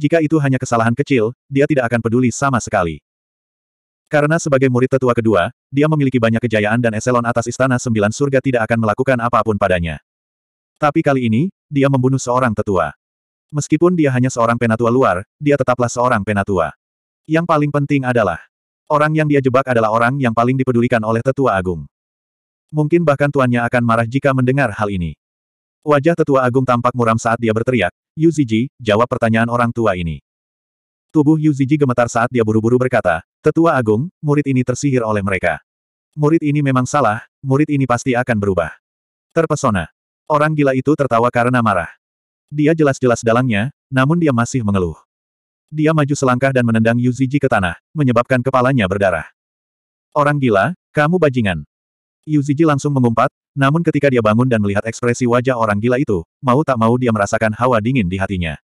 Jika itu hanya kesalahan kecil, dia tidak akan peduli sama sekali. Karena sebagai murid tetua kedua, dia memiliki banyak kejayaan dan eselon atas istana sembilan surga tidak akan melakukan apapun padanya. Tapi kali ini, dia membunuh seorang tetua. Meskipun dia hanya seorang penatua luar, dia tetaplah seorang penatua. Yang paling penting adalah, orang yang dia jebak adalah orang yang paling dipedulikan oleh tetua agung. Mungkin bahkan tuannya akan marah jika mendengar hal ini. Wajah tetua agung tampak muram saat dia berteriak, Yu Ziji, jawab pertanyaan orang tua ini. Tubuh Yu Ziji gemetar saat dia buru-buru berkata, Tetua Agung, murid ini tersihir oleh mereka. Murid ini memang salah, murid ini pasti akan berubah. Terpesona. Orang gila itu tertawa karena marah. Dia jelas-jelas dalangnya, namun dia masih mengeluh. Dia maju selangkah dan menendang Yu Ziji ke tanah, menyebabkan kepalanya berdarah. Orang gila, kamu bajingan. Yu Ziji langsung mengumpat, namun ketika dia bangun dan melihat ekspresi wajah orang gila itu, mau tak mau dia merasakan hawa dingin di hatinya.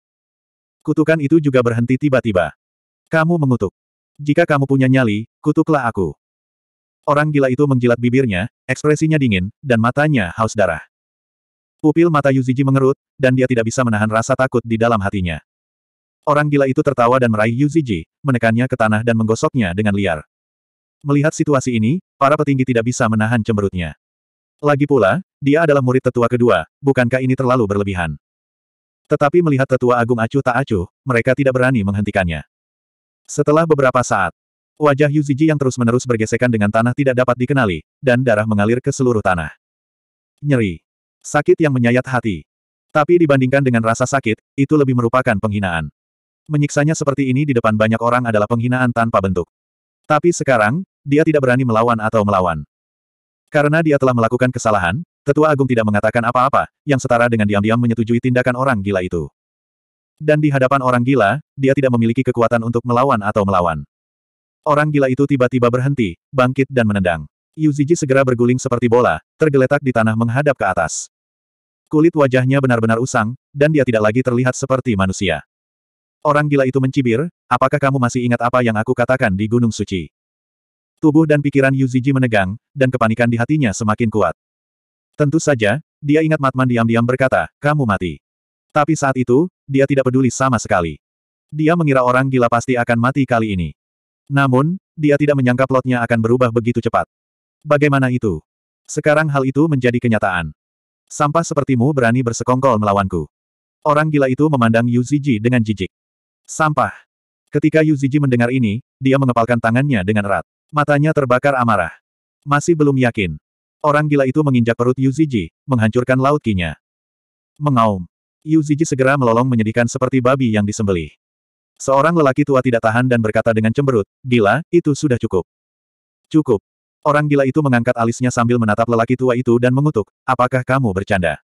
Kutukan itu juga berhenti tiba-tiba. Kamu mengutuk. Jika kamu punya nyali, kutuklah aku. Orang gila itu menjilat bibirnya, ekspresinya dingin, dan matanya haus darah. Pupil mata Yuziji mengerut, dan dia tidak bisa menahan rasa takut di dalam hatinya. Orang gila itu tertawa dan meraih Yuziji, menekannya ke tanah dan menggosoknya dengan liar. Melihat situasi ini, para petinggi tidak bisa menahan cemberutnya. Lagi pula, dia adalah murid tetua kedua, bukankah ini terlalu berlebihan? Tetapi melihat tetua agung acuh tak acuh, mereka tidak berani menghentikannya. Setelah beberapa saat, wajah Yu Yuziji yang terus-menerus bergesekan dengan tanah tidak dapat dikenali, dan darah mengalir ke seluruh tanah. Nyeri. Sakit yang menyayat hati. Tapi dibandingkan dengan rasa sakit, itu lebih merupakan penghinaan. Menyiksanya seperti ini di depan banyak orang adalah penghinaan tanpa bentuk. Tapi sekarang, dia tidak berani melawan atau melawan. Karena dia telah melakukan kesalahan, Tetua Agung tidak mengatakan apa-apa, yang setara dengan diam-diam menyetujui tindakan orang gila itu. Dan di hadapan orang gila, dia tidak memiliki kekuatan untuk melawan atau melawan. Orang gila itu tiba-tiba berhenti, bangkit dan menendang. Yu Yuziji segera berguling seperti bola, tergeletak di tanah menghadap ke atas. Kulit wajahnya benar-benar usang, dan dia tidak lagi terlihat seperti manusia. Orang gila itu mencibir, apakah kamu masih ingat apa yang aku katakan di Gunung Suci? Tubuh dan pikiran Yu Ziji menegang, dan kepanikan di hatinya semakin kuat. Tentu saja, dia ingat Matman diam-diam berkata, kamu mati. Tapi saat itu, dia tidak peduli sama sekali. Dia mengira orang gila pasti akan mati kali ini. Namun, dia tidak menyangka plotnya akan berubah begitu cepat. Bagaimana itu? Sekarang hal itu menjadi kenyataan. Sampah sepertimu berani bersekongkol melawanku. Orang gila itu memandang Yu Ziji dengan jijik. Sampah. Ketika Yu Ziji mendengar ini, dia mengepalkan tangannya dengan erat. Matanya terbakar amarah. Masih belum yakin. Orang gila itu menginjak perut Yu Ziji, menghancurkan laut kinya. Mengaum. Yu Ziji segera melolong menyedihkan seperti babi yang disembelih. Seorang lelaki tua tidak tahan dan berkata dengan cemberut, gila, itu sudah cukup. Cukup. Orang gila itu mengangkat alisnya sambil menatap lelaki tua itu dan mengutuk, apakah kamu bercanda?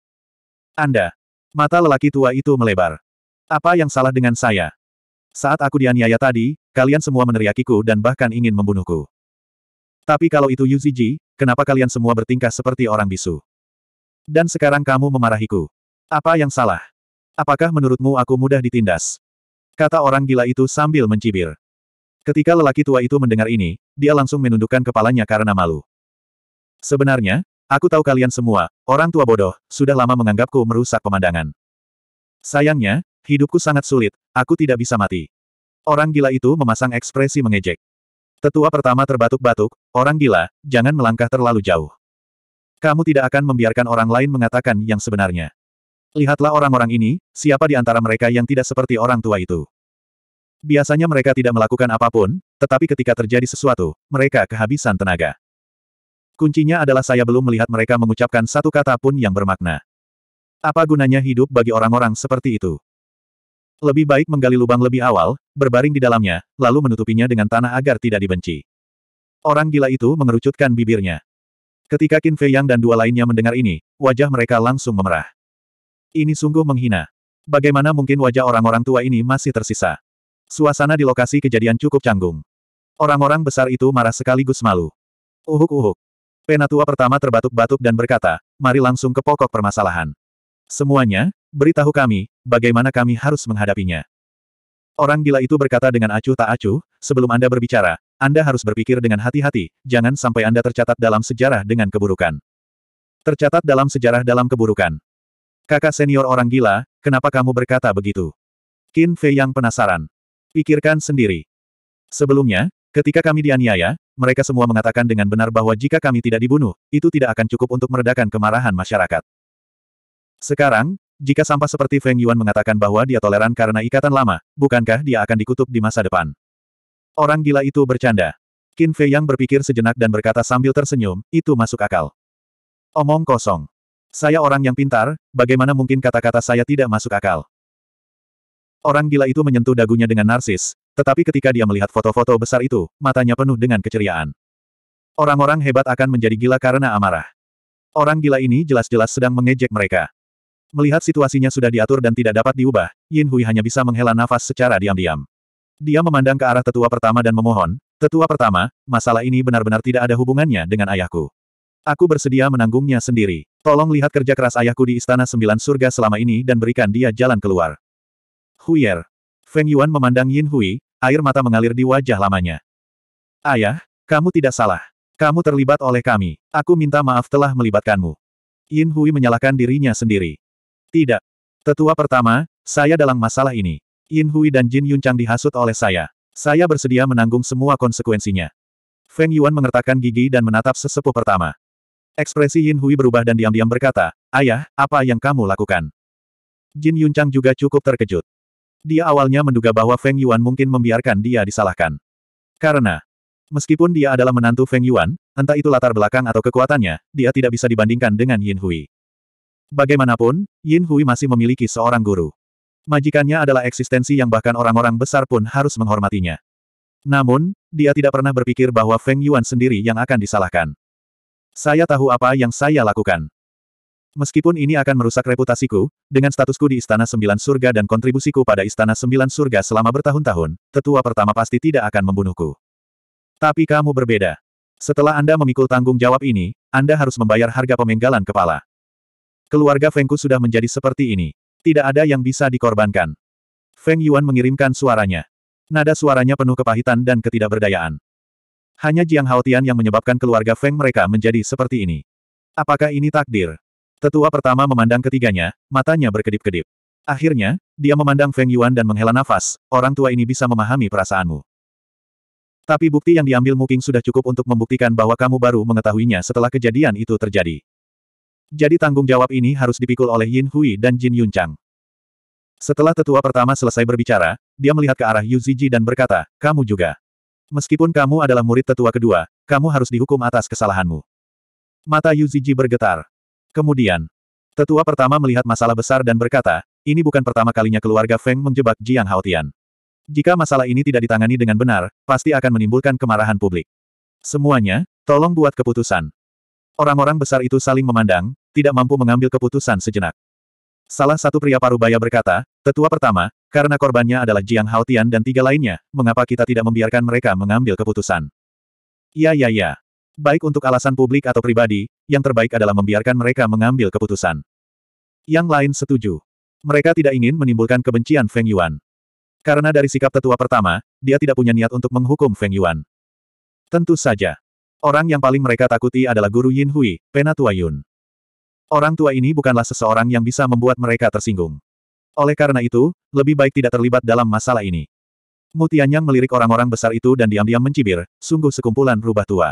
Anda. Mata lelaki tua itu melebar. Apa yang salah dengan saya? Saat aku dianiaya tadi, kalian semua meneriakiku dan bahkan ingin membunuhku. Tapi kalau itu Yu Yuziji, kenapa kalian semua bertingkah seperti orang bisu? Dan sekarang kamu memarahiku. Apa yang salah? Apakah menurutmu aku mudah ditindas? Kata orang gila itu sambil mencibir. Ketika lelaki tua itu mendengar ini, dia langsung menundukkan kepalanya karena malu. Sebenarnya, aku tahu kalian semua, orang tua bodoh, sudah lama menganggapku merusak pemandangan. Sayangnya, Hidupku sangat sulit, aku tidak bisa mati. Orang gila itu memasang ekspresi mengejek. Tetua pertama terbatuk-batuk, orang gila, jangan melangkah terlalu jauh. Kamu tidak akan membiarkan orang lain mengatakan yang sebenarnya. Lihatlah orang-orang ini, siapa di antara mereka yang tidak seperti orang tua itu. Biasanya mereka tidak melakukan apapun, tetapi ketika terjadi sesuatu, mereka kehabisan tenaga. Kuncinya adalah saya belum melihat mereka mengucapkan satu kata pun yang bermakna. Apa gunanya hidup bagi orang-orang seperti itu? Lebih baik menggali lubang lebih awal, berbaring di dalamnya, lalu menutupinya dengan tanah agar tidak dibenci. Orang gila itu mengerucutkan bibirnya. Ketika Qin Fei Yang dan dua lainnya mendengar ini, wajah mereka langsung memerah. Ini sungguh menghina. Bagaimana mungkin wajah orang-orang tua ini masih tersisa? Suasana di lokasi kejadian cukup canggung. Orang-orang besar itu marah sekaligus malu. Uhuk-uhuk. Penatua pertama terbatuk-batuk dan berkata, mari langsung ke pokok permasalahan. Semuanya, beritahu kami, Bagaimana kami harus menghadapinya? Orang gila itu berkata dengan acuh tak acuh, sebelum Anda berbicara, Anda harus berpikir dengan hati-hati, jangan sampai Anda tercatat dalam sejarah dengan keburukan. Tercatat dalam sejarah dalam keburukan. Kakak senior orang gila, kenapa kamu berkata begitu? Qin Fei yang penasaran. Pikirkan sendiri. Sebelumnya, ketika kami dianiaya, mereka semua mengatakan dengan benar bahwa jika kami tidak dibunuh, itu tidak akan cukup untuk meredakan kemarahan masyarakat. Sekarang, jika sampah seperti Feng Yuan mengatakan bahwa dia toleran karena ikatan lama, bukankah dia akan dikutuk di masa depan? Orang gila itu bercanda. Qin Fei Yang berpikir sejenak dan berkata sambil tersenyum, itu masuk akal. Omong kosong. Saya orang yang pintar, bagaimana mungkin kata-kata saya tidak masuk akal? Orang gila itu menyentuh dagunya dengan narsis, tetapi ketika dia melihat foto-foto besar itu, matanya penuh dengan keceriaan. Orang-orang hebat akan menjadi gila karena amarah. Orang gila ini jelas-jelas sedang mengejek mereka. Melihat situasinya sudah diatur dan tidak dapat diubah, Yin Hui hanya bisa menghela nafas secara diam-diam. Dia memandang ke arah tetua pertama dan memohon, Tetua pertama, masalah ini benar-benar tidak ada hubungannya dengan ayahku. Aku bersedia menanggungnya sendiri. Tolong lihat kerja keras ayahku di Istana Sembilan Surga selama ini dan berikan dia jalan keluar. Huyer. Feng Yuan memandang Yin Hui, air mata mengalir di wajah lamanya. Ayah, kamu tidak salah. Kamu terlibat oleh kami. Aku minta maaf telah melibatkanmu. Yin Hui menyalahkan dirinya sendiri. Tidak. Tetua pertama, saya dalam masalah ini. Yin Hui dan Jin Yun Chang dihasut oleh saya. Saya bersedia menanggung semua konsekuensinya. Feng Yuan mengertakkan gigi dan menatap sesepuh pertama. Ekspresi Yin Hui berubah dan diam-diam berkata, Ayah, apa yang kamu lakukan? Jin Yun Chang juga cukup terkejut. Dia awalnya menduga bahwa Feng Yuan mungkin membiarkan dia disalahkan. Karena, meskipun dia adalah menantu Feng Yuan, entah itu latar belakang atau kekuatannya, dia tidak bisa dibandingkan dengan Yin Hui. Bagaimanapun, Yin Hui masih memiliki seorang guru. Majikannya adalah eksistensi yang bahkan orang-orang besar pun harus menghormatinya. Namun, dia tidak pernah berpikir bahwa Feng Yuan sendiri yang akan disalahkan. Saya tahu apa yang saya lakukan. Meskipun ini akan merusak reputasiku, dengan statusku di Istana Sembilan Surga dan kontribusiku pada Istana Sembilan Surga selama bertahun-tahun, tetua pertama pasti tidak akan membunuhku. Tapi kamu berbeda. Setelah Anda memikul tanggung jawab ini, Anda harus membayar harga pemenggalan kepala. Keluarga Fengku sudah menjadi seperti ini. Tidak ada yang bisa dikorbankan. Feng Yuan mengirimkan suaranya. Nada suaranya penuh kepahitan dan ketidakberdayaan. Hanya Jiang Haotian yang menyebabkan keluarga Feng mereka menjadi seperti ini. Apakah ini takdir? Tetua pertama memandang ketiganya, matanya berkedip-kedip. Akhirnya, dia memandang Feng Yuan dan menghela nafas, orang tua ini bisa memahami perasaanmu. Tapi bukti yang diambil Muking sudah cukup untuk membuktikan bahwa kamu baru mengetahuinya setelah kejadian itu terjadi. Jadi tanggung jawab ini harus dipikul oleh Yin Hui dan Jin Yun Chang. Setelah tetua pertama selesai berbicara, dia melihat ke arah Yu Ziji dan berkata, kamu juga. Meskipun kamu adalah murid tetua kedua, kamu harus dihukum atas kesalahanmu. Mata Yu Ziji bergetar. Kemudian, tetua pertama melihat masalah besar dan berkata, ini bukan pertama kalinya keluarga Feng menjebak Jiang Haotian. Jika masalah ini tidak ditangani dengan benar, pasti akan menimbulkan kemarahan publik. Semuanya, tolong buat keputusan. Orang-orang besar itu saling memandang, tidak mampu mengambil keputusan sejenak. Salah satu pria parubaya berkata, tetua pertama, karena korbannya adalah Jiang Haotian dan tiga lainnya, mengapa kita tidak membiarkan mereka mengambil keputusan? Ya ya ya. Baik untuk alasan publik atau pribadi, yang terbaik adalah membiarkan mereka mengambil keputusan. Yang lain setuju. Mereka tidak ingin menimbulkan kebencian Feng Yuan. Karena dari sikap tetua pertama, dia tidak punya niat untuk menghukum Feng Yuan. Tentu saja. Orang yang paling mereka takuti adalah Guru Yin Hui, Penatua Yun. Orang tua ini bukanlah seseorang yang bisa membuat mereka tersinggung. Oleh karena itu, lebih baik tidak terlibat dalam masalah ini. Mutianyang melirik orang-orang besar itu dan diam-diam mencibir, sungguh sekumpulan rubah tua.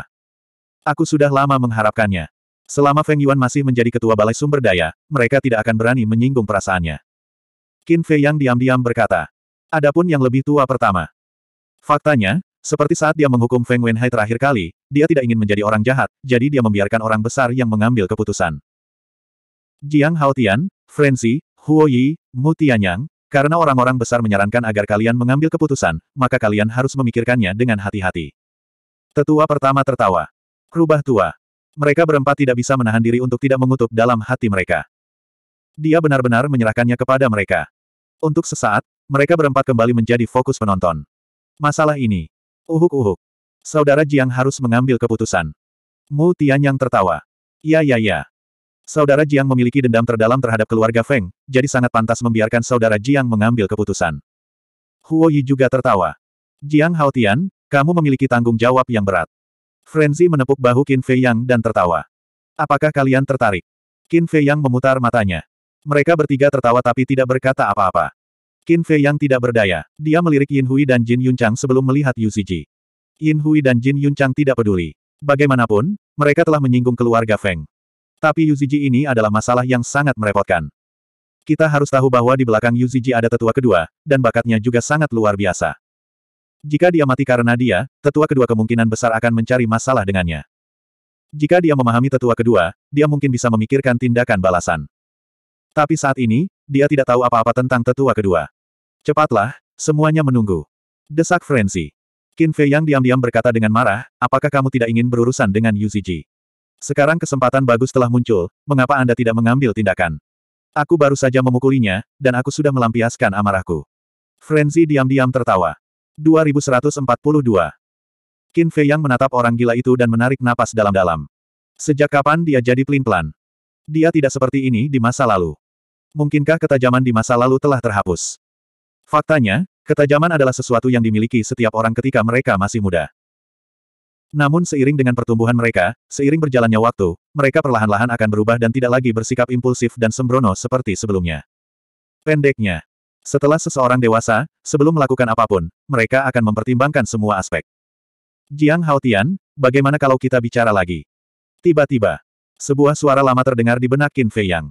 Aku sudah lama mengharapkannya. Selama Feng Yuan masih menjadi ketua balai sumber daya, mereka tidak akan berani menyinggung perasaannya. Qin Fei Yang diam-diam berkata. Adapun yang lebih tua pertama. Faktanya, seperti saat dia menghukum Feng Wenhai terakhir kali, dia tidak ingin menjadi orang jahat, jadi dia membiarkan orang besar yang mengambil keputusan. Jiang Haotian, Frenzy, Huo Yi, Mu Tianyang, karena orang-orang besar menyarankan agar kalian mengambil keputusan, maka kalian harus memikirkannya dengan hati-hati. Tetua pertama tertawa. Rubah tua. Mereka berempat tidak bisa menahan diri untuk tidak mengutuk dalam hati mereka. Dia benar-benar menyerahkannya kepada mereka. Untuk sesaat, mereka berempat kembali menjadi fokus penonton. Masalah ini. Uhuk-uhuk. Saudara Jiang harus mengambil keputusan. Mu Tianyang tertawa. Ya ya ya. Saudara Jiang memiliki dendam terdalam terhadap keluarga Feng, jadi sangat pantas membiarkan saudara Jiang mengambil keputusan. Huo Yi juga tertawa. Jiang Haotian, kamu memiliki tanggung jawab yang berat. Frenzy menepuk bahu Qin Fei Yang dan tertawa. Apakah kalian tertarik? Qin Fei Yang memutar matanya. Mereka bertiga tertawa tapi tidak berkata apa-apa. Qin Fei Yang tidak berdaya. Dia melirik Yin Hui dan Jin Yunchang sebelum melihat Yu Ziji. Yin Hui dan Jin Yunchang tidak peduli. Bagaimanapun, mereka telah menyinggung keluarga Feng. Tapi Yuziji ini adalah masalah yang sangat merepotkan. Kita harus tahu bahwa di belakang Yuziji ada tetua kedua, dan bakatnya juga sangat luar biasa. Jika dia mati karena dia, tetua kedua kemungkinan besar akan mencari masalah dengannya. Jika dia memahami tetua kedua, dia mungkin bisa memikirkan tindakan balasan. Tapi saat ini, dia tidak tahu apa-apa tentang tetua kedua. Cepatlah, semuanya menunggu. Desak Frenzy. Qin Fei yang diam-diam berkata dengan marah, apakah kamu tidak ingin berurusan dengan Yuziji? Sekarang kesempatan bagus telah muncul, mengapa Anda tidak mengambil tindakan? Aku baru saja memukulinya, dan aku sudah melampiaskan amarahku. Frenzy diam-diam tertawa. 2142 Qin Fei Yang menatap orang gila itu dan menarik napas dalam-dalam. Sejak kapan dia jadi pelin-pelan? Dia tidak seperti ini di masa lalu. Mungkinkah ketajaman di masa lalu telah terhapus? Faktanya, ketajaman adalah sesuatu yang dimiliki setiap orang ketika mereka masih muda. Namun seiring dengan pertumbuhan mereka, seiring berjalannya waktu, mereka perlahan-lahan akan berubah dan tidak lagi bersikap impulsif dan sembrono seperti sebelumnya. Pendeknya, setelah seseorang dewasa, sebelum melakukan apapun, mereka akan mempertimbangkan semua aspek. Jiang Haotian, bagaimana kalau kita bicara lagi? Tiba-tiba, sebuah suara lama terdengar di benak Qin Fei Yang.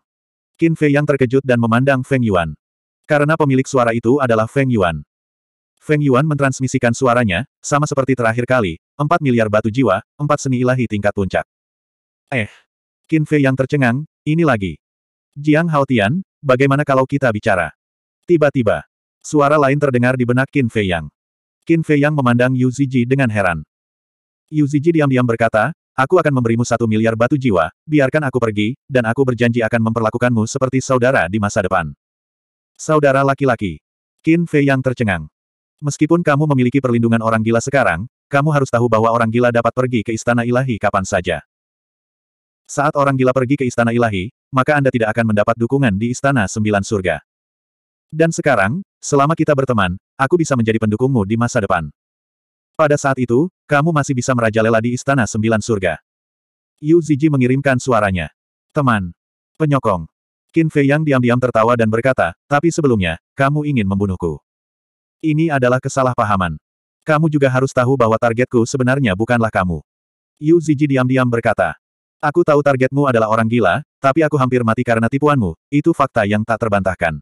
Qin Fei Yang terkejut dan memandang Feng Yuan. Karena pemilik suara itu adalah Feng Yuan. Feng Yuan mentransmisikan suaranya, sama seperti terakhir kali, 4 miliar batu jiwa, 4 seni ilahi tingkat puncak. Eh. Qin Fei yang tercengang, ini lagi. Jiang Haotian, bagaimana kalau kita bicara? Tiba-tiba, suara lain terdengar di benak Qin Fei Yang. Qin Fei Yang memandang Yu Ziji dengan heran. Yu Ziji diam-diam berkata, Aku akan memberimu satu miliar batu jiwa, biarkan aku pergi, dan aku berjanji akan memperlakukanmu seperti saudara di masa depan. Saudara laki-laki. Qin Fei yang tercengang. Meskipun kamu memiliki perlindungan orang gila sekarang, kamu harus tahu bahwa orang gila dapat pergi ke istana ilahi kapan saja. Saat orang gila pergi ke istana ilahi, maka Anda tidak akan mendapat dukungan di istana sembilan surga. Dan sekarang, selama kita berteman, aku bisa menjadi pendukungmu di masa depan. Pada saat itu, kamu masih bisa merajalela di istana sembilan surga. Yu Ziji mengirimkan suaranya. Teman. Penyokong. Qin Fei yang diam-diam tertawa dan berkata, tapi sebelumnya, kamu ingin membunuhku. Ini adalah kesalahpahaman. Kamu juga harus tahu bahwa targetku sebenarnya bukanlah kamu. Yu Ziji diam-diam berkata. Aku tahu targetmu adalah orang gila, tapi aku hampir mati karena tipuanmu, itu fakta yang tak terbantahkan.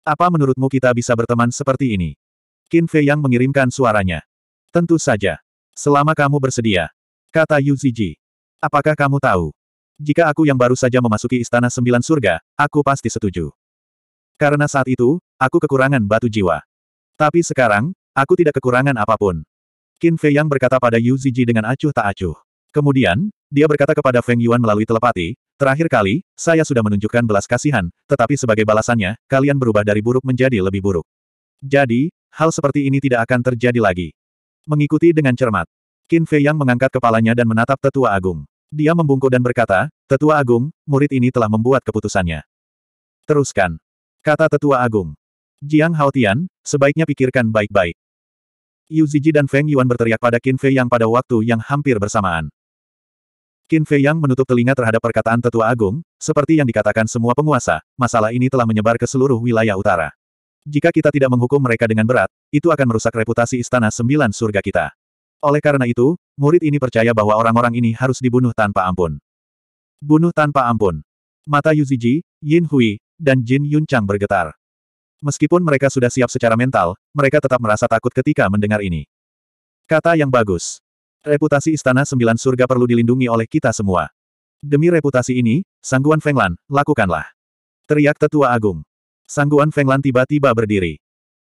Apa menurutmu kita bisa berteman seperti ini? Qin Fei yang mengirimkan suaranya. Tentu saja. Selama kamu bersedia. Kata Yu Ziji. Apakah kamu tahu? Jika aku yang baru saja memasuki Istana Sembilan Surga, aku pasti setuju. Karena saat itu, aku kekurangan batu jiwa. Tapi sekarang, aku tidak kekurangan apapun. Qin Fei Yang berkata pada Yu Ziji dengan acuh tak acuh. Kemudian, dia berkata kepada Feng Yuan melalui telepati, terakhir kali, saya sudah menunjukkan belas kasihan, tetapi sebagai balasannya, kalian berubah dari buruk menjadi lebih buruk. Jadi, hal seperti ini tidak akan terjadi lagi. Mengikuti dengan cermat. Qin Fei Yang mengangkat kepalanya dan menatap tetua agung. Dia membungkuk dan berkata, Tetua Agung, murid ini telah membuat keputusannya. Teruskan. Kata Tetua Agung. Jiang Haotian, sebaiknya pikirkan baik-baik. Yu Ziji dan Feng Yuan berteriak pada Qin Fei Yang pada waktu yang hampir bersamaan. Qin Fei Yang menutup telinga terhadap perkataan tetua agung, seperti yang dikatakan semua penguasa, masalah ini telah menyebar ke seluruh wilayah utara. Jika kita tidak menghukum mereka dengan berat, itu akan merusak reputasi istana sembilan surga kita. Oleh karena itu, murid ini percaya bahwa orang-orang ini harus dibunuh tanpa ampun. Bunuh tanpa ampun. Mata Yu Ziji, Yin Hui, dan Jin Yun Chang bergetar. Meskipun mereka sudah siap secara mental, mereka tetap merasa takut ketika mendengar ini. Kata yang bagus. Reputasi Istana Sembilan Surga perlu dilindungi oleh kita semua. Demi reputasi ini, Sangguan Fenglan, lakukanlah. Teriak Tetua Agung. Sangguan Fenglan tiba-tiba berdiri.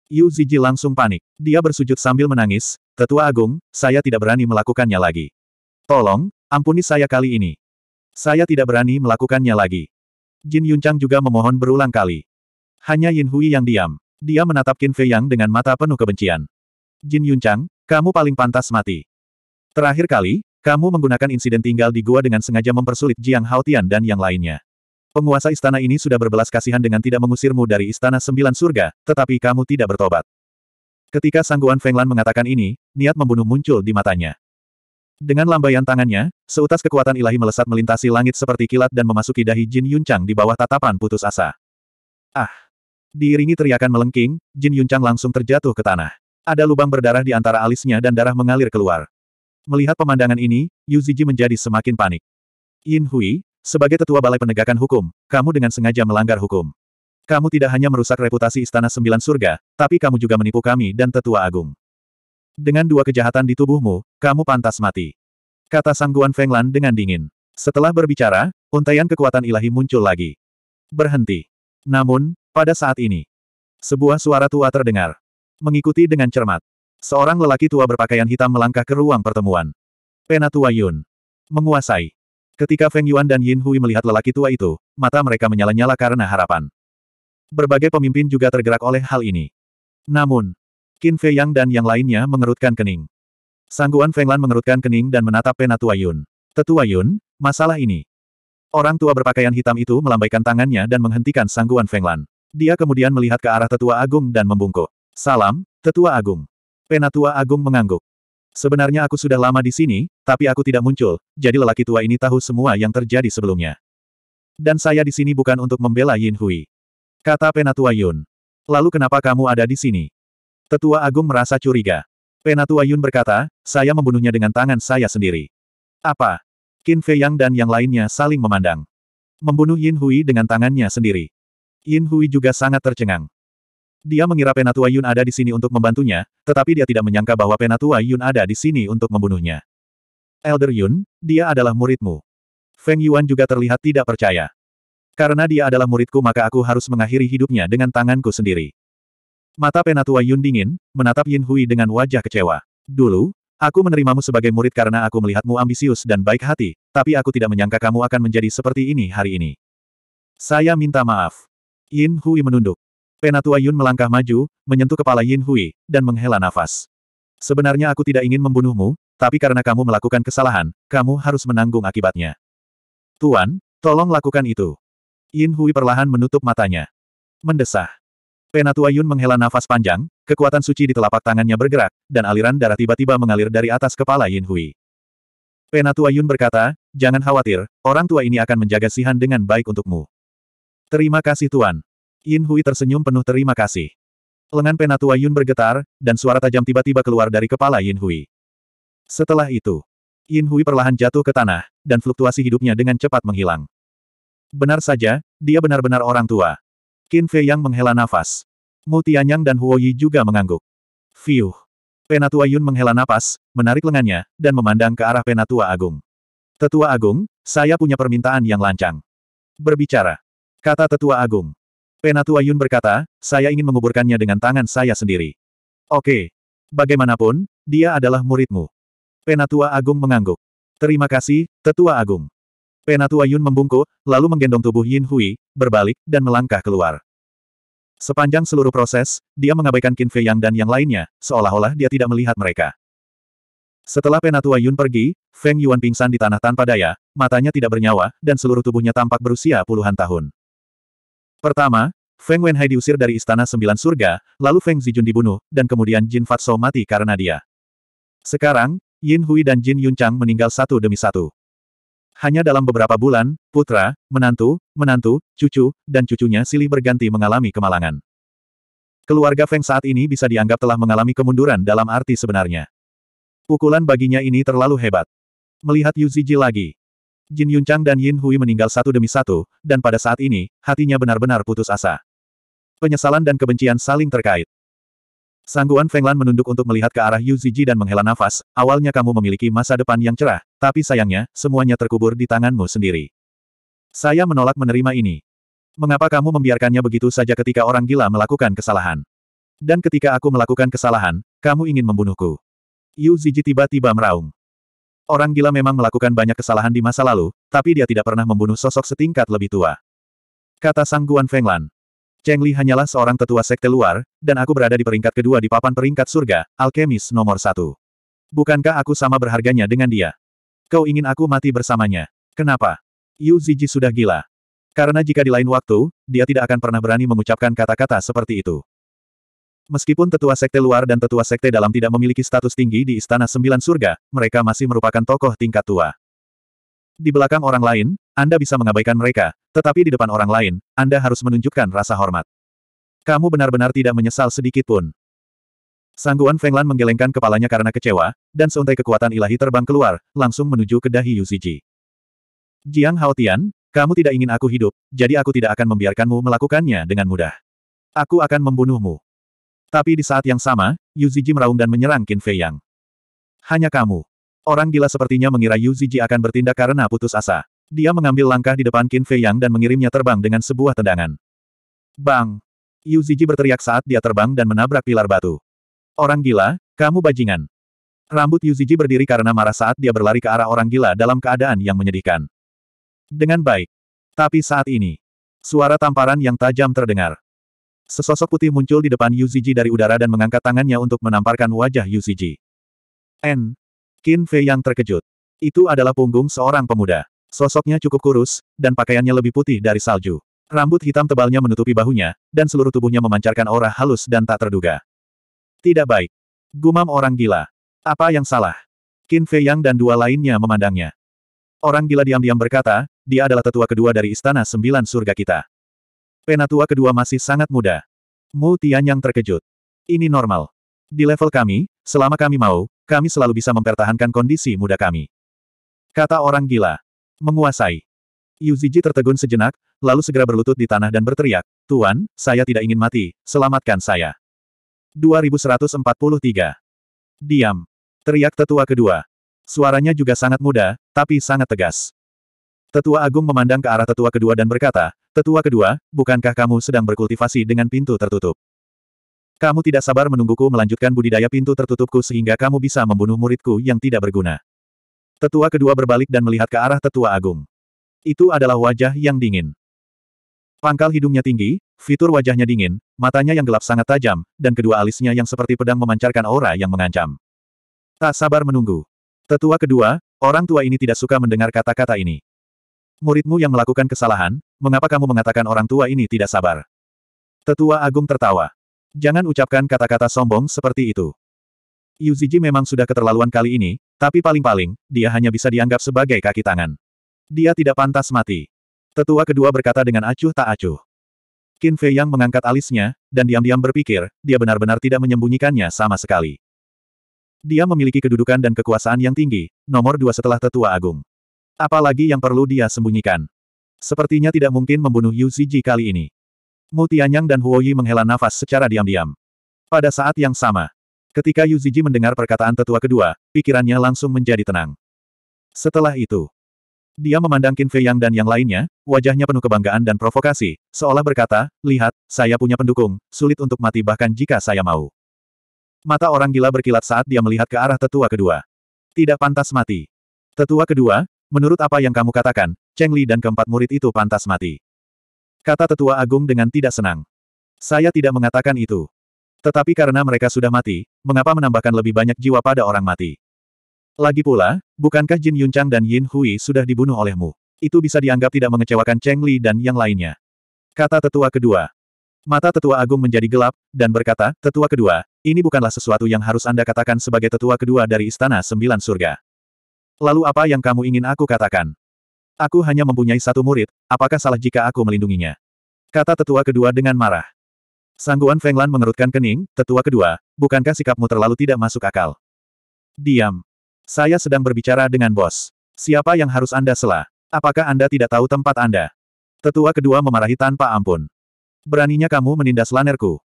Yu Ziji langsung panik. Dia bersujud sambil menangis, Tetua Agung, saya tidak berani melakukannya lagi. Tolong, ampuni saya kali ini. Saya tidak berani melakukannya lagi. Jin Yuncang juga memohon berulang kali. Hanya Yin Hui yang diam. Dia menatap Qin Fei Yang dengan mata penuh kebencian. Jin Yun Chang, kamu paling pantas mati. Terakhir kali, kamu menggunakan insiden tinggal di gua dengan sengaja mempersulit Jiang Haotian dan yang lainnya. Penguasa istana ini sudah berbelas kasihan dengan tidak mengusirmu dari istana sembilan surga, tetapi kamu tidak bertobat. Ketika Sangguan Fenglan mengatakan ini, niat membunuh muncul di matanya. Dengan lambaian tangannya, seutas kekuatan ilahi melesat melintasi langit seperti kilat dan memasuki dahi Jin Yun Chang di bawah tatapan putus asa. Ah! Diiringi teriakan melengking, Jin Yuncang langsung terjatuh ke tanah. Ada lubang berdarah di antara alisnya dan darah mengalir keluar. Melihat pemandangan ini, Yu Ziji menjadi semakin panik. Yin Hui, sebagai tetua balai penegakan hukum, kamu dengan sengaja melanggar hukum. Kamu tidak hanya merusak reputasi Istana Sembilan Surga, tapi kamu juga menipu kami dan Tetua Agung. Dengan dua kejahatan di tubuhmu, kamu pantas mati. Kata Sangguan Fenglan dengan dingin. Setelah berbicara, untaian kekuatan ilahi muncul lagi. Berhenti. Namun, pada saat ini, sebuah suara tua terdengar. Mengikuti dengan cermat, seorang lelaki tua berpakaian hitam melangkah ke ruang pertemuan. Penatua Yun. Menguasai. Ketika Feng Yuan dan Yin Hui melihat lelaki tua itu, mata mereka menyala-nyala karena harapan. Berbagai pemimpin juga tergerak oleh hal ini. Namun, Qin Fei Yang dan yang lainnya mengerutkan kening. Sangguan Feng Lan mengerutkan kening dan menatap Penatua Yun. Tetua Yun, masalah ini. Orang tua berpakaian hitam itu melambaikan tangannya dan menghentikan Sangguan Feng Lan. Dia kemudian melihat ke arah Tetua Agung dan membungkuk. Salam, Tetua Agung. Penatua Agung mengangguk. Sebenarnya aku sudah lama di sini, tapi aku tidak muncul, jadi lelaki tua ini tahu semua yang terjadi sebelumnya. Dan saya di sini bukan untuk membela Yin Hui. Kata Penatua Yun. Lalu kenapa kamu ada di sini? Tetua Agung merasa curiga. Penatua Yun berkata, saya membunuhnya dengan tangan saya sendiri. Apa? Qin Fei Yang dan yang lainnya saling memandang. Membunuh Yin Hui dengan tangannya sendiri. Yin Hui juga sangat tercengang. Dia mengira Penatua Yun ada di sini untuk membantunya, tetapi dia tidak menyangka bahwa Penatua Yun ada di sini untuk membunuhnya. Elder Yun, dia adalah muridmu. Feng Yuan juga terlihat tidak percaya. Karena dia adalah muridku maka aku harus mengakhiri hidupnya dengan tanganku sendiri. Mata Penatua Yun dingin, menatap Yin Hui dengan wajah kecewa. Dulu, aku menerimamu sebagai murid karena aku melihatmu ambisius dan baik hati, tapi aku tidak menyangka kamu akan menjadi seperti ini hari ini. Saya minta maaf. Yin Hui menunduk. Penatua Yun melangkah maju, menyentuh kepala Yin Hui, dan menghela nafas. Sebenarnya aku tidak ingin membunuhmu, tapi karena kamu melakukan kesalahan, kamu harus menanggung akibatnya. Tuan, tolong lakukan itu. Yin Hui perlahan menutup matanya. Mendesah. Penatua Yun menghela nafas panjang, kekuatan suci di telapak tangannya bergerak, dan aliran darah tiba-tiba mengalir dari atas kepala Yin Hui. Penatua Yun berkata, jangan khawatir, orang tua ini akan menjaga Sihan dengan baik untukmu. Terima kasih Tuan. Yin Hui tersenyum penuh terima kasih. Lengan penatua Yun bergetar, dan suara tajam tiba-tiba keluar dari kepala Yin Hui. Setelah itu, Yin Hui perlahan jatuh ke tanah, dan fluktuasi hidupnya dengan cepat menghilang. Benar saja, dia benar-benar orang tua. Qin Fei Yang menghela nafas. Mu Tianyang dan Huo Yi juga mengangguk. Fiuh. Penatua Yun menghela nafas, menarik lengannya, dan memandang ke arah Penatua Agung. Tetua Agung, saya punya permintaan yang lancang. Berbicara. Kata tetua agung. Penatua Yun berkata, saya ingin menguburkannya dengan tangan saya sendiri. Oke. Bagaimanapun, dia adalah muridmu. Penatua agung mengangguk. Terima kasih, tetua agung. Penatua Yun membungkuk, lalu menggendong tubuh Yin Hui, berbalik, dan melangkah keluar. Sepanjang seluruh proses, dia mengabaikan Qin Fei Yang dan yang lainnya, seolah-olah dia tidak melihat mereka. Setelah Penatua Yun pergi, Feng Yuan pingsan di tanah tanpa daya, matanya tidak bernyawa, dan seluruh tubuhnya tampak berusia puluhan tahun. Pertama, Feng Wenhai diusir dari Istana Sembilan Surga, lalu Feng Zijun dibunuh, dan kemudian Jin Fatso mati karena dia. Sekarang, Yin Hui dan Jin Yunchang meninggal satu demi satu. Hanya dalam beberapa bulan, putra, menantu, menantu, cucu, dan cucunya silih berganti mengalami kemalangan. Keluarga Feng saat ini bisa dianggap telah mengalami kemunduran dalam arti sebenarnya. Pukulan baginya ini terlalu hebat. Melihat Yu Ziji lagi, Jin Yunchang dan Yin Hui meninggal satu demi satu, dan pada saat ini, hatinya benar-benar putus asa. Penyesalan dan kebencian saling terkait. Sangguan Fenglan menunduk untuk melihat ke arah Yu Ziji dan menghela nafas, awalnya kamu memiliki masa depan yang cerah, tapi sayangnya, semuanya terkubur di tanganmu sendiri. Saya menolak menerima ini. Mengapa kamu membiarkannya begitu saja ketika orang gila melakukan kesalahan? Dan ketika aku melakukan kesalahan, kamu ingin membunuhku. Yu Ziji tiba-tiba meraung. Orang gila memang melakukan banyak kesalahan di masa lalu, tapi dia tidak pernah membunuh sosok setingkat lebih tua. Kata Sang Guan Fenglan. Cheng Li hanyalah seorang tetua sekte luar, dan aku berada di peringkat kedua di papan peringkat surga, alkemis nomor satu. Bukankah aku sama berharganya dengan dia? Kau ingin aku mati bersamanya? Kenapa? Yu Ziji sudah gila. Karena jika di lain waktu, dia tidak akan pernah berani mengucapkan kata-kata seperti itu. Meskipun tetua sekte luar dan tetua sekte dalam tidak memiliki status tinggi di Istana Sembilan Surga, mereka masih merupakan tokoh tingkat tua. Di belakang orang lain, Anda bisa mengabaikan mereka, tetapi di depan orang lain, Anda harus menunjukkan rasa hormat. Kamu benar-benar tidak menyesal sedikit pun. Sangguan Fenglan menggelengkan kepalanya karena kecewa, dan seuntai kekuatan ilahi terbang keluar, langsung menuju ke dahi Yuziji. Jiang Haotian, kamu tidak ingin aku hidup, jadi aku tidak akan membiarkanmu melakukannya dengan mudah. Aku akan membunuhmu. Tapi di saat yang sama, Yu Ziji meraung dan menyerang Qin Fei Yang. Hanya kamu. Orang gila sepertinya mengira Yu Ziji akan bertindak karena putus asa. Dia mengambil langkah di depan Qin Fei Yang dan mengirimnya terbang dengan sebuah tendangan. Bang! Yu Ziji berteriak saat dia terbang dan menabrak pilar batu. Orang gila, kamu bajingan. Rambut Yu Ziji berdiri karena marah saat dia berlari ke arah orang gila dalam keadaan yang menyedihkan. Dengan baik. Tapi saat ini, suara tamparan yang tajam terdengar. Sesosok putih muncul di depan Yuziji dari udara dan mengangkat tangannya untuk menamparkan wajah Yuziji. N. Qin Fei yang terkejut. Itu adalah punggung seorang pemuda. Sosoknya cukup kurus, dan pakaiannya lebih putih dari salju. Rambut hitam tebalnya menutupi bahunya, dan seluruh tubuhnya memancarkan aura halus dan tak terduga. Tidak baik. Gumam orang gila. Apa yang salah? Qin Fei Yang dan dua lainnya memandangnya. Orang gila diam-diam berkata, dia adalah tetua kedua dari Istana Sembilan Surga kita. Penatua kedua masih sangat muda. Mu Tian yang terkejut. Ini normal. Di level kami, selama kami mau, kami selalu bisa mempertahankan kondisi muda kami. Kata orang gila. Menguasai. Yu Ziji tertegun sejenak, lalu segera berlutut di tanah dan berteriak, Tuan, saya tidak ingin mati, selamatkan saya. 2143. Diam. Teriak tetua kedua. Suaranya juga sangat muda, tapi sangat tegas. Tetua Agung memandang ke arah tetua kedua dan berkata, Tetua kedua, bukankah kamu sedang berkultivasi dengan pintu tertutup? Kamu tidak sabar menungguku melanjutkan budidaya pintu tertutupku sehingga kamu bisa membunuh muridku yang tidak berguna. Tetua kedua berbalik dan melihat ke arah tetua agung. Itu adalah wajah yang dingin. Pangkal hidungnya tinggi, fitur wajahnya dingin, matanya yang gelap sangat tajam, dan kedua alisnya yang seperti pedang memancarkan aura yang mengancam. Tak sabar menunggu. Tetua kedua, orang tua ini tidak suka mendengar kata-kata ini. Muridmu yang melakukan kesalahan, mengapa kamu mengatakan orang tua ini tidak sabar? Tetua Agung tertawa. Jangan ucapkan kata-kata sombong seperti itu. Yu Ziji memang sudah keterlaluan kali ini, tapi paling-paling, dia hanya bisa dianggap sebagai kaki tangan. Dia tidak pantas mati. Tetua kedua berkata dengan acuh tak acuh. Qin Fei Yang mengangkat alisnya, dan diam-diam berpikir, dia benar-benar tidak menyembunyikannya sama sekali. Dia memiliki kedudukan dan kekuasaan yang tinggi, nomor dua setelah tetua agung. Apalagi yang perlu dia sembunyikan. Sepertinya tidak mungkin membunuh Yu Ziji kali ini. Mu Tianyang dan Huo Yi menghela nafas secara diam-diam. Pada saat yang sama, ketika Yu Ziji mendengar perkataan tetua kedua, pikirannya langsung menjadi tenang. Setelah itu, dia memandang Qin Fei Yang dan yang lainnya, wajahnya penuh kebanggaan dan provokasi, seolah berkata, lihat, saya punya pendukung, sulit untuk mati bahkan jika saya mau. Mata orang gila berkilat saat dia melihat ke arah tetua kedua. Tidak pantas mati. Tetua kedua, Menurut apa yang kamu katakan, Cheng Li dan keempat murid itu pantas mati. Kata tetua agung dengan tidak senang. Saya tidak mengatakan itu. Tetapi karena mereka sudah mati, mengapa menambahkan lebih banyak jiwa pada orang mati? Lagi pula, bukankah Jin Yunchang dan Yin Hui sudah dibunuh olehmu? Itu bisa dianggap tidak mengecewakan Cheng Li dan yang lainnya. Kata tetua kedua. Mata tetua agung menjadi gelap, dan berkata, Tetua kedua, ini bukanlah sesuatu yang harus Anda katakan sebagai tetua kedua dari Istana Sembilan Surga. Lalu apa yang kamu ingin aku katakan? Aku hanya mempunyai satu murid, apakah salah jika aku melindunginya? Kata tetua kedua dengan marah. Sangguan Fenglan mengerutkan kening, tetua kedua, bukankah sikapmu terlalu tidak masuk akal? Diam. Saya sedang berbicara dengan bos. Siapa yang harus Anda selah? Apakah Anda tidak tahu tempat Anda? Tetua kedua memarahi tanpa ampun. Beraninya kamu menindas lanerku.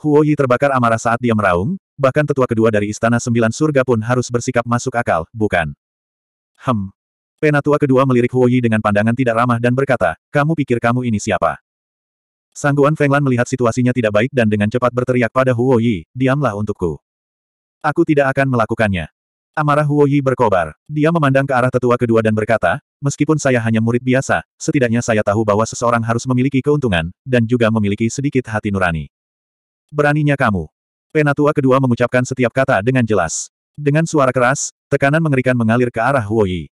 Huoyi terbakar amarah saat dia meraung, bahkan tetua kedua dari Istana Sembilan Surga pun harus bersikap masuk akal, bukan? Hem. Penatua kedua melirik Huoyi dengan pandangan tidak ramah dan berkata, kamu pikir kamu ini siapa? Sangguan Fenglan melihat situasinya tidak baik dan dengan cepat berteriak pada Huoyi, diamlah untukku. Aku tidak akan melakukannya. Amarah Huoyi berkobar. Dia memandang ke arah tetua kedua dan berkata, meskipun saya hanya murid biasa, setidaknya saya tahu bahwa seseorang harus memiliki keuntungan, dan juga memiliki sedikit hati nurani. Beraninya kamu. Penatua kedua mengucapkan setiap kata dengan jelas. Dengan suara keras, tekanan mengerikan mengalir ke arah Huoyi.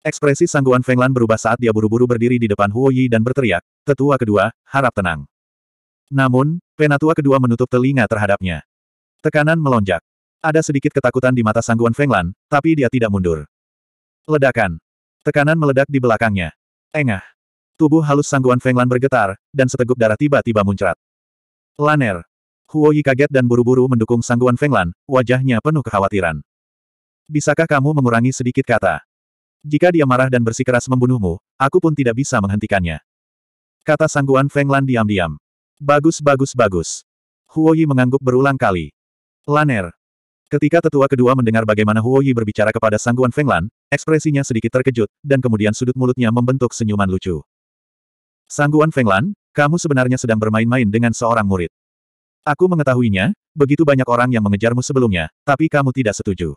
Ekspresi sangguan Fenglan berubah saat dia buru-buru berdiri di depan Huoyi dan berteriak, Tetua kedua, harap tenang. Namun, penatua kedua menutup telinga terhadapnya. Tekanan melonjak. Ada sedikit ketakutan di mata sangguan Fenglan, tapi dia tidak mundur. Ledakan. Tekanan meledak di belakangnya. Engah. Tubuh halus sangguan Fenglan bergetar, dan seteguk darah tiba-tiba muncrat. Laner. Huoyi kaget dan buru-buru mendukung sangguan Fenglan, wajahnya penuh kekhawatiran. Bisakah kamu mengurangi sedikit kata? Jika dia marah dan bersikeras membunuhmu, aku pun tidak bisa menghentikannya. Kata sangguan Fenglan diam-diam. Bagus bagus bagus. Huoyi mengangguk berulang kali. Laner. Ketika tetua kedua mendengar bagaimana Huoyi berbicara kepada sangguan Fenglan, ekspresinya sedikit terkejut, dan kemudian sudut mulutnya membentuk senyuman lucu. Sangguan Fenglan, kamu sebenarnya sedang bermain-main dengan seorang murid. Aku mengetahuinya, begitu banyak orang yang mengejarmu sebelumnya, tapi kamu tidak setuju.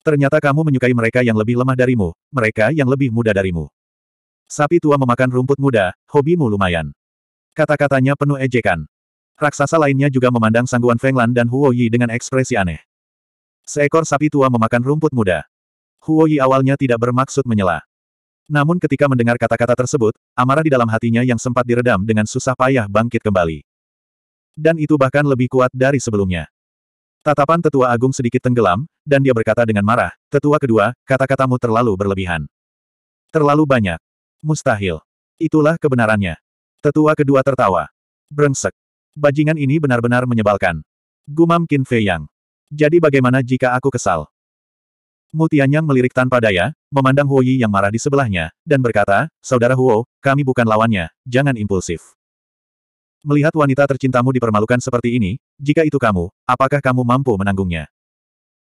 Ternyata kamu menyukai mereka yang lebih lemah darimu, mereka yang lebih muda darimu. Sapi tua memakan rumput muda, hobimu lumayan. Kata-katanya penuh ejekan. Raksasa lainnya juga memandang sangguan Fenglan dan Huo Yi dengan ekspresi aneh. Seekor sapi tua memakan rumput muda. Huo Yi awalnya tidak bermaksud menyela. Namun ketika mendengar kata-kata tersebut, amarah di dalam hatinya yang sempat diredam dengan susah payah bangkit kembali. Dan itu bahkan lebih kuat dari sebelumnya. Tatapan tetua agung sedikit tenggelam, dan dia berkata dengan marah, Tetua kedua, kata-katamu terlalu berlebihan. Terlalu banyak. Mustahil. Itulah kebenarannya. Tetua kedua tertawa. Brengsek. Bajingan ini benar-benar menyebalkan. Gumam Qin Fei Yang. Jadi bagaimana jika aku kesal? Mutianyang melirik tanpa daya, memandang Huo Yi yang marah di sebelahnya, dan berkata, Saudara Huo, kami bukan lawannya, jangan impulsif. Melihat wanita tercintamu dipermalukan seperti ini, jika itu kamu, apakah kamu mampu menanggungnya?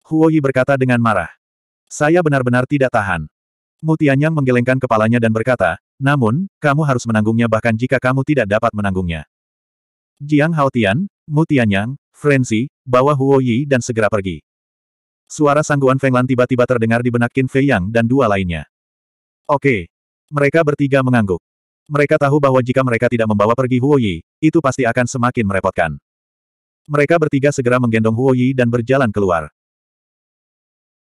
Huo Yi berkata dengan marah. Saya benar-benar tidak tahan. Mutianyang menggelengkan kepalanya dan berkata, namun, kamu harus menanggungnya bahkan jika kamu tidak dapat menanggungnya. Jiang Haotian, Mutianyang, Frenzy, bawa Huo Yi dan segera pergi. Suara sangguan Fenglan tiba-tiba terdengar di benak Qin Fei Yang dan dua lainnya. Oke. Mereka bertiga mengangguk. Mereka tahu bahwa jika mereka tidak membawa pergi Huo Yi, itu pasti akan semakin merepotkan. Mereka bertiga segera menggendong Huo Yi dan berjalan keluar.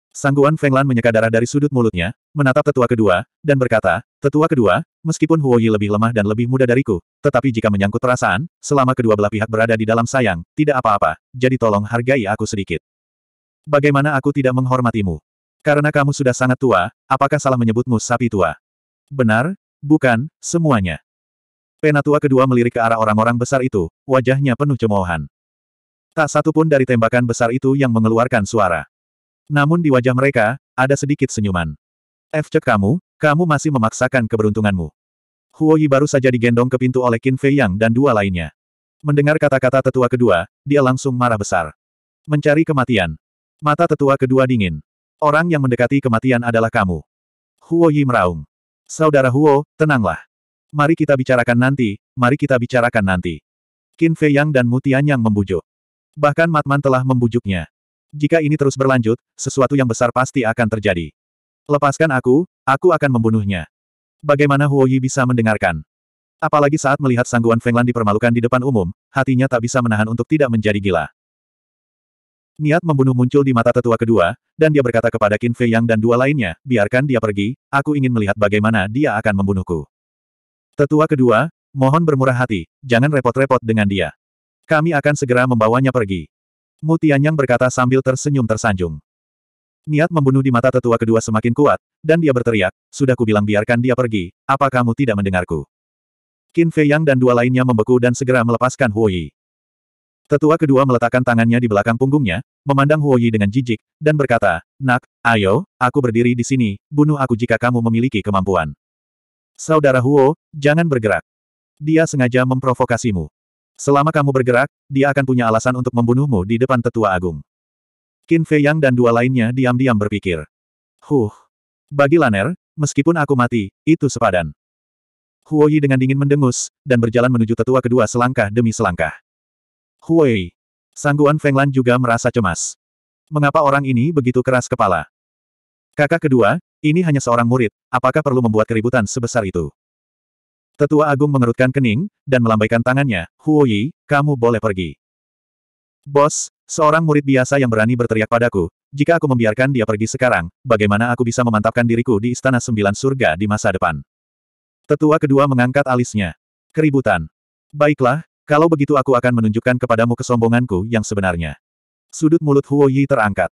Sangguan Fenglan menyeka darah dari sudut mulutnya, menatap tetua kedua, dan berkata, Tetua kedua, meskipun Huo Yi lebih lemah dan lebih muda dariku, tetapi jika menyangkut perasaan, selama kedua belah pihak berada di dalam sayang, tidak apa-apa, jadi tolong hargai aku sedikit. Bagaimana aku tidak menghormatimu? Karena kamu sudah sangat tua, apakah salah menyebutmu sapi tua? Benar, Bukan, semuanya. Penatua kedua melirik ke arah orang-orang besar itu, wajahnya penuh cemoohan. Tak satu pun dari tembakan besar itu yang mengeluarkan suara. Namun di wajah mereka, ada sedikit senyuman. FC kamu, kamu masih memaksakan keberuntunganmu. Huoyi baru saja digendong ke pintu oleh Qin Fei Yang dan dua lainnya. Mendengar kata-kata tetua kedua, dia langsung marah besar. Mencari kematian. Mata tetua kedua dingin. Orang yang mendekati kematian adalah kamu. Huoyi meraung. Saudara Huo, tenanglah. Mari kita bicarakan nanti, mari kita bicarakan nanti. Qin Fei Yang dan Mutian Yang membujuk. Bahkan Matman telah membujuknya. Jika ini terus berlanjut, sesuatu yang besar pasti akan terjadi. Lepaskan aku, aku akan membunuhnya. Bagaimana Huo Yi bisa mendengarkan? Apalagi saat melihat sangguan Feng Lan dipermalukan di depan umum, hatinya tak bisa menahan untuk tidak menjadi gila. Niat membunuh muncul di mata tetua kedua, dan dia berkata kepada Qin Fei Yang dan dua lainnya, biarkan dia pergi, aku ingin melihat bagaimana dia akan membunuhku. Tetua kedua, mohon bermurah hati, jangan repot-repot dengan dia. Kami akan segera membawanya pergi. Yang berkata sambil tersenyum tersanjung. Niat membunuh di mata tetua kedua semakin kuat, dan dia berteriak, sudah kubilang biarkan dia pergi, apa kamu tidak mendengarku? Qin Fei Yang dan dua lainnya membeku dan segera melepaskan Huo Yi. Tetua kedua meletakkan tangannya di belakang punggungnya, memandang Huoyi dengan jijik, dan berkata, Nak, ayo, aku berdiri di sini, bunuh aku jika kamu memiliki kemampuan. Saudara Huo, jangan bergerak. Dia sengaja memprovokasimu. Selama kamu bergerak, dia akan punya alasan untuk membunuhmu di depan tetua agung. Qin Fei Yang dan dua lainnya diam-diam berpikir. Huh. Bagi Laner, meskipun aku mati, itu sepadan. Huoyi dengan dingin mendengus, dan berjalan menuju tetua kedua selangkah demi selangkah. Hui. Sangguan Fenglan juga merasa cemas. Mengapa orang ini begitu keras kepala? Kakak kedua, ini hanya seorang murid, apakah perlu membuat keributan sebesar itu? Tetua Agung mengerutkan kening, dan melambaikan tangannya, Huoyi, kamu boleh pergi. Bos, seorang murid biasa yang berani berteriak padaku, jika aku membiarkan dia pergi sekarang, bagaimana aku bisa memantapkan diriku di Istana Sembilan Surga di masa depan? Tetua kedua mengangkat alisnya. Keributan. Baiklah, kalau begitu aku akan menunjukkan kepadamu kesombonganku yang sebenarnya. Sudut mulut Huo Yi terangkat.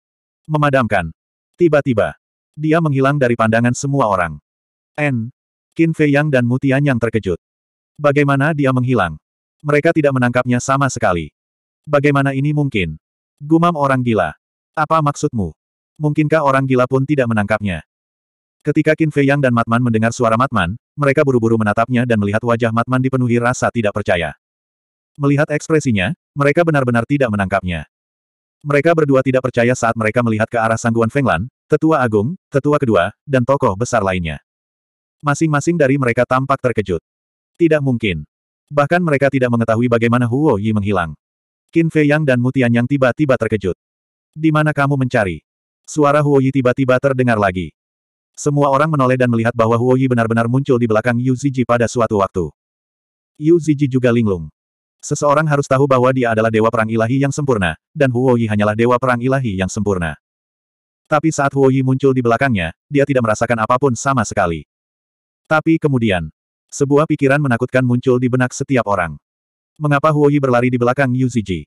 Memadamkan. Tiba-tiba. Dia menghilang dari pandangan semua orang. N. Qin Fei Yang dan Mutian yang terkejut. Bagaimana dia menghilang? Mereka tidak menangkapnya sama sekali. Bagaimana ini mungkin? Gumam orang gila. Apa maksudmu? Mungkinkah orang gila pun tidak menangkapnya? Ketika Qin Fei Yang dan Matman mendengar suara Matman, mereka buru-buru menatapnya dan melihat wajah Matman dipenuhi rasa tidak percaya. Melihat ekspresinya, mereka benar-benar tidak menangkapnya. Mereka berdua tidak percaya saat mereka melihat ke arah sangguan Fenglan, tetua agung, tetua kedua, dan tokoh besar lainnya. Masing-masing dari mereka tampak terkejut. Tidak mungkin. Bahkan mereka tidak mengetahui bagaimana Huo Yi menghilang. Qin Fei Yang dan Mutian Yang tiba-tiba terkejut. Di mana kamu mencari? Suara Huo Yi tiba-tiba terdengar lagi. Semua orang menoleh dan melihat bahwa Huo Yi benar-benar muncul di belakang Yu Ziji pada suatu waktu. Yu Ziji juga linglung. Seseorang harus tahu bahwa dia adalah dewa perang ilahi yang sempurna, dan Huoyi hanyalah dewa perang ilahi yang sempurna. Tapi saat Huoyi muncul di belakangnya, dia tidak merasakan apapun sama sekali. Tapi kemudian, sebuah pikiran menakutkan muncul di benak setiap orang. Mengapa Huoyi berlari di belakang Yu Ziji?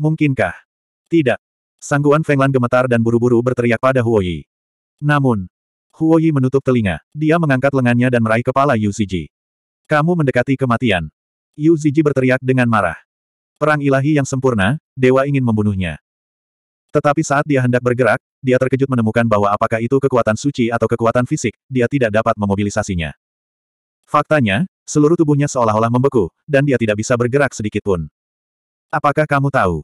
Mungkinkah? Tidak. Sangguan Fenglan gemetar dan buru-buru berteriak pada Huoyi. Namun, Huoyi menutup telinga. Dia mengangkat lengannya dan meraih kepala Yu Ziji. Kamu mendekati kematian. Yu Ziji berteriak dengan marah. Perang ilahi yang sempurna, dewa ingin membunuhnya. Tetapi saat dia hendak bergerak, dia terkejut menemukan bahwa apakah itu kekuatan suci atau kekuatan fisik, dia tidak dapat memobilisasinya. Faktanya, seluruh tubuhnya seolah-olah membeku, dan dia tidak bisa bergerak sedikit pun. Apakah kamu tahu?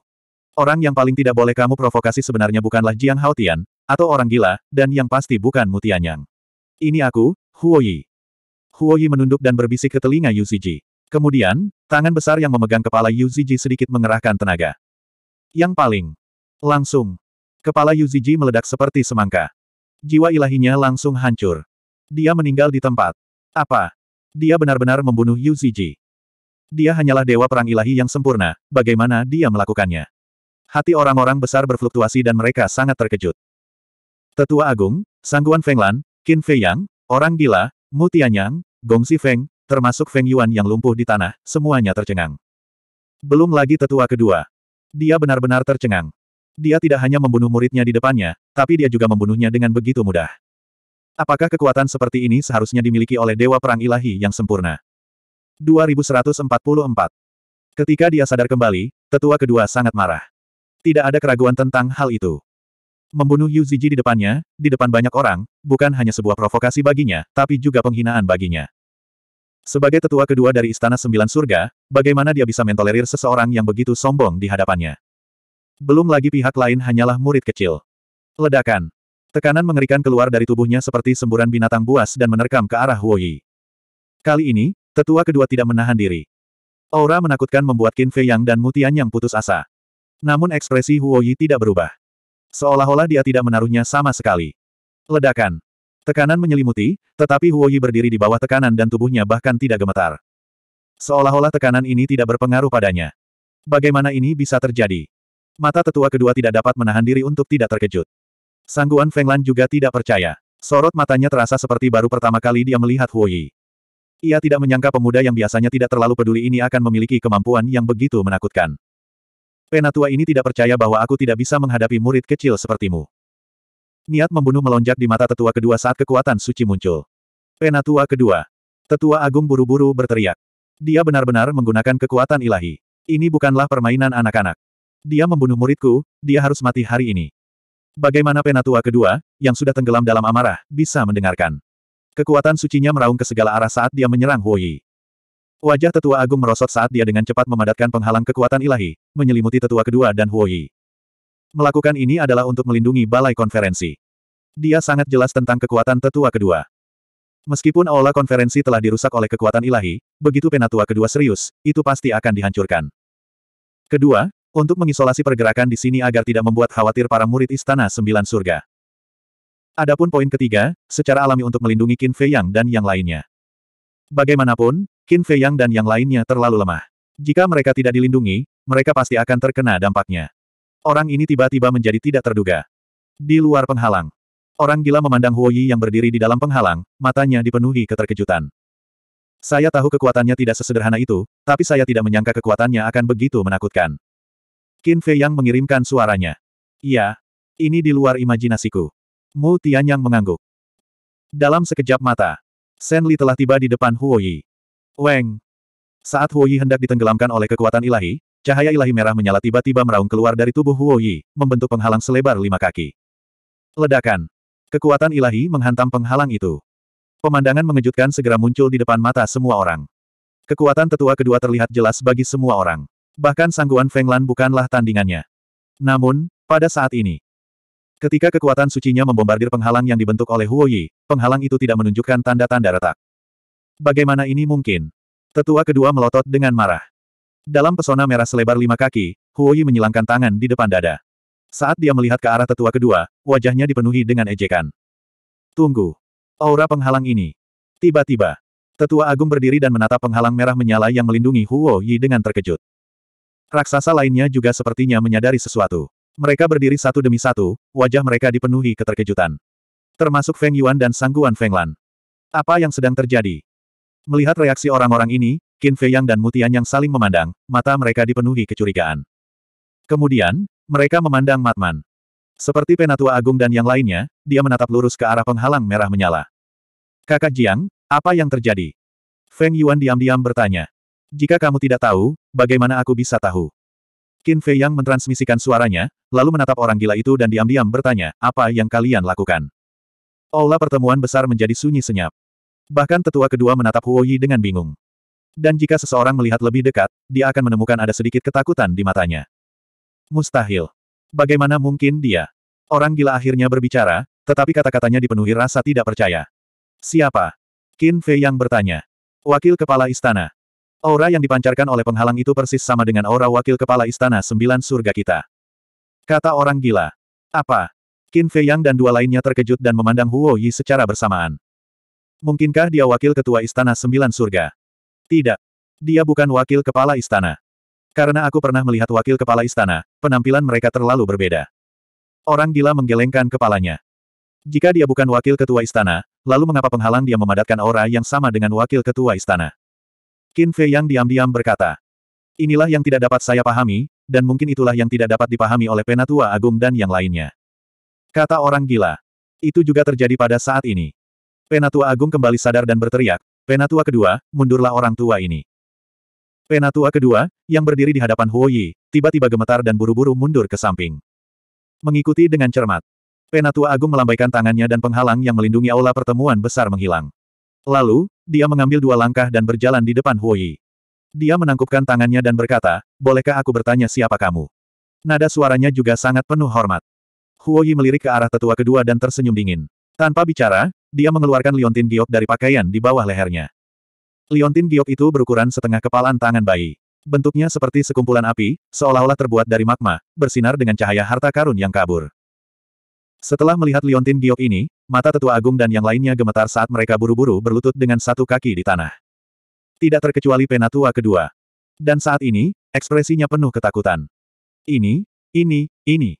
Orang yang paling tidak boleh kamu provokasi sebenarnya bukanlah Jiang Haotian, atau orang gila, dan yang pasti bukan Mutianyang. Ini aku, Huoyi. Huoyi menunduk dan berbisik ke telinga Yu Ziji. Kemudian, tangan besar yang memegang kepala Yu Ziji sedikit mengerahkan tenaga. Yang paling. Langsung. Kepala Yu Ziji meledak seperti semangka. Jiwa ilahinya langsung hancur. Dia meninggal di tempat. Apa? Dia benar-benar membunuh Yu Ziji. Dia hanyalah dewa perang ilahi yang sempurna, bagaimana dia melakukannya? Hati orang-orang besar berfluktuasi dan mereka sangat terkejut. Tetua Agung, Sangguan Fenglan, Qin Feiyang, Orang Gila, Mutianyang, Si Feng, termasuk Feng Yuan yang lumpuh di tanah, semuanya tercengang. Belum lagi tetua kedua. Dia benar-benar tercengang. Dia tidak hanya membunuh muridnya di depannya, tapi dia juga membunuhnya dengan begitu mudah. Apakah kekuatan seperti ini seharusnya dimiliki oleh Dewa Perang Ilahi yang sempurna? 2144 Ketika dia sadar kembali, tetua kedua sangat marah. Tidak ada keraguan tentang hal itu. Membunuh Yu Ziji di depannya, di depan banyak orang, bukan hanya sebuah provokasi baginya, tapi juga penghinaan baginya. Sebagai tetua kedua dari Istana Sembilan Surga, bagaimana dia bisa mentolerir seseorang yang begitu sombong di hadapannya? Belum lagi pihak lain hanyalah murid kecil. Ledakan. Tekanan mengerikan keluar dari tubuhnya seperti semburan binatang buas dan menerkam ke arah Huoyi. Kali ini, tetua kedua tidak menahan diri. Aura menakutkan membuat Qin Fei Yang dan Mutian Yang putus asa. Namun ekspresi Huoyi tidak berubah. Seolah-olah dia tidak menaruhnya sama sekali. Ledakan. Tekanan menyelimuti, tetapi Yi berdiri di bawah tekanan dan tubuhnya bahkan tidak gemetar. Seolah-olah tekanan ini tidak berpengaruh padanya. Bagaimana ini bisa terjadi? Mata tetua kedua tidak dapat menahan diri untuk tidak terkejut. Sangguan Fenglan juga tidak percaya. Sorot matanya terasa seperti baru pertama kali dia melihat Yi. Ia tidak menyangka pemuda yang biasanya tidak terlalu peduli ini akan memiliki kemampuan yang begitu menakutkan. Penatua ini tidak percaya bahwa aku tidak bisa menghadapi murid kecil sepertimu. Niat membunuh melonjak di mata tetua kedua saat kekuatan suci muncul. Penatua kedua. Tetua agung buru-buru berteriak. Dia benar-benar menggunakan kekuatan ilahi. Ini bukanlah permainan anak-anak. Dia membunuh muridku, dia harus mati hari ini. Bagaimana penatua kedua, yang sudah tenggelam dalam amarah, bisa mendengarkan. Kekuatan sucinya meraung ke segala arah saat dia menyerang Huoyi. Wajah tetua agung merosot saat dia dengan cepat memadatkan penghalang kekuatan ilahi, menyelimuti tetua kedua dan Huoyi. Melakukan ini adalah untuk melindungi balai konferensi. Dia sangat jelas tentang kekuatan tetua kedua. Meskipun aula konferensi telah dirusak oleh kekuatan ilahi, begitu penatua kedua serius, itu pasti akan dihancurkan. Kedua, untuk mengisolasi pergerakan di sini agar tidak membuat khawatir para murid Istana Sembilan Surga. Adapun poin ketiga, secara alami untuk melindungi Qin Fei Yang dan yang lainnya. Bagaimanapun, Qin Fei Yang dan yang lainnya terlalu lemah. Jika mereka tidak dilindungi, mereka pasti akan terkena dampaknya. Orang ini tiba-tiba menjadi tidak terduga. Di luar penghalang. Orang gila memandang Huo Yi yang berdiri di dalam penghalang, matanya dipenuhi keterkejutan. Saya tahu kekuatannya tidak sesederhana itu, tapi saya tidak menyangka kekuatannya akan begitu menakutkan. Qin Fei yang mengirimkan suaranya. Iya, ini di luar imajinasiku. Mu Tianyang mengangguk. Dalam sekejap mata, Shen Li telah tiba di depan Huo Yi. Weng. Saat Huo Yi hendak ditenggelamkan oleh kekuatan ilahi, Cahaya ilahi merah menyala tiba-tiba meraung keluar dari tubuh Huo Yi, membentuk penghalang selebar lima kaki. Ledakan. Kekuatan ilahi menghantam penghalang itu. Pemandangan mengejutkan segera muncul di depan mata semua orang. Kekuatan tetua kedua terlihat jelas bagi semua orang. Bahkan sangguan Feng Lan bukanlah tandingannya. Namun, pada saat ini, ketika kekuatan sucinya membombardir penghalang yang dibentuk oleh Huo Yi, penghalang itu tidak menunjukkan tanda-tanda retak. Bagaimana ini mungkin? Tetua kedua melotot dengan marah. Dalam pesona merah selebar lima kaki, Yi menyilangkan tangan di depan dada. Saat dia melihat ke arah tetua kedua, wajahnya dipenuhi dengan ejekan. Tunggu. Aura penghalang ini. Tiba-tiba, tetua agung berdiri dan menatap penghalang merah menyala yang melindungi Huo Yi dengan terkejut. Raksasa lainnya juga sepertinya menyadari sesuatu. Mereka berdiri satu demi satu, wajah mereka dipenuhi keterkejutan. Termasuk Feng Yuan dan Sangguan Feng Lan. Apa yang sedang terjadi? Melihat reaksi orang-orang ini, Qin Fei Yang dan Mutian yang saling memandang, mata mereka dipenuhi kecurigaan. Kemudian, mereka memandang Matman. Seperti Penatua Agung dan yang lainnya, dia menatap lurus ke arah penghalang merah menyala. Kakak Jiang, apa yang terjadi? Feng Yuan diam-diam bertanya. Jika kamu tidak tahu, bagaimana aku bisa tahu? Qin Fei Yang mentransmisikan suaranya, lalu menatap orang gila itu dan diam-diam bertanya, apa yang kalian lakukan? Aula pertemuan besar menjadi sunyi senyap. Bahkan tetua kedua menatap Huo Yi dengan bingung. Dan jika seseorang melihat lebih dekat, dia akan menemukan ada sedikit ketakutan di matanya. Mustahil. Bagaimana mungkin dia? Orang gila akhirnya berbicara, tetapi kata-katanya dipenuhi rasa tidak percaya. Siapa? Qin Fei yang bertanya. Wakil Kepala Istana. Aura yang dipancarkan oleh penghalang itu persis sama dengan aura Wakil Kepala Istana Sembilan Surga kita. Kata orang gila. Apa? Qin Fei Yang dan dua lainnya terkejut dan memandang Huo Yi secara bersamaan. Mungkinkah dia Wakil Ketua Istana Sembilan Surga? Tidak. Dia bukan wakil kepala istana. Karena aku pernah melihat wakil kepala istana, penampilan mereka terlalu berbeda. Orang gila menggelengkan kepalanya. Jika dia bukan wakil ketua istana, lalu mengapa penghalang dia memadatkan aura yang sama dengan wakil ketua istana? Qin Fei yang diam-diam berkata. Inilah yang tidak dapat saya pahami, dan mungkin itulah yang tidak dapat dipahami oleh Penatua Agung dan yang lainnya. Kata orang gila. Itu juga terjadi pada saat ini. Penatua Agung kembali sadar dan berteriak, Penatua kedua, mundurlah orang tua ini. Penatua kedua, yang berdiri di hadapan Huo Yi, tiba-tiba gemetar dan buru-buru mundur ke samping. Mengikuti dengan cermat. Penatua Agung melambaikan tangannya dan penghalang yang melindungi aula pertemuan besar menghilang. Lalu, dia mengambil dua langkah dan berjalan di depan Huo Yi. Dia menangkupkan tangannya dan berkata, Bolehkah aku bertanya siapa kamu? Nada suaranya juga sangat penuh hormat. Huo Yi melirik ke arah tetua kedua dan tersenyum dingin. Tanpa bicara, dia mengeluarkan liontin giok dari pakaian di bawah lehernya. Liontin giok itu berukuran setengah kepalan tangan bayi. Bentuknya seperti sekumpulan api, seolah-olah terbuat dari magma, bersinar dengan cahaya harta karun yang kabur. Setelah melihat liontin giok ini, mata tetua agung dan yang lainnya gemetar saat mereka buru-buru berlutut dengan satu kaki di tanah. Tidak terkecuali penatua kedua. Dan saat ini, ekspresinya penuh ketakutan. Ini, ini, ini.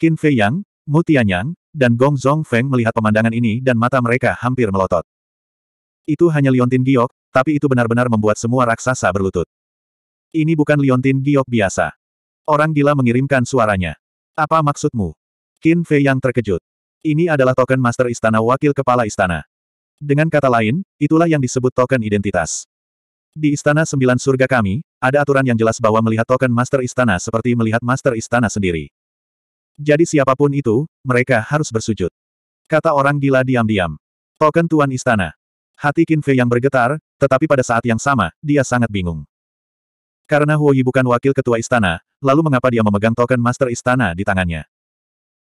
Qin Fei Yang, Mu Yang, dan Gong Zong Feng melihat pemandangan ini dan mata mereka hampir melotot. Itu hanya Liontin Giok, tapi itu benar-benar membuat semua raksasa berlutut. Ini bukan Liontin Giok biasa. Orang gila mengirimkan suaranya. Apa maksudmu? Qin Fei yang terkejut. Ini adalah token Master Istana Wakil Kepala Istana. Dengan kata lain, itulah yang disebut token identitas. Di Istana Sembilan Surga kami, ada aturan yang jelas bahwa melihat token Master Istana seperti melihat Master Istana sendiri. Jadi siapapun itu, mereka harus bersujud. Kata orang gila diam-diam. Token Tuan Istana. Hati Qin Fei yang bergetar, tetapi pada saat yang sama, dia sangat bingung. Karena Huo Yi bukan wakil ketua istana, lalu mengapa dia memegang token master istana di tangannya?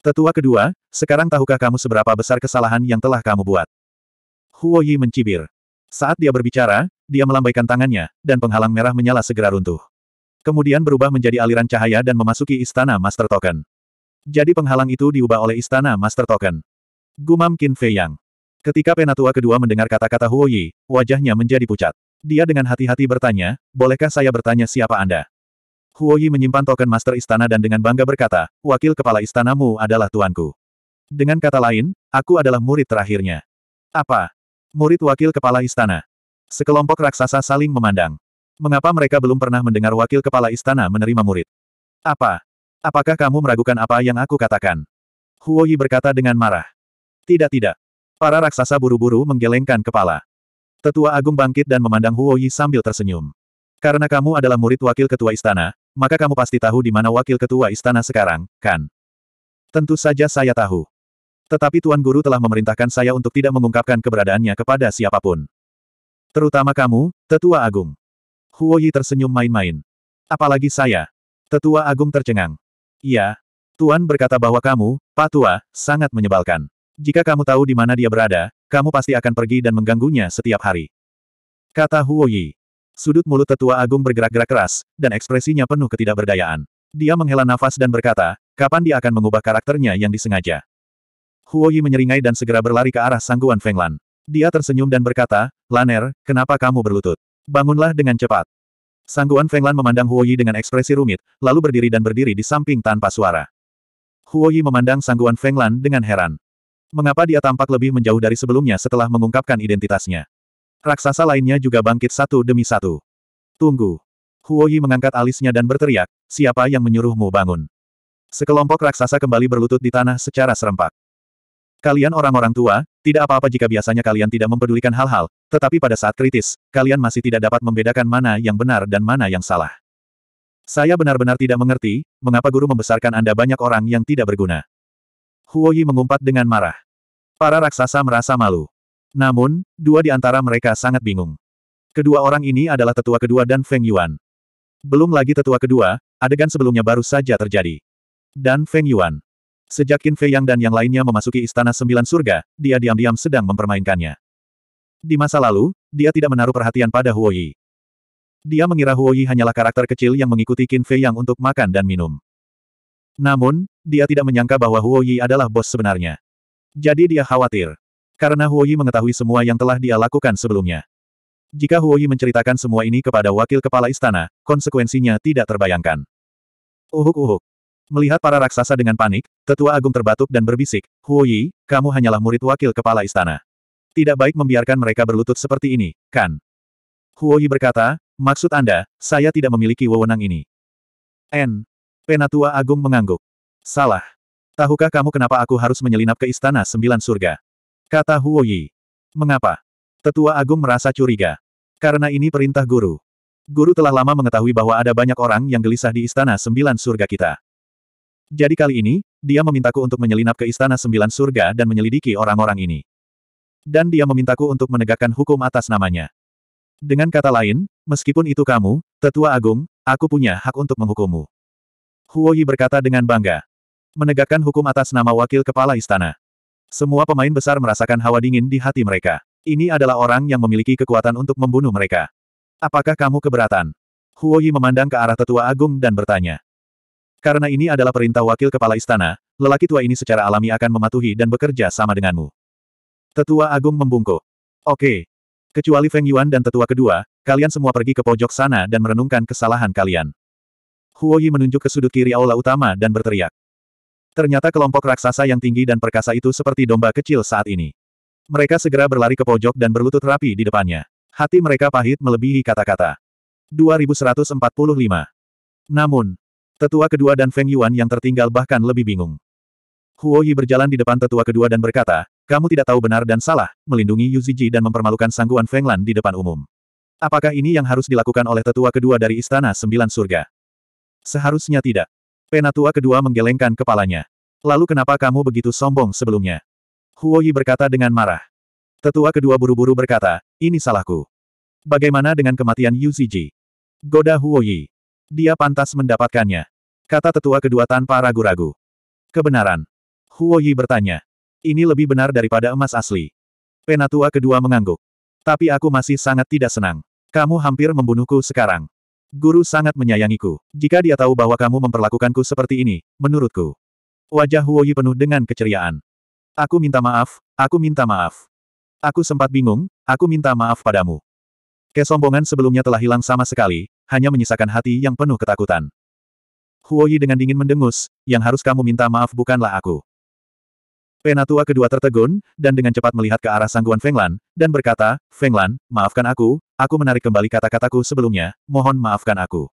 Tetua kedua, sekarang tahukah kamu seberapa besar kesalahan yang telah kamu buat? Huo Yi mencibir. Saat dia berbicara, dia melambaikan tangannya, dan penghalang merah menyala segera runtuh. Kemudian berubah menjadi aliran cahaya dan memasuki istana Master Token. Jadi penghalang itu diubah oleh Istana Master Token. Gumam Qin Fei Yang. Ketika penatua kedua mendengar kata-kata Huo Yi, wajahnya menjadi pucat. Dia dengan hati-hati bertanya, bolehkah saya bertanya siapa Anda? Huo Yi menyimpan token Master Istana dan dengan bangga berkata, wakil kepala istanamu adalah tuanku. Dengan kata lain, aku adalah murid terakhirnya. Apa? Murid wakil kepala istana. Sekelompok raksasa saling memandang. Mengapa mereka belum pernah mendengar wakil kepala istana menerima murid? Apa? Apakah kamu meragukan apa yang aku katakan? Huo Yi berkata dengan marah. Tidak tidak. Para raksasa buru-buru menggelengkan kepala. Tetua Agung bangkit dan memandang Huo Yi sambil tersenyum. Karena kamu adalah murid wakil ketua istana, maka kamu pasti tahu di mana wakil ketua istana sekarang, kan? Tentu saja saya tahu. Tetapi Tuan Guru telah memerintahkan saya untuk tidak mengungkapkan keberadaannya kepada siapapun. Terutama kamu, Tetua Agung. Huo Yi tersenyum main-main. Apalagi saya. Tetua Agung tercengang. Iya. Tuan berkata bahwa kamu, Pak Tua, sangat menyebalkan. Jika kamu tahu di mana dia berada, kamu pasti akan pergi dan mengganggunya setiap hari. Kata Huo Yi. Sudut mulut tetua agung bergerak-gerak keras, dan ekspresinya penuh ketidakberdayaan. Dia menghela nafas dan berkata, kapan dia akan mengubah karakternya yang disengaja. Huo Yi menyeringai dan segera berlari ke arah sangguan Fenglan. Dia tersenyum dan berkata, Laner, kenapa kamu berlutut? Bangunlah dengan cepat. Sangguan Fenglan memandang Huoyi dengan ekspresi rumit, lalu berdiri dan berdiri di samping tanpa suara. Huoyi memandang Sangguan Fenglan dengan heran. Mengapa dia tampak lebih menjauh dari sebelumnya setelah mengungkapkan identitasnya? Raksasa lainnya juga bangkit satu demi satu. Tunggu. Huoyi mengangkat alisnya dan berteriak, siapa yang menyuruhmu bangun? Sekelompok raksasa kembali berlutut di tanah secara serempak. Kalian orang-orang tua, tidak apa-apa jika biasanya kalian tidak mempedulikan hal-hal, tetapi pada saat kritis, kalian masih tidak dapat membedakan mana yang benar dan mana yang salah. Saya benar-benar tidak mengerti, mengapa guru membesarkan Anda banyak orang yang tidak berguna. Huoyi mengumpat dengan marah. Para raksasa merasa malu. Namun, dua di antara mereka sangat bingung. Kedua orang ini adalah tetua kedua dan Feng Yuan. Belum lagi tetua kedua, adegan sebelumnya baru saja terjadi. Dan Feng Yuan. Sejak Qin Fei Yang dan yang lainnya memasuki Istana Sembilan Surga, dia diam-diam sedang mempermainkannya. Di masa lalu, dia tidak menaruh perhatian pada Huo Yi. Dia mengira Huo Yi hanyalah karakter kecil yang mengikuti Qin Fei Yang untuk makan dan minum. Namun, dia tidak menyangka bahwa Huo Yi adalah bos sebenarnya. Jadi dia khawatir. Karena Huo Yi mengetahui semua yang telah dia lakukan sebelumnya. Jika Huo Yi menceritakan semua ini kepada wakil kepala istana, konsekuensinya tidak terbayangkan. Uhuk-uhuk. Melihat para raksasa dengan panik, tetua agung terbatuk dan berbisik, Huo Yi, kamu hanyalah murid wakil kepala istana. Tidak baik membiarkan mereka berlutut seperti ini, kan? Huo Yi berkata, maksud Anda, saya tidak memiliki wewenang ini. N. Penatua Agung mengangguk. Salah. Tahukah kamu kenapa aku harus menyelinap ke istana sembilan surga? Kata Huo Yi. Mengapa? Tetua Agung merasa curiga. Karena ini perintah guru. Guru telah lama mengetahui bahwa ada banyak orang yang gelisah di istana sembilan surga kita. Jadi kali ini, dia memintaku untuk menyelinap ke Istana Sembilan Surga dan menyelidiki orang-orang ini. Dan dia memintaku untuk menegakkan hukum atas namanya. Dengan kata lain, meskipun itu kamu, tetua agung, aku punya hak untuk menghukummu. Huoyi berkata dengan bangga. Menegakkan hukum atas nama wakil kepala istana. Semua pemain besar merasakan hawa dingin di hati mereka. Ini adalah orang yang memiliki kekuatan untuk membunuh mereka. Apakah kamu keberatan? Huoyi memandang ke arah tetua agung dan bertanya. Karena ini adalah perintah wakil kepala istana, lelaki tua ini secara alami akan mematuhi dan bekerja sama denganmu. Tetua Agung membungkuk. Oke. Kecuali Feng Yuan dan tetua kedua, kalian semua pergi ke pojok sana dan merenungkan kesalahan kalian. Huo Yi menunjuk ke sudut kiri aula utama dan berteriak. Ternyata kelompok raksasa yang tinggi dan perkasa itu seperti domba kecil saat ini. Mereka segera berlari ke pojok dan berlutut rapi di depannya. Hati mereka pahit melebihi kata-kata. 2145. Namun, Tetua kedua dan Feng Yuan yang tertinggal bahkan lebih bingung. Huo Yi berjalan di depan tetua kedua dan berkata, kamu tidak tahu benar dan salah, melindungi Yu Ziji dan mempermalukan sangguan Feng Lan di depan umum. Apakah ini yang harus dilakukan oleh tetua kedua dari Istana Sembilan Surga? Seharusnya tidak. Penatua kedua menggelengkan kepalanya. Lalu kenapa kamu begitu sombong sebelumnya? Huo Yi berkata dengan marah. Tetua kedua buru-buru berkata, ini salahku. Bagaimana dengan kematian Yu Ziji? Goda Huo Yi. Dia pantas mendapatkannya. Kata tetua kedua tanpa ragu-ragu. Kebenaran. Huo Yi bertanya. Ini lebih benar daripada emas asli. Penatua kedua mengangguk. Tapi aku masih sangat tidak senang. Kamu hampir membunuhku sekarang. Guru sangat menyayangiku. Jika dia tahu bahwa kamu memperlakukanku seperti ini, menurutku. Wajah Huo Yi penuh dengan keceriaan. Aku minta maaf, aku minta maaf. Aku sempat bingung, aku minta maaf padamu. Kesombongan sebelumnya telah hilang sama sekali, hanya menyisakan hati yang penuh ketakutan. Huoyi dengan dingin mendengus, yang harus kamu minta maaf bukanlah aku. Penatua kedua tertegun, dan dengan cepat melihat ke arah sangguan Fenglan, dan berkata, Fenglan, maafkan aku, aku menarik kembali kata-kataku sebelumnya, mohon maafkan aku.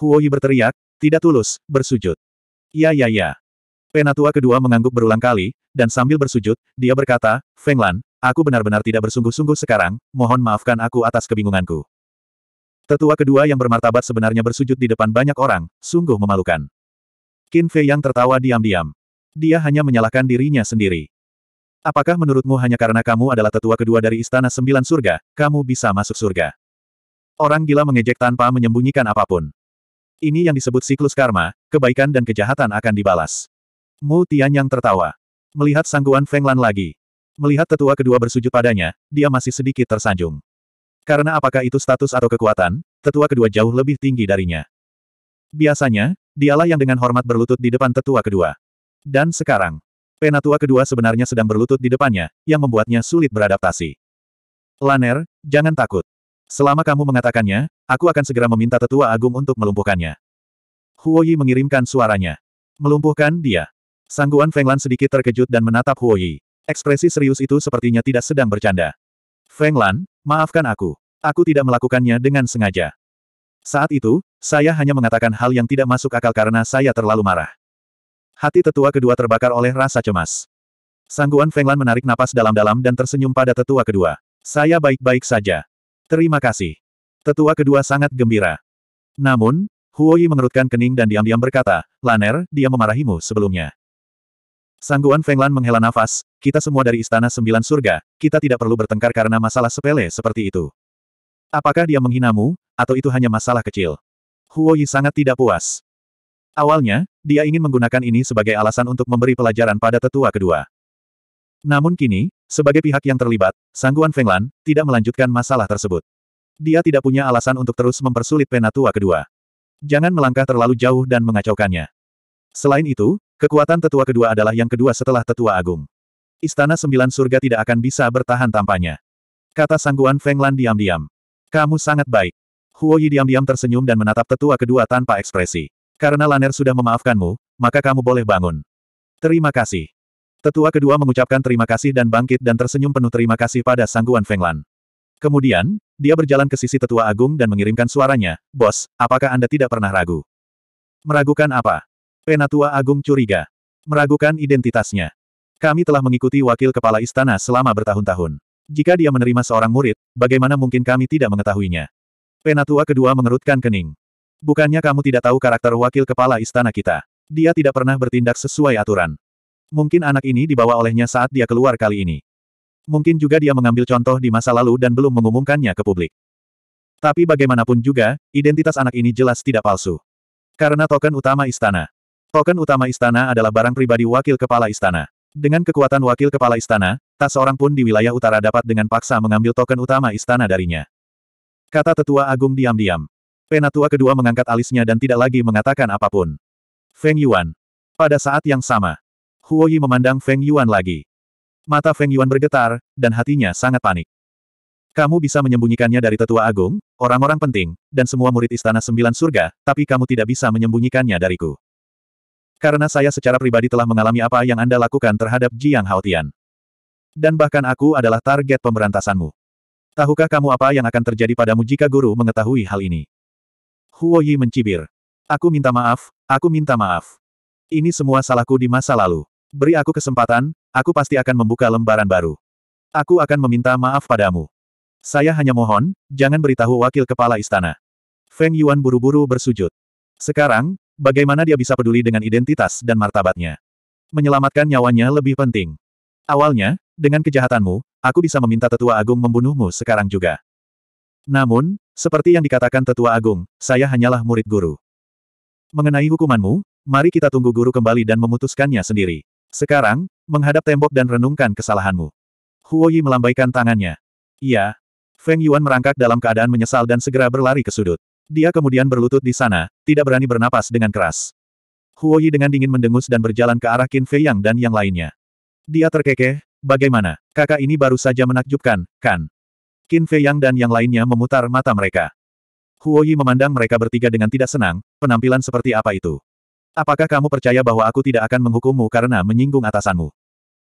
Huoyi berteriak, tidak tulus, bersujud. Ya ya ya. Penatua kedua mengangguk berulang kali, dan sambil bersujud, dia berkata, Fenglan, aku benar-benar tidak bersungguh-sungguh sekarang, mohon maafkan aku atas kebingunganku. Tetua kedua yang bermartabat sebenarnya bersujud di depan banyak orang, sungguh memalukan. Qin Fei yang tertawa diam-diam. Dia hanya menyalahkan dirinya sendiri. Apakah menurutmu hanya karena kamu adalah tetua kedua dari Istana Sembilan Surga, kamu bisa masuk surga? Orang gila mengejek tanpa menyembunyikan apapun. Ini yang disebut siklus karma, kebaikan dan kejahatan akan dibalas. Mu Tianyang tertawa. Melihat sangguan Feng Lan lagi. Melihat tetua kedua bersujud padanya, dia masih sedikit tersanjung. Karena apakah itu status atau kekuatan, tetua kedua jauh lebih tinggi darinya. Biasanya, dialah yang dengan hormat berlutut di depan tetua kedua. Dan sekarang, penatua kedua sebenarnya sedang berlutut di depannya, yang membuatnya sulit beradaptasi. Laner, jangan takut. Selama kamu mengatakannya, aku akan segera meminta tetua agung untuk melumpuhkannya. Huoyi mengirimkan suaranya. Melumpuhkan dia. Sangguan Fenglan sedikit terkejut dan menatap Huo Yi. Ekspresi serius itu sepertinya tidak sedang bercanda. Fenglan, maafkan aku. Aku tidak melakukannya dengan sengaja. Saat itu, saya hanya mengatakan hal yang tidak masuk akal karena saya terlalu marah. Hati tetua kedua terbakar oleh rasa cemas. Sangguan Fenglan menarik napas dalam-dalam dan tersenyum pada tetua kedua. Saya baik-baik saja. Terima kasih. Tetua kedua sangat gembira. Namun, Huoyi mengerutkan kening dan diam-diam berkata, Laner, dia memarahimu sebelumnya. Sangguan Fenglan menghela nafas, kita semua dari Istana Sembilan Surga, kita tidak perlu bertengkar karena masalah sepele seperti itu. Apakah dia menghinamu, atau itu hanya masalah kecil? Huo Yi sangat tidak puas. Awalnya, dia ingin menggunakan ini sebagai alasan untuk memberi pelajaran pada tetua kedua. Namun kini, sebagai pihak yang terlibat, Sangguan Fenglan tidak melanjutkan masalah tersebut. Dia tidak punya alasan untuk terus mempersulit penatua kedua. Jangan melangkah terlalu jauh dan mengacaukannya. Selain itu, Kekuatan tetua kedua adalah yang kedua setelah tetua agung. Istana Sembilan Surga tidak akan bisa bertahan tanpanya. Kata sangguan Fenglan diam-diam. Kamu sangat baik. Huo Yi diam-diam tersenyum dan menatap tetua kedua tanpa ekspresi. Karena Laner sudah memaafkanmu, maka kamu boleh bangun. Terima kasih. Tetua kedua mengucapkan terima kasih dan bangkit dan tersenyum penuh terima kasih pada sangguan Fenglan. Kemudian, dia berjalan ke sisi tetua agung dan mengirimkan suaranya, Bos, apakah Anda tidak pernah ragu? Meragukan apa? Penatua Agung curiga. Meragukan identitasnya. Kami telah mengikuti wakil kepala istana selama bertahun-tahun. Jika dia menerima seorang murid, bagaimana mungkin kami tidak mengetahuinya? Penatua kedua mengerutkan kening. Bukannya kamu tidak tahu karakter wakil kepala istana kita. Dia tidak pernah bertindak sesuai aturan. Mungkin anak ini dibawa olehnya saat dia keluar kali ini. Mungkin juga dia mengambil contoh di masa lalu dan belum mengumumkannya ke publik. Tapi bagaimanapun juga, identitas anak ini jelas tidak palsu. Karena token utama istana, Token utama istana adalah barang pribadi wakil kepala istana. Dengan kekuatan wakil kepala istana, tak seorang pun di wilayah utara dapat dengan paksa mengambil token utama istana darinya. Kata tetua agung diam-diam. Penatua kedua mengangkat alisnya dan tidak lagi mengatakan apapun. Feng Yuan. Pada saat yang sama, Huo Yi memandang Feng Yuan lagi. Mata Feng Yuan bergetar, dan hatinya sangat panik. Kamu bisa menyembunyikannya dari tetua agung, orang-orang penting, dan semua murid istana sembilan surga, tapi kamu tidak bisa menyembunyikannya dariku. Karena saya secara pribadi telah mengalami apa yang Anda lakukan terhadap Jiang Haotian. Dan bahkan aku adalah target pemberantasanmu. Tahukah kamu apa yang akan terjadi padamu jika guru mengetahui hal ini? Huo Yi mencibir. Aku minta maaf, aku minta maaf. Ini semua salahku di masa lalu. Beri aku kesempatan, aku pasti akan membuka lembaran baru. Aku akan meminta maaf padamu. Saya hanya mohon, jangan beritahu wakil kepala istana. Feng Yuan buru-buru bersujud. Sekarang, Bagaimana dia bisa peduli dengan identitas dan martabatnya? Menyelamatkan nyawanya lebih penting. Awalnya, dengan kejahatanmu, aku bisa meminta tetua agung membunuhmu sekarang juga. Namun, seperti yang dikatakan tetua agung, saya hanyalah murid guru. Mengenai hukumanmu, mari kita tunggu guru kembali dan memutuskannya sendiri. Sekarang, menghadap tembok dan renungkan kesalahanmu. Huoyi melambaikan tangannya. Iya. Feng Yuan merangkak dalam keadaan menyesal dan segera berlari ke sudut. Dia kemudian berlutut di sana, tidak berani bernapas dengan keras. Huo Yi dengan dingin mendengus dan berjalan ke arah Qin Fei Yang dan yang lainnya. Dia terkekeh, bagaimana, kakak ini baru saja menakjubkan, kan? Qin Fei Yang dan yang lainnya memutar mata mereka. Huo Yi memandang mereka bertiga dengan tidak senang, penampilan seperti apa itu? Apakah kamu percaya bahwa aku tidak akan menghukummu karena menyinggung atasanmu?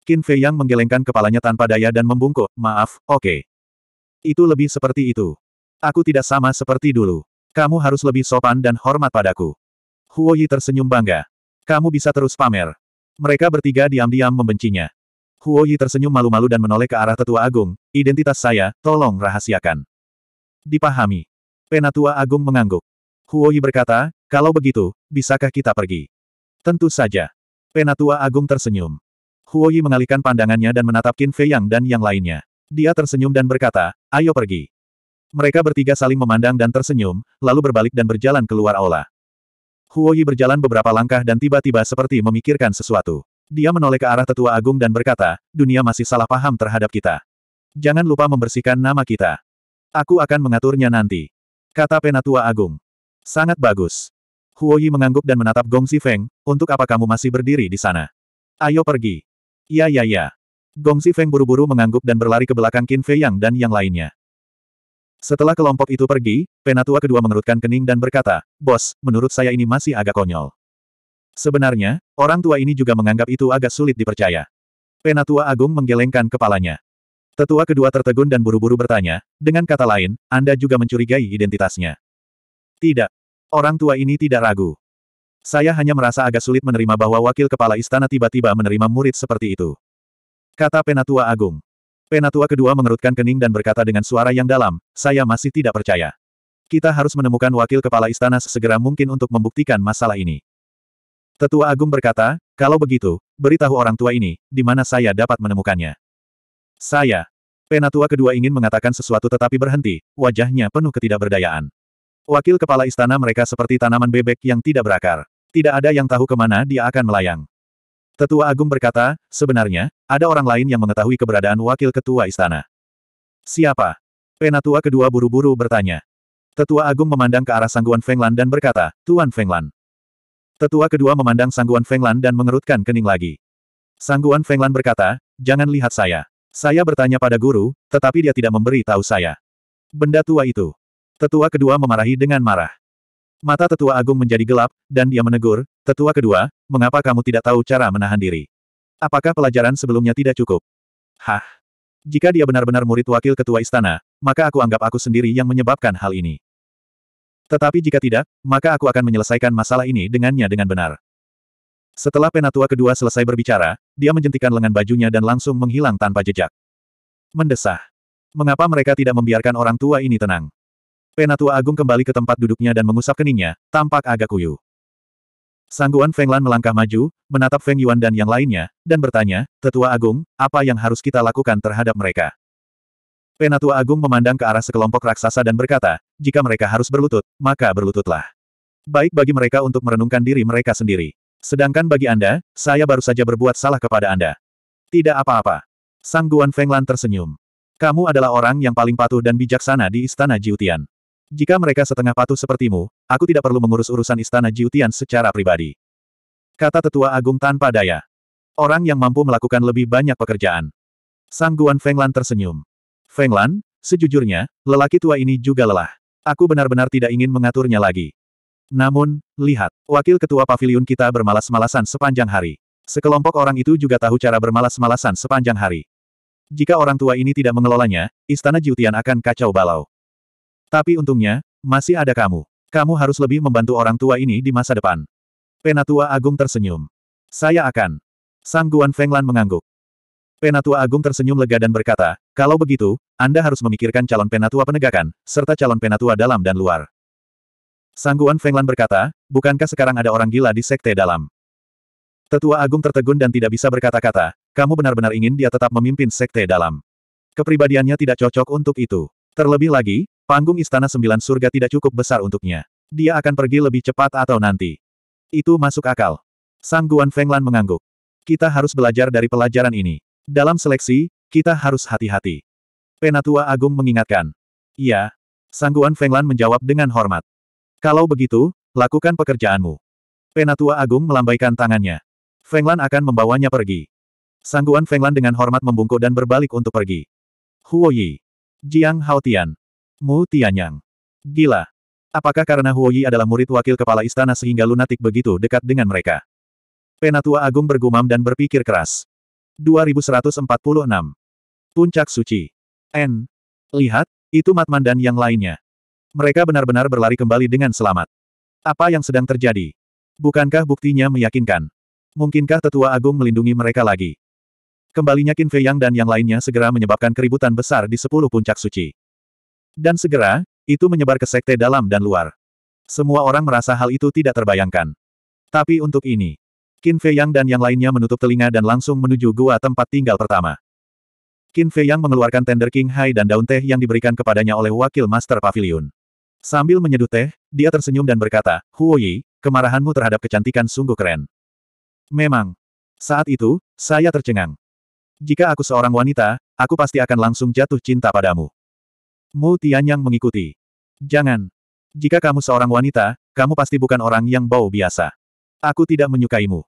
Qin Fei Yang menggelengkan kepalanya tanpa daya dan membungkuk, maaf, oke. Okay. Itu lebih seperti itu. Aku tidak sama seperti dulu. Kamu harus lebih sopan dan hormat padaku. Huo Yi tersenyum bangga. Kamu bisa terus pamer. Mereka bertiga diam-diam membencinya. Huo Yi tersenyum malu-malu dan menoleh ke arah tetua agung, identitas saya, tolong rahasiakan. Dipahami. Penatua agung mengangguk. Huo Yi berkata, kalau begitu, bisakah kita pergi? Tentu saja. Penatua agung tersenyum. Huo Yi mengalihkan pandangannya dan menatap Qin Fei Yang dan yang lainnya. Dia tersenyum dan berkata, ayo pergi. Mereka bertiga saling memandang dan tersenyum, lalu berbalik dan berjalan keluar aula. Huoyi berjalan beberapa langkah dan tiba-tiba seperti memikirkan sesuatu. Dia menoleh ke arah tetua agung dan berkata, dunia masih salah paham terhadap kita. Jangan lupa membersihkan nama kita. Aku akan mengaturnya nanti. Kata penatua agung. Sangat bagus. Huoyi mengangguk dan menatap Gong Si Feng, untuk apa kamu masih berdiri di sana? Ayo pergi. Ya ya ya. Gong Si Feng buru-buru mengangguk dan berlari ke belakang Qin Fei Yang dan yang lainnya. Setelah kelompok itu pergi, penatua kedua mengerutkan kening dan berkata, Bos, menurut saya ini masih agak konyol. Sebenarnya, orang tua ini juga menganggap itu agak sulit dipercaya. Penatua Agung menggelengkan kepalanya. Tetua kedua tertegun dan buru-buru bertanya, dengan kata lain, Anda juga mencurigai identitasnya. Tidak. Orang tua ini tidak ragu. Saya hanya merasa agak sulit menerima bahwa wakil kepala istana tiba-tiba menerima murid seperti itu. Kata Penatua Agung. Penatua kedua mengerutkan kening dan berkata dengan suara yang dalam, saya masih tidak percaya. Kita harus menemukan wakil kepala istana sesegera mungkin untuk membuktikan masalah ini. Tetua Agung berkata, kalau begitu, beritahu orang tua ini, di mana saya dapat menemukannya. Saya. Penatua kedua ingin mengatakan sesuatu tetapi berhenti, wajahnya penuh ketidakberdayaan. Wakil kepala istana mereka seperti tanaman bebek yang tidak berakar. Tidak ada yang tahu kemana dia akan melayang. Tetua Agung berkata, sebenarnya, ada orang lain yang mengetahui keberadaan wakil ketua istana. Siapa? Penatua kedua buru-buru bertanya. Tetua Agung memandang ke arah Sangguan Fenglan dan berkata, Tuan Fenglan. Tetua kedua memandang Sangguan Fenglan dan mengerutkan kening lagi. Sangguan Fenglan berkata, jangan lihat saya. Saya bertanya pada guru, tetapi dia tidak memberi tahu saya. Benda tua itu. Tetua kedua memarahi dengan marah. Mata tetua agung menjadi gelap, dan dia menegur, tetua kedua, mengapa kamu tidak tahu cara menahan diri? Apakah pelajaran sebelumnya tidak cukup? Hah? Jika dia benar-benar murid wakil ketua istana, maka aku anggap aku sendiri yang menyebabkan hal ini. Tetapi jika tidak, maka aku akan menyelesaikan masalah ini dengannya dengan benar. Setelah penatua kedua selesai berbicara, dia menjentikan lengan bajunya dan langsung menghilang tanpa jejak. Mendesah. Mengapa mereka tidak membiarkan orang tua ini tenang? Penatua Agung kembali ke tempat duduknya dan mengusap keningnya, tampak agak kuyu. Sangguan Feng Lan melangkah maju, menatap Feng Yuan dan yang lainnya, dan bertanya, Tetua Agung, apa yang harus kita lakukan terhadap mereka? Penatua Agung memandang ke arah sekelompok raksasa dan berkata, jika mereka harus berlutut, maka berlututlah. Baik bagi mereka untuk merenungkan diri mereka sendiri. Sedangkan bagi Anda, saya baru saja berbuat salah kepada Anda. Tidak apa-apa. Sangguan Feng Lan tersenyum. Kamu adalah orang yang paling patuh dan bijaksana di Istana Jiutian. Jika mereka setengah patuh sepertimu, aku tidak perlu mengurus urusan istana Jiutian secara pribadi. Kata tetua agung tanpa daya. Orang yang mampu melakukan lebih banyak pekerjaan. Sang Guan Fenglan tersenyum. Fenglan, sejujurnya, lelaki tua ini juga lelah. Aku benar-benar tidak ingin mengaturnya lagi. Namun, lihat, wakil ketua pavilion kita bermalas-malasan sepanjang hari. Sekelompok orang itu juga tahu cara bermalas-malasan sepanjang hari. Jika orang tua ini tidak mengelolanya, istana Jiutian akan kacau balau. Tapi untungnya, masih ada kamu. Kamu harus lebih membantu orang tua ini di masa depan. Penatua Agung tersenyum. Saya akan. Sang Guan Fenglan mengangguk. Penatua Agung tersenyum lega dan berkata, kalau begitu, Anda harus memikirkan calon penatua penegakan, serta calon penatua dalam dan luar. Sang Guan Fenglan berkata, bukankah sekarang ada orang gila di sekte dalam? Tetua Agung tertegun dan tidak bisa berkata-kata, kamu benar-benar ingin dia tetap memimpin sekte dalam. Kepribadiannya tidak cocok untuk itu. Terlebih lagi, Panggung Istana Sembilan Surga tidak cukup besar untuknya. Dia akan pergi lebih cepat atau nanti. Itu masuk akal. Sang Guan Fenglan mengangguk. Kita harus belajar dari pelajaran ini. Dalam seleksi, kita harus hati-hati. Penatua Agung mengingatkan. Iya. Sang Guan Fenglan menjawab dengan hormat. Kalau begitu, lakukan pekerjaanmu. Penatua Agung melambaikan tangannya. Fenglan akan membawanya pergi. Sangguan Fenglan dengan hormat membungkuk dan berbalik untuk pergi. Huoyi. Yi. Jiang Haotian. Mu Tianyang. Gila. Apakah karena Huoyi adalah murid wakil kepala istana sehingga lunatik begitu dekat dengan mereka? Penatua Agung bergumam dan berpikir keras. 2146. Puncak Suci. N. Lihat, itu Matman dan yang lainnya. Mereka benar-benar berlari kembali dengan selamat. Apa yang sedang terjadi? Bukankah buktinya meyakinkan? Mungkinkah Tetua Agung melindungi mereka lagi? Kembalinya Qin Fei Yang dan yang lainnya segera menyebabkan keributan besar di sepuluh puncak suci. Dan segera, itu menyebar ke sekte dalam dan luar. Semua orang merasa hal itu tidak terbayangkan. Tapi untuk ini, Qin Fei Yang dan yang lainnya menutup telinga dan langsung menuju gua tempat tinggal pertama. Qin Fei Yang mengeluarkan tender King Hai dan daun teh yang diberikan kepadanya oleh wakil Master Pavilion. Sambil menyeduh teh, dia tersenyum dan berkata, Huo Yi, kemarahanmu terhadap kecantikan sungguh keren. Memang. Saat itu, saya tercengang. Jika aku seorang wanita, aku pasti akan langsung jatuh cinta padamu. Mu Tianyang mengikuti. Jangan. Jika kamu seorang wanita, kamu pasti bukan orang yang bau biasa. Aku tidak menyukaimu.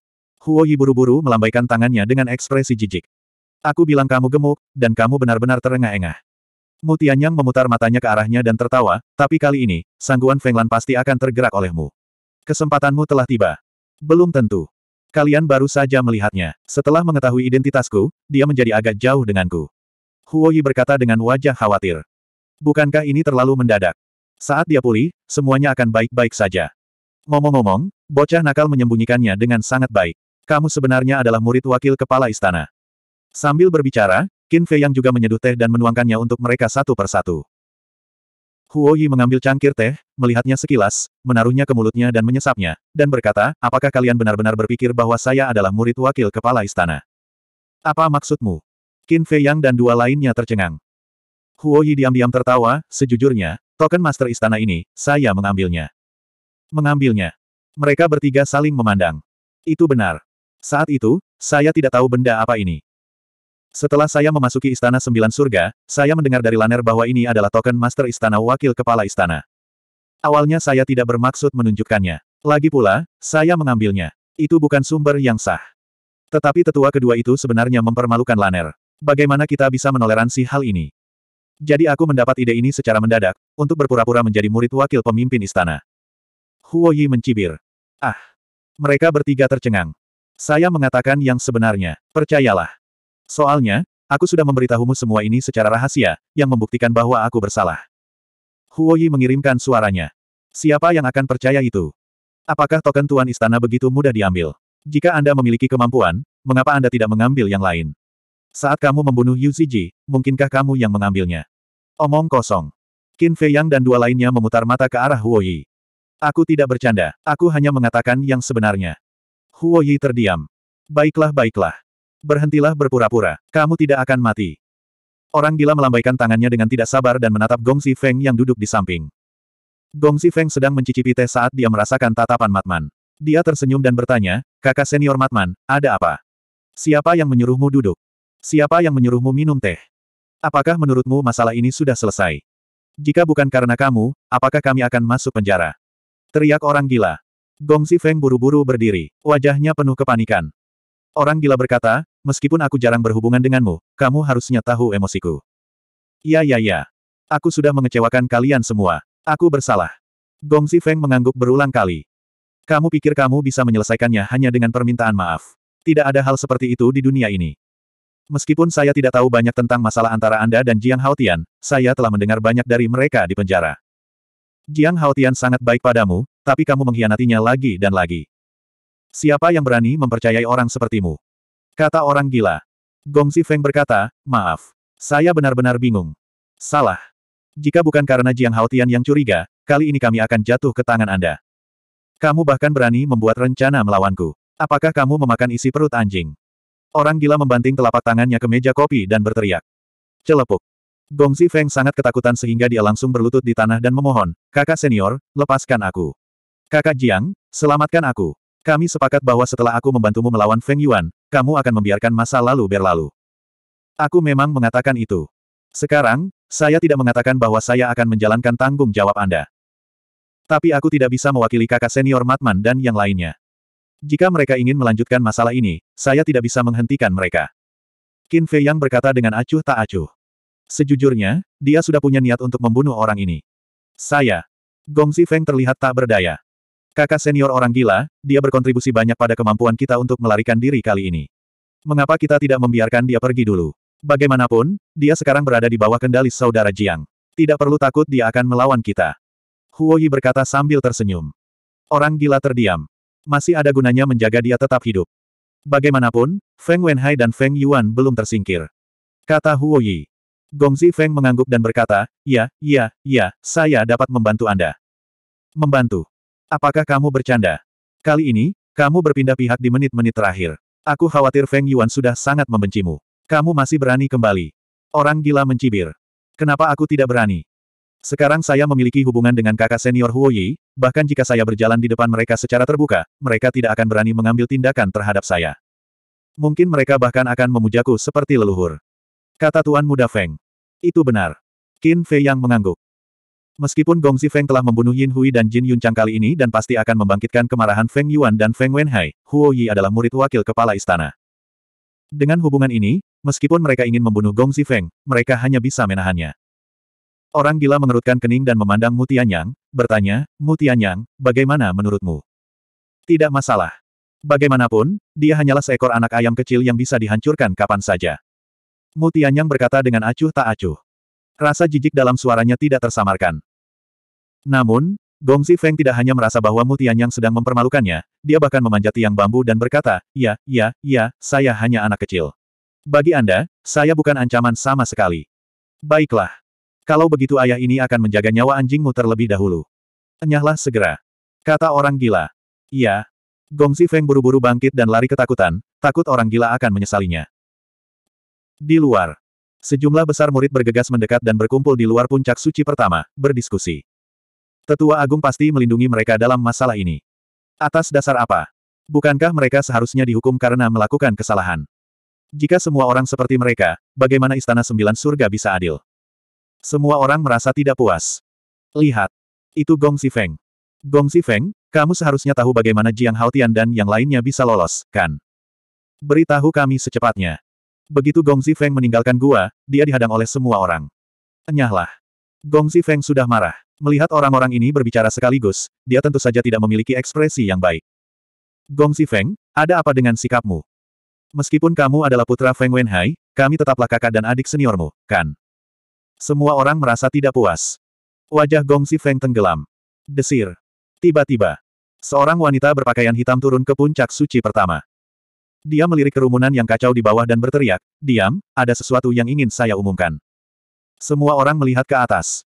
Huo Yi buru-buru melambaikan tangannya dengan ekspresi jijik. Aku bilang kamu gemuk, dan kamu benar-benar terengah-engah. Mu Tianyang memutar matanya ke arahnya dan tertawa, tapi kali ini, sangguan Feng Lan pasti akan tergerak olehmu. Kesempatanmu telah tiba. Belum tentu. Kalian baru saja melihatnya. Setelah mengetahui identitasku, dia menjadi agak jauh denganku. Huo Yi berkata dengan wajah khawatir. Bukankah ini terlalu mendadak? Saat dia pulih, semuanya akan baik-baik saja. Ngomong-ngomong, bocah nakal menyembunyikannya dengan sangat baik. Kamu sebenarnya adalah murid wakil kepala istana. Sambil berbicara, Qin Fei yang juga menyeduh teh dan menuangkannya untuk mereka satu persatu. Huo Yi mengambil cangkir teh, melihatnya sekilas, menaruhnya ke mulutnya dan menyesapnya, dan berkata, apakah kalian benar-benar berpikir bahwa saya adalah murid wakil kepala istana? Apa maksudmu? Qin Fei Yang dan dua lainnya tercengang. Huo Yi diam-diam tertawa, sejujurnya, token master istana ini, saya mengambilnya. Mengambilnya. Mereka bertiga saling memandang. Itu benar. Saat itu, saya tidak tahu benda apa ini. Setelah saya memasuki Istana Sembilan Surga, saya mendengar dari Laner bahwa ini adalah token Master Istana Wakil Kepala Istana. Awalnya saya tidak bermaksud menunjukkannya. Lagi pula, saya mengambilnya. Itu bukan sumber yang sah. Tetapi tetua kedua itu sebenarnya mempermalukan Laner. Bagaimana kita bisa menoleransi hal ini? Jadi aku mendapat ide ini secara mendadak, untuk berpura-pura menjadi murid wakil pemimpin istana. Huo Yi mencibir. Ah! Mereka bertiga tercengang. Saya mengatakan yang sebenarnya, percayalah. Soalnya, aku sudah memberitahumu semua ini secara rahasia, yang membuktikan bahwa aku bersalah. Huo Yi mengirimkan suaranya. Siapa yang akan percaya itu? Apakah token tuan istana begitu mudah diambil? Jika Anda memiliki kemampuan, mengapa Anda tidak mengambil yang lain? Saat kamu membunuh Yu Ziji, mungkinkah kamu yang mengambilnya? Omong kosong. Qin Fei Yang dan dua lainnya memutar mata ke arah Huo Yi. Aku tidak bercanda, aku hanya mengatakan yang sebenarnya. Huo Yi terdiam. Baiklah baiklah. Berhentilah berpura-pura, kamu tidak akan mati. Orang gila melambaikan tangannya dengan tidak sabar dan menatap Si Feng yang duduk di samping. Si Feng sedang mencicipi teh saat dia merasakan tatapan Matman. Dia tersenyum dan bertanya, kakak senior Matman, ada apa? Siapa yang menyuruhmu duduk? Siapa yang menyuruhmu minum teh? Apakah menurutmu masalah ini sudah selesai? Jika bukan karena kamu, apakah kami akan masuk penjara? Teriak orang gila. Gong Si Feng buru-buru berdiri, wajahnya penuh kepanikan. Orang gila berkata, meskipun aku jarang berhubungan denganmu, kamu harusnya tahu emosiku. Ya ya ya. Aku sudah mengecewakan kalian semua. Aku bersalah. Gong Si Feng mengangguk berulang kali. Kamu pikir kamu bisa menyelesaikannya hanya dengan permintaan maaf? Tidak ada hal seperti itu di dunia ini. Meskipun saya tidak tahu banyak tentang masalah antara Anda dan Jiang Haotian, saya telah mendengar banyak dari mereka di penjara. Jiang Haotian sangat baik padamu, tapi kamu mengkhianatinya lagi dan lagi. Siapa yang berani mempercayai orang sepertimu? Kata orang gila. Gongzi Feng berkata, maaf. Saya benar-benar bingung. Salah. Jika bukan karena Jiang Haotian yang curiga, kali ini kami akan jatuh ke tangan Anda. Kamu bahkan berani membuat rencana melawanku. Apakah kamu memakan isi perut anjing? Orang gila membanting telapak tangannya ke meja kopi dan berteriak. Celepuk. Gongzi Feng sangat ketakutan sehingga dia langsung berlutut di tanah dan memohon, kakak senior, lepaskan aku. Kakak Jiang, selamatkan aku. Kami sepakat bahwa setelah aku membantumu melawan Feng Yuan, kamu akan membiarkan masa lalu berlalu. Aku memang mengatakan itu. Sekarang, saya tidak mengatakan bahwa saya akan menjalankan tanggung jawab Anda. Tapi aku tidak bisa mewakili kakak senior Matman dan yang lainnya. Jika mereka ingin melanjutkan masalah ini, saya tidak bisa menghentikan mereka. Qin Fei Yang berkata dengan acuh tak acuh. Sejujurnya, dia sudah punya niat untuk membunuh orang ini. Saya. Gong Feng terlihat tak berdaya. Kakak senior orang gila, dia berkontribusi banyak pada kemampuan kita untuk melarikan diri kali ini. Mengapa kita tidak membiarkan dia pergi dulu? Bagaimanapun, dia sekarang berada di bawah kendali saudara Jiang. Tidak perlu takut dia akan melawan kita. Huoyi berkata sambil tersenyum. Orang gila terdiam. Masih ada gunanya menjaga dia tetap hidup. Bagaimanapun, Feng Wenhai dan Feng Yuan belum tersingkir. Kata Huo Yi. Gongzi Feng mengangguk dan berkata, Ya, ya, ya, saya dapat membantu Anda. Membantu. Apakah kamu bercanda? Kali ini, kamu berpindah pihak di menit-menit terakhir. Aku khawatir Feng Yuan sudah sangat membencimu. Kamu masih berani kembali. Orang gila mencibir. Kenapa aku tidak berani? Sekarang saya memiliki hubungan dengan kakak senior Huo Yi, bahkan jika saya berjalan di depan mereka secara terbuka, mereka tidak akan berani mengambil tindakan terhadap saya. Mungkin mereka bahkan akan memujaku seperti leluhur. Kata Tuan Muda Feng. Itu benar. Qin Fei yang mengangguk. Meskipun Gongzi Feng telah membunuh Yin Hui dan Jin Yun Chang kali ini dan pasti akan membangkitkan kemarahan Feng Yuan dan Feng Wenhai, Huo Yi adalah murid wakil kepala istana. Dengan hubungan ini, meskipun mereka ingin membunuh Gongzi Feng, mereka hanya bisa menahannya. Orang gila mengerutkan kening dan memandang Mutianyang, bertanya, Mutianyang, bagaimana menurutmu? Tidak masalah. Bagaimanapun, dia hanyalah seekor anak ayam kecil yang bisa dihancurkan kapan saja. Mutianyang berkata dengan acuh tak acuh. Rasa jijik dalam suaranya tidak tersamarkan. Namun, Gongzi Feng tidak hanya merasa bahwa Mutianyang sedang mempermalukannya, dia bahkan memanjat tiang bambu dan berkata, ya, ya, ya, saya hanya anak kecil. Bagi Anda, saya bukan ancaman sama sekali. Baiklah. Kalau begitu ayah ini akan menjaga nyawa anjingmu terlebih dahulu. Enyahlah segera. Kata orang gila. Iya. Gongzi Feng buru-buru bangkit dan lari ketakutan, takut orang gila akan menyesalinya. Di luar. Sejumlah besar murid bergegas mendekat dan berkumpul di luar puncak suci pertama, berdiskusi. Tetua Agung pasti melindungi mereka dalam masalah ini. Atas dasar apa? Bukankah mereka seharusnya dihukum karena melakukan kesalahan? Jika semua orang seperti mereka, bagaimana Istana Sembilan Surga bisa adil? Semua orang merasa tidak puas. Lihat. Itu Gong Feng. Gong Feng, kamu seharusnya tahu bagaimana Jiang Haotian dan yang lainnya bisa lolos, kan? Beritahu kami secepatnya. Begitu Gong Feng meninggalkan gua, dia dihadang oleh semua orang. Enyahlah. Gong Feng sudah marah. Melihat orang-orang ini berbicara sekaligus, dia tentu saja tidak memiliki ekspresi yang baik. Gong Feng, ada apa dengan sikapmu? Meskipun kamu adalah putra Feng Wenhai, kami tetaplah kakak dan adik seniormu, kan? Semua orang merasa tidak puas. Wajah Gong Si Feng tenggelam. Desir. Tiba-tiba, seorang wanita berpakaian hitam turun ke puncak suci pertama. Dia melirik kerumunan yang kacau di bawah dan berteriak, Diam, ada sesuatu yang ingin saya umumkan. Semua orang melihat ke atas.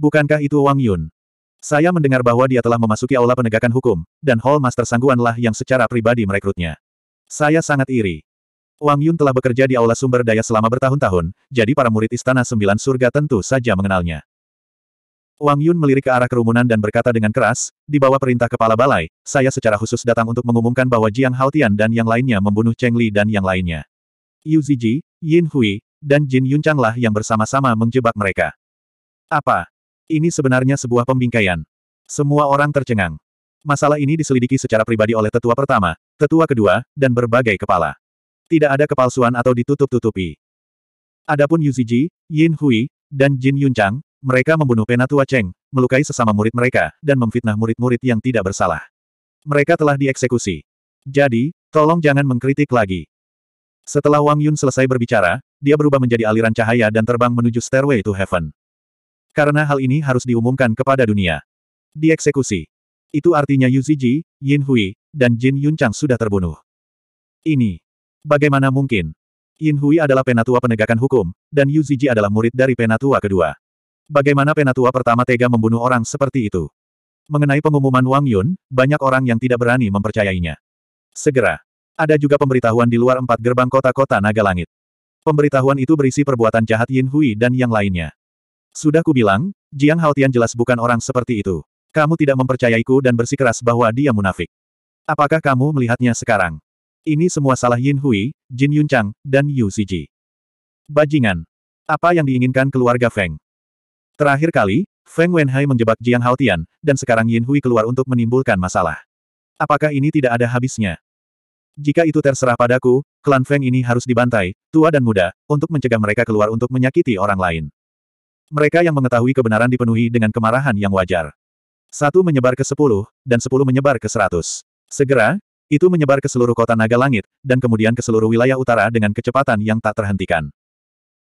Bukankah itu Wang Yun? Saya mendengar bahwa dia telah memasuki aula penegakan hukum, dan Hall Master Sangguanlah yang secara pribadi merekrutnya. Saya sangat iri. Wang Yun telah bekerja di Aula Sumber Daya selama bertahun-tahun, jadi para murid Istana Sembilan Surga tentu saja mengenalnya. Wang Yun melirik ke arah kerumunan dan berkata dengan keras, di bawah perintah kepala balai, saya secara khusus datang untuk mengumumkan bahwa Jiang Haotian dan yang lainnya membunuh Cheng Li dan yang lainnya. Yu Ziji, Yin Hui, dan Jin Yun Changlah yang bersama-sama menjebak mereka. Apa? Ini sebenarnya sebuah pembingkaian. Semua orang tercengang. Masalah ini diselidiki secara pribadi oleh tetua pertama, tetua kedua, dan berbagai kepala. Tidak ada kepalsuan atau ditutup-tutupi. Adapun Yu Ziji, Yin Hui, dan Jin Yunchang, mereka membunuh Penatua Cheng, melukai sesama murid mereka, dan memfitnah murid-murid yang tidak bersalah. Mereka telah dieksekusi. Jadi, tolong jangan mengkritik lagi. Setelah Wang Yun selesai berbicara, dia berubah menjadi aliran cahaya dan terbang menuju Stairway to Heaven. Karena hal ini harus diumumkan kepada dunia. Dieksekusi. Itu artinya Yu Ziji, Yin Hui, dan Jin Yunchang sudah terbunuh. Ini Bagaimana mungkin? Yin Hui adalah penatua penegakan hukum, dan Yu Ziji adalah murid dari penatua kedua. Bagaimana penatua pertama tega membunuh orang seperti itu? Mengenai pengumuman Wang Yun, banyak orang yang tidak berani mempercayainya. Segera, ada juga pemberitahuan di luar empat gerbang kota-kota naga langit. Pemberitahuan itu berisi perbuatan jahat Yin Hui dan yang lainnya. Sudah kubilang, Jiang Haotian jelas bukan orang seperti itu. Kamu tidak mempercayaiku dan bersikeras bahwa dia munafik. Apakah kamu melihatnya sekarang? Ini semua salah Yin Hui, Jin Yun Chang, dan Yu Siji. Bajingan. Apa yang diinginkan keluarga Feng? Terakhir kali, Feng Wenhai menjebak Jiang Haotian, dan sekarang Yin Hui keluar untuk menimbulkan masalah. Apakah ini tidak ada habisnya? Jika itu terserah padaku, klan Feng ini harus dibantai, tua dan muda, untuk mencegah mereka keluar untuk menyakiti orang lain. Mereka yang mengetahui kebenaran dipenuhi dengan kemarahan yang wajar. Satu menyebar ke sepuluh, dan sepuluh menyebar ke seratus. Segera, itu menyebar ke seluruh kota Naga Langit, dan kemudian ke seluruh wilayah utara dengan kecepatan yang tak terhentikan.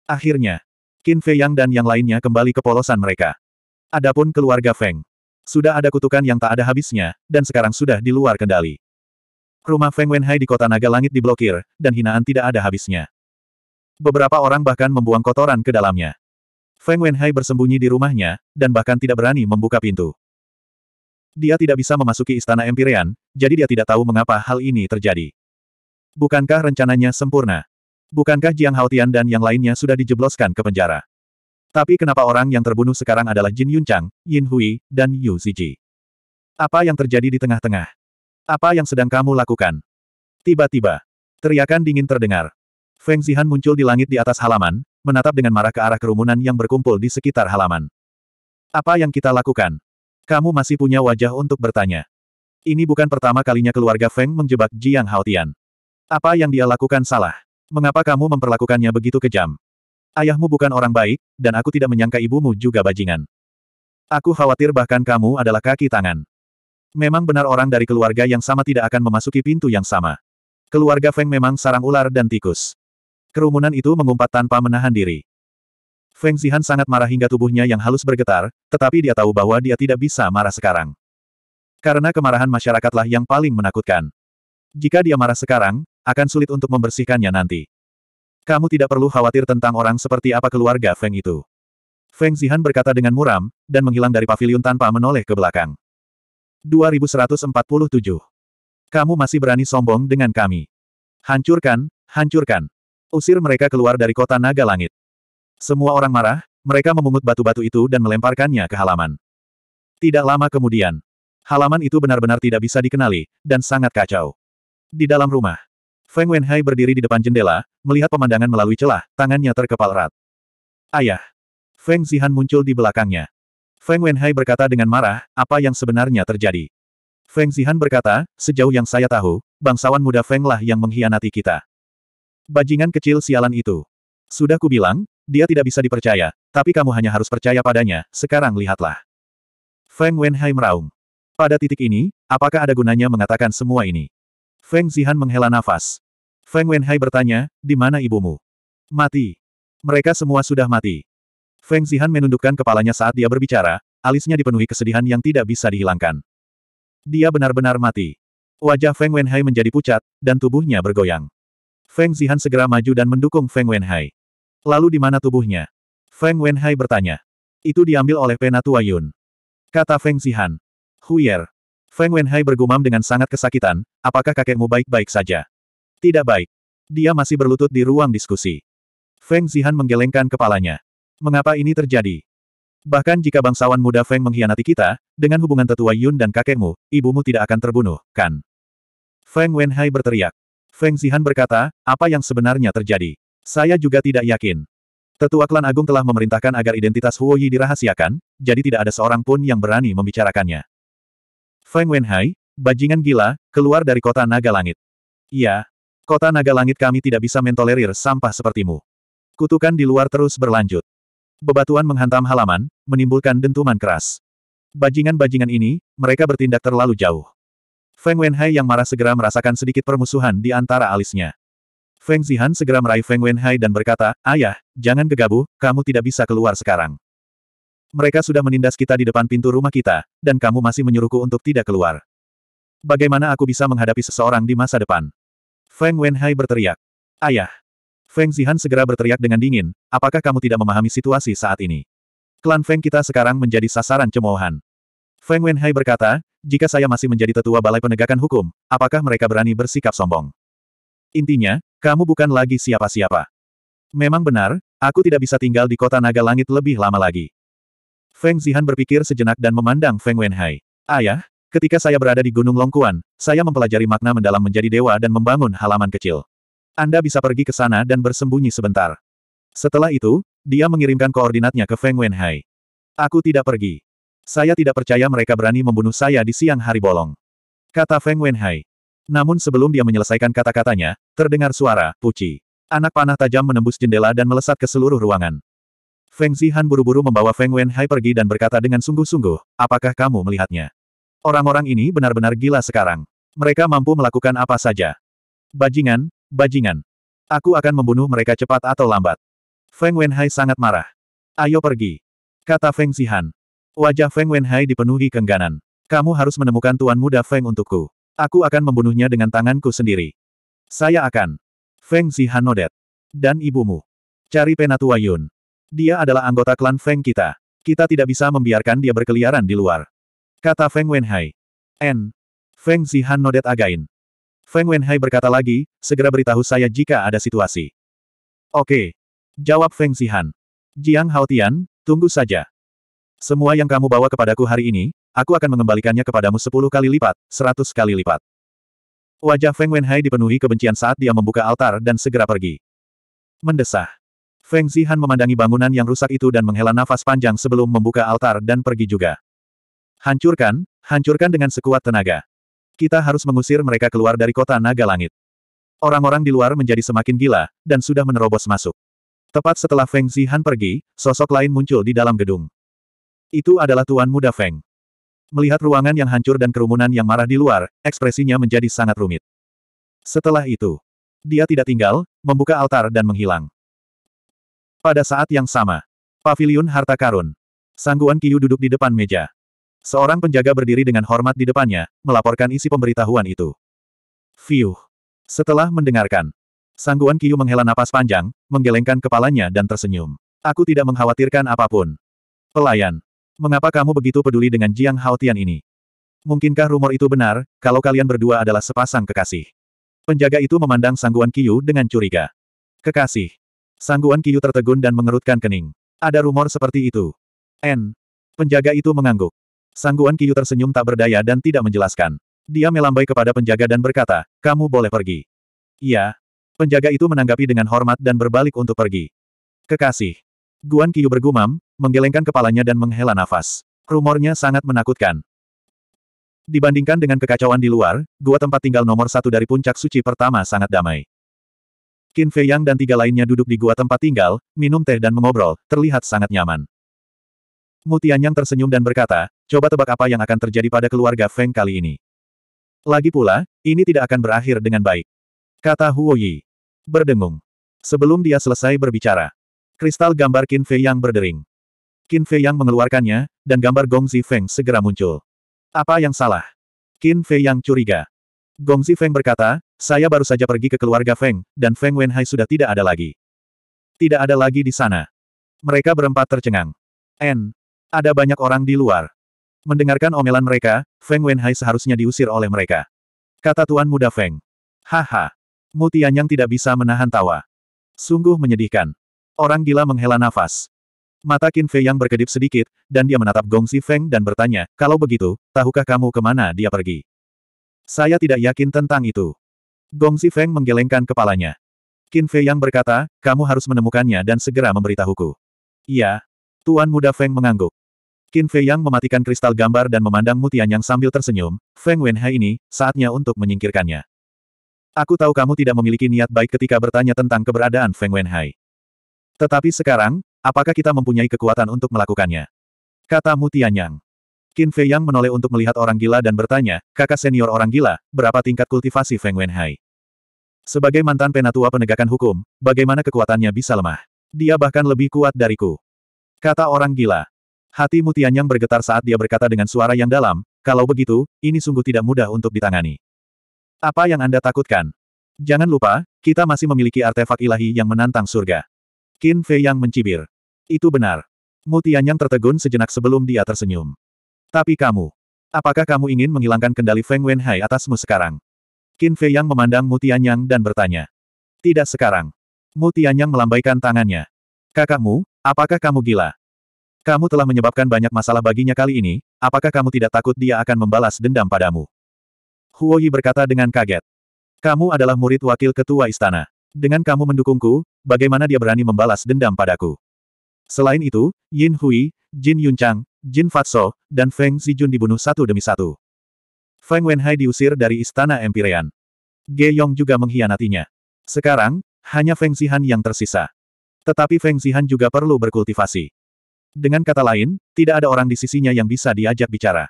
Akhirnya, Qin Fei Yang dan yang lainnya kembali ke polosan mereka. Adapun keluarga Feng. Sudah ada kutukan yang tak ada habisnya, dan sekarang sudah di luar kendali. Rumah Feng Wenhai di kota Naga Langit diblokir, dan hinaan tidak ada habisnya. Beberapa orang bahkan membuang kotoran ke dalamnya. Feng Wenhai bersembunyi di rumahnya, dan bahkan tidak berani membuka pintu. Dia tidak bisa memasuki istana Empyrean, jadi dia tidak tahu mengapa hal ini terjadi. Bukankah rencananya sempurna? Bukankah Jiang Haotian dan yang lainnya sudah dijebloskan ke penjara? Tapi kenapa orang yang terbunuh sekarang adalah Jin Yunchang, Yin Hui, dan Yu Ziji? Apa yang terjadi di tengah-tengah? Apa yang sedang kamu lakukan? Tiba-tiba, teriakan dingin terdengar. Feng Zihan muncul di langit di atas halaman, menatap dengan marah ke arah kerumunan yang berkumpul di sekitar halaman. Apa yang kita lakukan? Kamu masih punya wajah untuk bertanya. Ini bukan pertama kalinya keluarga Feng menjebak Jiang Haotian. Apa yang dia lakukan salah? Mengapa kamu memperlakukannya begitu kejam? Ayahmu bukan orang baik, dan aku tidak menyangka ibumu juga bajingan. Aku khawatir bahkan kamu adalah kaki tangan. Memang benar orang dari keluarga yang sama tidak akan memasuki pintu yang sama. Keluarga Feng memang sarang ular dan tikus. Kerumunan itu mengumpat tanpa menahan diri. Feng Zihan sangat marah hingga tubuhnya yang halus bergetar, tetapi dia tahu bahwa dia tidak bisa marah sekarang. Karena kemarahan masyarakatlah yang paling menakutkan. Jika dia marah sekarang, akan sulit untuk membersihkannya nanti. Kamu tidak perlu khawatir tentang orang seperti apa keluarga Feng itu. Feng Zihan berkata dengan muram, dan menghilang dari pavilion tanpa menoleh ke belakang. 2147. Kamu masih berani sombong dengan kami. Hancurkan, hancurkan. Usir mereka keluar dari kota naga langit. Semua orang marah, mereka memungut batu-batu itu dan melemparkannya ke halaman. Tidak lama kemudian, halaman itu benar-benar tidak bisa dikenali, dan sangat kacau. Di dalam rumah, Feng Wenhai berdiri di depan jendela, melihat pemandangan melalui celah, tangannya terkepal erat. Ayah! Feng Zihan muncul di belakangnya. Feng Wenhai berkata dengan marah, apa yang sebenarnya terjadi. Feng Zihan berkata, sejauh yang saya tahu, bangsawan muda Feng lah yang mengkhianati kita. Bajingan kecil sialan itu. Sudah kubilang, dia tidak bisa dipercaya, tapi kamu hanya harus percaya padanya, sekarang lihatlah. Feng Wenhai meraung. Pada titik ini, apakah ada gunanya mengatakan semua ini? Feng Zihan menghela nafas. Feng Wenhai bertanya, di mana ibumu? Mati. Mereka semua sudah mati. Feng Zihan menundukkan kepalanya saat dia berbicara, alisnya dipenuhi kesedihan yang tidak bisa dihilangkan. Dia benar-benar mati. Wajah Feng Wenhai menjadi pucat, dan tubuhnya bergoyang. Feng Zihan segera maju dan mendukung Feng Wenhai. Lalu di mana tubuhnya? Feng Wenhai bertanya. Itu diambil oleh Penatua Yun. Kata Feng Zihan. Huyer. Feng Wenhai bergumam dengan sangat kesakitan, apakah kakekmu baik-baik saja? Tidak baik. Dia masih berlutut di ruang diskusi. Feng Zihan menggelengkan kepalanya. Mengapa ini terjadi? Bahkan jika bangsawan muda Feng mengkhianati kita, dengan hubungan tetua Yun dan kakekmu, ibumu tidak akan terbunuh, kan? Feng Wenhai berteriak. Feng Zihan berkata, apa yang sebenarnya terjadi? Saya juga tidak yakin. Tetua klan agung telah memerintahkan agar identitas Huo Yi dirahasiakan, jadi tidak ada seorang pun yang berani membicarakannya. Feng Wenhai, bajingan gila, keluar dari kota naga langit. Iya, kota naga langit kami tidak bisa mentolerir sampah sepertimu. Kutukan di luar terus berlanjut. Bebatuan menghantam halaman, menimbulkan dentuman keras. Bajingan-bajingan ini, mereka bertindak terlalu jauh. Feng Wenhai yang marah segera merasakan sedikit permusuhan di antara alisnya. Feng Zihan segera meraih Feng Wenhai dan berkata, Ayah, jangan gegabah, kamu tidak bisa keluar sekarang. Mereka sudah menindas kita di depan pintu rumah kita, dan kamu masih menyuruhku untuk tidak keluar. Bagaimana aku bisa menghadapi seseorang di masa depan? Feng Wenhai berteriak. Ayah! Feng Zihan segera berteriak dengan dingin, apakah kamu tidak memahami situasi saat ini? Klan Feng kita sekarang menjadi sasaran cemoohan. Feng Wenhai berkata, jika saya masih menjadi tetua balai penegakan hukum, apakah mereka berani bersikap sombong? Intinya, kamu bukan lagi siapa-siapa. Memang benar, aku tidak bisa tinggal di kota naga langit lebih lama lagi. Feng Zihan berpikir sejenak dan memandang Feng Wenhai. Ayah, ketika saya berada di Gunung Longkuan, saya mempelajari makna mendalam menjadi dewa dan membangun halaman kecil. Anda bisa pergi ke sana dan bersembunyi sebentar. Setelah itu, dia mengirimkan koordinatnya ke Feng Wenhai. Aku tidak pergi. Saya tidak percaya mereka berani membunuh saya di siang hari bolong. Kata Feng Wenhai. Namun sebelum dia menyelesaikan kata-katanya, terdengar suara, puci. Anak panah tajam menembus jendela dan melesat ke seluruh ruangan. Feng Zihan buru-buru membawa Feng Wenhai pergi dan berkata dengan sungguh-sungguh, apakah kamu melihatnya? Orang-orang ini benar-benar gila sekarang. Mereka mampu melakukan apa saja. Bajingan, bajingan. Aku akan membunuh mereka cepat atau lambat. Feng Wenhai sangat marah. Ayo pergi. Kata Feng Zihan. Wajah Feng Wenhai dipenuhi kengganan. Kamu harus menemukan tuan muda Feng untukku. Aku akan membunuhnya dengan tanganku sendiri. Saya akan. Feng Zihan nodet. Dan ibumu. Cari penatua Yun. Dia adalah anggota klan Feng kita. Kita tidak bisa membiarkan dia berkeliaran di luar. Kata Feng Wenhai. N. Feng Zihan nodet again. Feng Wenhai berkata lagi, segera beritahu saya jika ada situasi. Oke. Jawab Feng Zihan. Jiang Haotian, tunggu saja. Semua yang kamu bawa kepadaku hari ini, aku akan mengembalikannya kepadamu sepuluh kali lipat, seratus kali lipat. Wajah Feng Wenhai dipenuhi kebencian saat dia membuka altar dan segera pergi. Mendesah. Feng Zihan memandangi bangunan yang rusak itu dan menghela nafas panjang sebelum membuka altar dan pergi juga. Hancurkan, hancurkan dengan sekuat tenaga. Kita harus mengusir mereka keluar dari kota naga langit. Orang-orang di luar menjadi semakin gila, dan sudah menerobos masuk. Tepat setelah Feng Zihan pergi, sosok lain muncul di dalam gedung. Itu adalah tuan muda Feng. Melihat ruangan yang hancur dan kerumunan yang marah di luar, ekspresinya menjadi sangat rumit. Setelah itu, dia tidak tinggal, membuka altar dan menghilang. Pada saat yang sama, Paviliun harta karun. Sangguan Kiyu duduk di depan meja. Seorang penjaga berdiri dengan hormat di depannya, melaporkan isi pemberitahuan itu. Fiuh. Setelah mendengarkan, Sangguan Kiyu menghela napas panjang, menggelengkan kepalanya dan tersenyum. Aku tidak mengkhawatirkan apapun. Pelayan, Mengapa kamu begitu peduli dengan Jiang Haotian ini? Mungkinkah rumor itu benar, kalau kalian berdua adalah sepasang kekasih? Penjaga itu memandang Sangguan Qiyu dengan curiga. Kekasih. Sangguan Qiyu tertegun dan mengerutkan kening. Ada rumor seperti itu. N. Penjaga itu mengangguk. Sangguan Qiyu tersenyum tak berdaya dan tidak menjelaskan. Dia melambai kepada penjaga dan berkata, kamu boleh pergi. Iya. Penjaga itu menanggapi dengan hormat dan berbalik untuk pergi. Kekasih. Guan Qiu bergumam, menggelengkan kepalanya dan menghela nafas. Rumornya sangat menakutkan. Dibandingkan dengan kekacauan di luar, gua tempat tinggal nomor satu dari puncak suci pertama sangat damai. Qin Fei Yang dan tiga lainnya duduk di gua tempat tinggal, minum teh dan mengobrol, terlihat sangat nyaman. Mutianyang Tianyang tersenyum dan berkata, coba tebak apa yang akan terjadi pada keluarga Feng kali ini. Lagi pula, ini tidak akan berakhir dengan baik. Kata Huo Yi. Berdengung. Sebelum dia selesai berbicara, Kristal gambar Qin Fei yang berdering. Qin Fei yang mengeluarkannya, dan gambar Gong Feng segera muncul. Apa yang salah? Qin Fei yang curiga. Gong Feng berkata, saya baru saja pergi ke keluarga Feng, dan Feng Wenhai sudah tidak ada lagi. Tidak ada lagi di sana. Mereka berempat tercengang. N. Ada banyak orang di luar. Mendengarkan omelan mereka, Feng Wenhai seharusnya diusir oleh mereka. Kata Tuan Muda Feng. Haha. Mu yang tidak bisa menahan tawa. Sungguh menyedihkan. Orang gila menghela nafas. Mata Qin Fei yang berkedip sedikit, dan dia menatap Gong Si Feng dan bertanya, kalau begitu, tahukah kamu kemana dia pergi? Saya tidak yakin tentang itu. Gong Si Feng menggelengkan kepalanya. Qin Fei yang berkata, kamu harus menemukannya dan segera memberitahuku. Iya. Tuan muda Feng mengangguk. Qin Fei yang mematikan kristal gambar dan memandang mutian yang sambil tersenyum, Feng Wenhe ini, saatnya untuk menyingkirkannya. Aku tahu kamu tidak memiliki niat baik ketika bertanya tentang keberadaan Feng Wenhai. Tetapi sekarang, apakah kita mempunyai kekuatan untuk melakukannya? Kata Mutianyang. Qin Fei Yang menoleh untuk melihat orang gila dan bertanya, kakak senior orang gila, berapa tingkat kultivasi Feng Wenhai? Sebagai mantan penatua penegakan hukum, bagaimana kekuatannya bisa lemah? Dia bahkan lebih kuat dariku. Kata orang gila. Hati Mutianyang bergetar saat dia berkata dengan suara yang dalam, kalau begitu, ini sungguh tidak mudah untuk ditangani. Apa yang Anda takutkan? Jangan lupa, kita masih memiliki artefak ilahi yang menantang surga. Qin Fei yang mencibir. Itu benar. Mutianyang tertegun sejenak sebelum dia tersenyum. Tapi kamu, apakah kamu ingin menghilangkan kendali Feng Wenhai atasmu sekarang? Qin Fei yang memandang Mutianyang dan bertanya. Tidak sekarang. Mutianyang melambaikan tangannya. Kakakmu, apakah kamu gila? Kamu telah menyebabkan banyak masalah baginya kali ini, apakah kamu tidak takut dia akan membalas dendam padamu? Huoyi berkata dengan kaget. Kamu adalah murid wakil ketua istana. Dengan kamu mendukungku, bagaimana dia berani membalas dendam padaku? Selain itu, Yin Hui, Jin Yunchang, Jin Fatso, dan Feng Zijun dibunuh satu demi satu. Feng Wenhai diusir dari Istana Empirean. Ge Yong juga mengkhianatinya. Sekarang, hanya Feng Zihan yang tersisa. Tetapi Feng Zihan juga perlu berkultivasi. Dengan kata lain, tidak ada orang di sisinya yang bisa diajak bicara.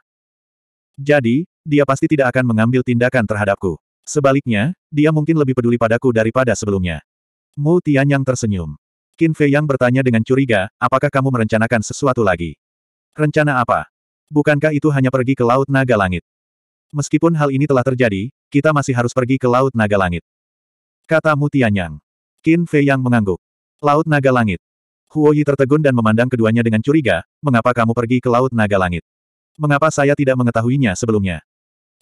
Jadi, dia pasti tidak akan mengambil tindakan terhadapku. Sebaliknya, dia mungkin lebih peduli padaku daripada sebelumnya. Mu Tianyang tersenyum. Qin Fei Yang bertanya dengan curiga, apakah kamu merencanakan sesuatu lagi? Rencana apa? Bukankah itu hanya pergi ke Laut Naga Langit? Meskipun hal ini telah terjadi, kita masih harus pergi ke Laut Naga Langit. Kata Mu Tianyang. Qin Fei Yang mengangguk. Laut Naga Langit. Huo Yi tertegun dan memandang keduanya dengan curiga, mengapa kamu pergi ke Laut Naga Langit? Mengapa saya tidak mengetahuinya sebelumnya?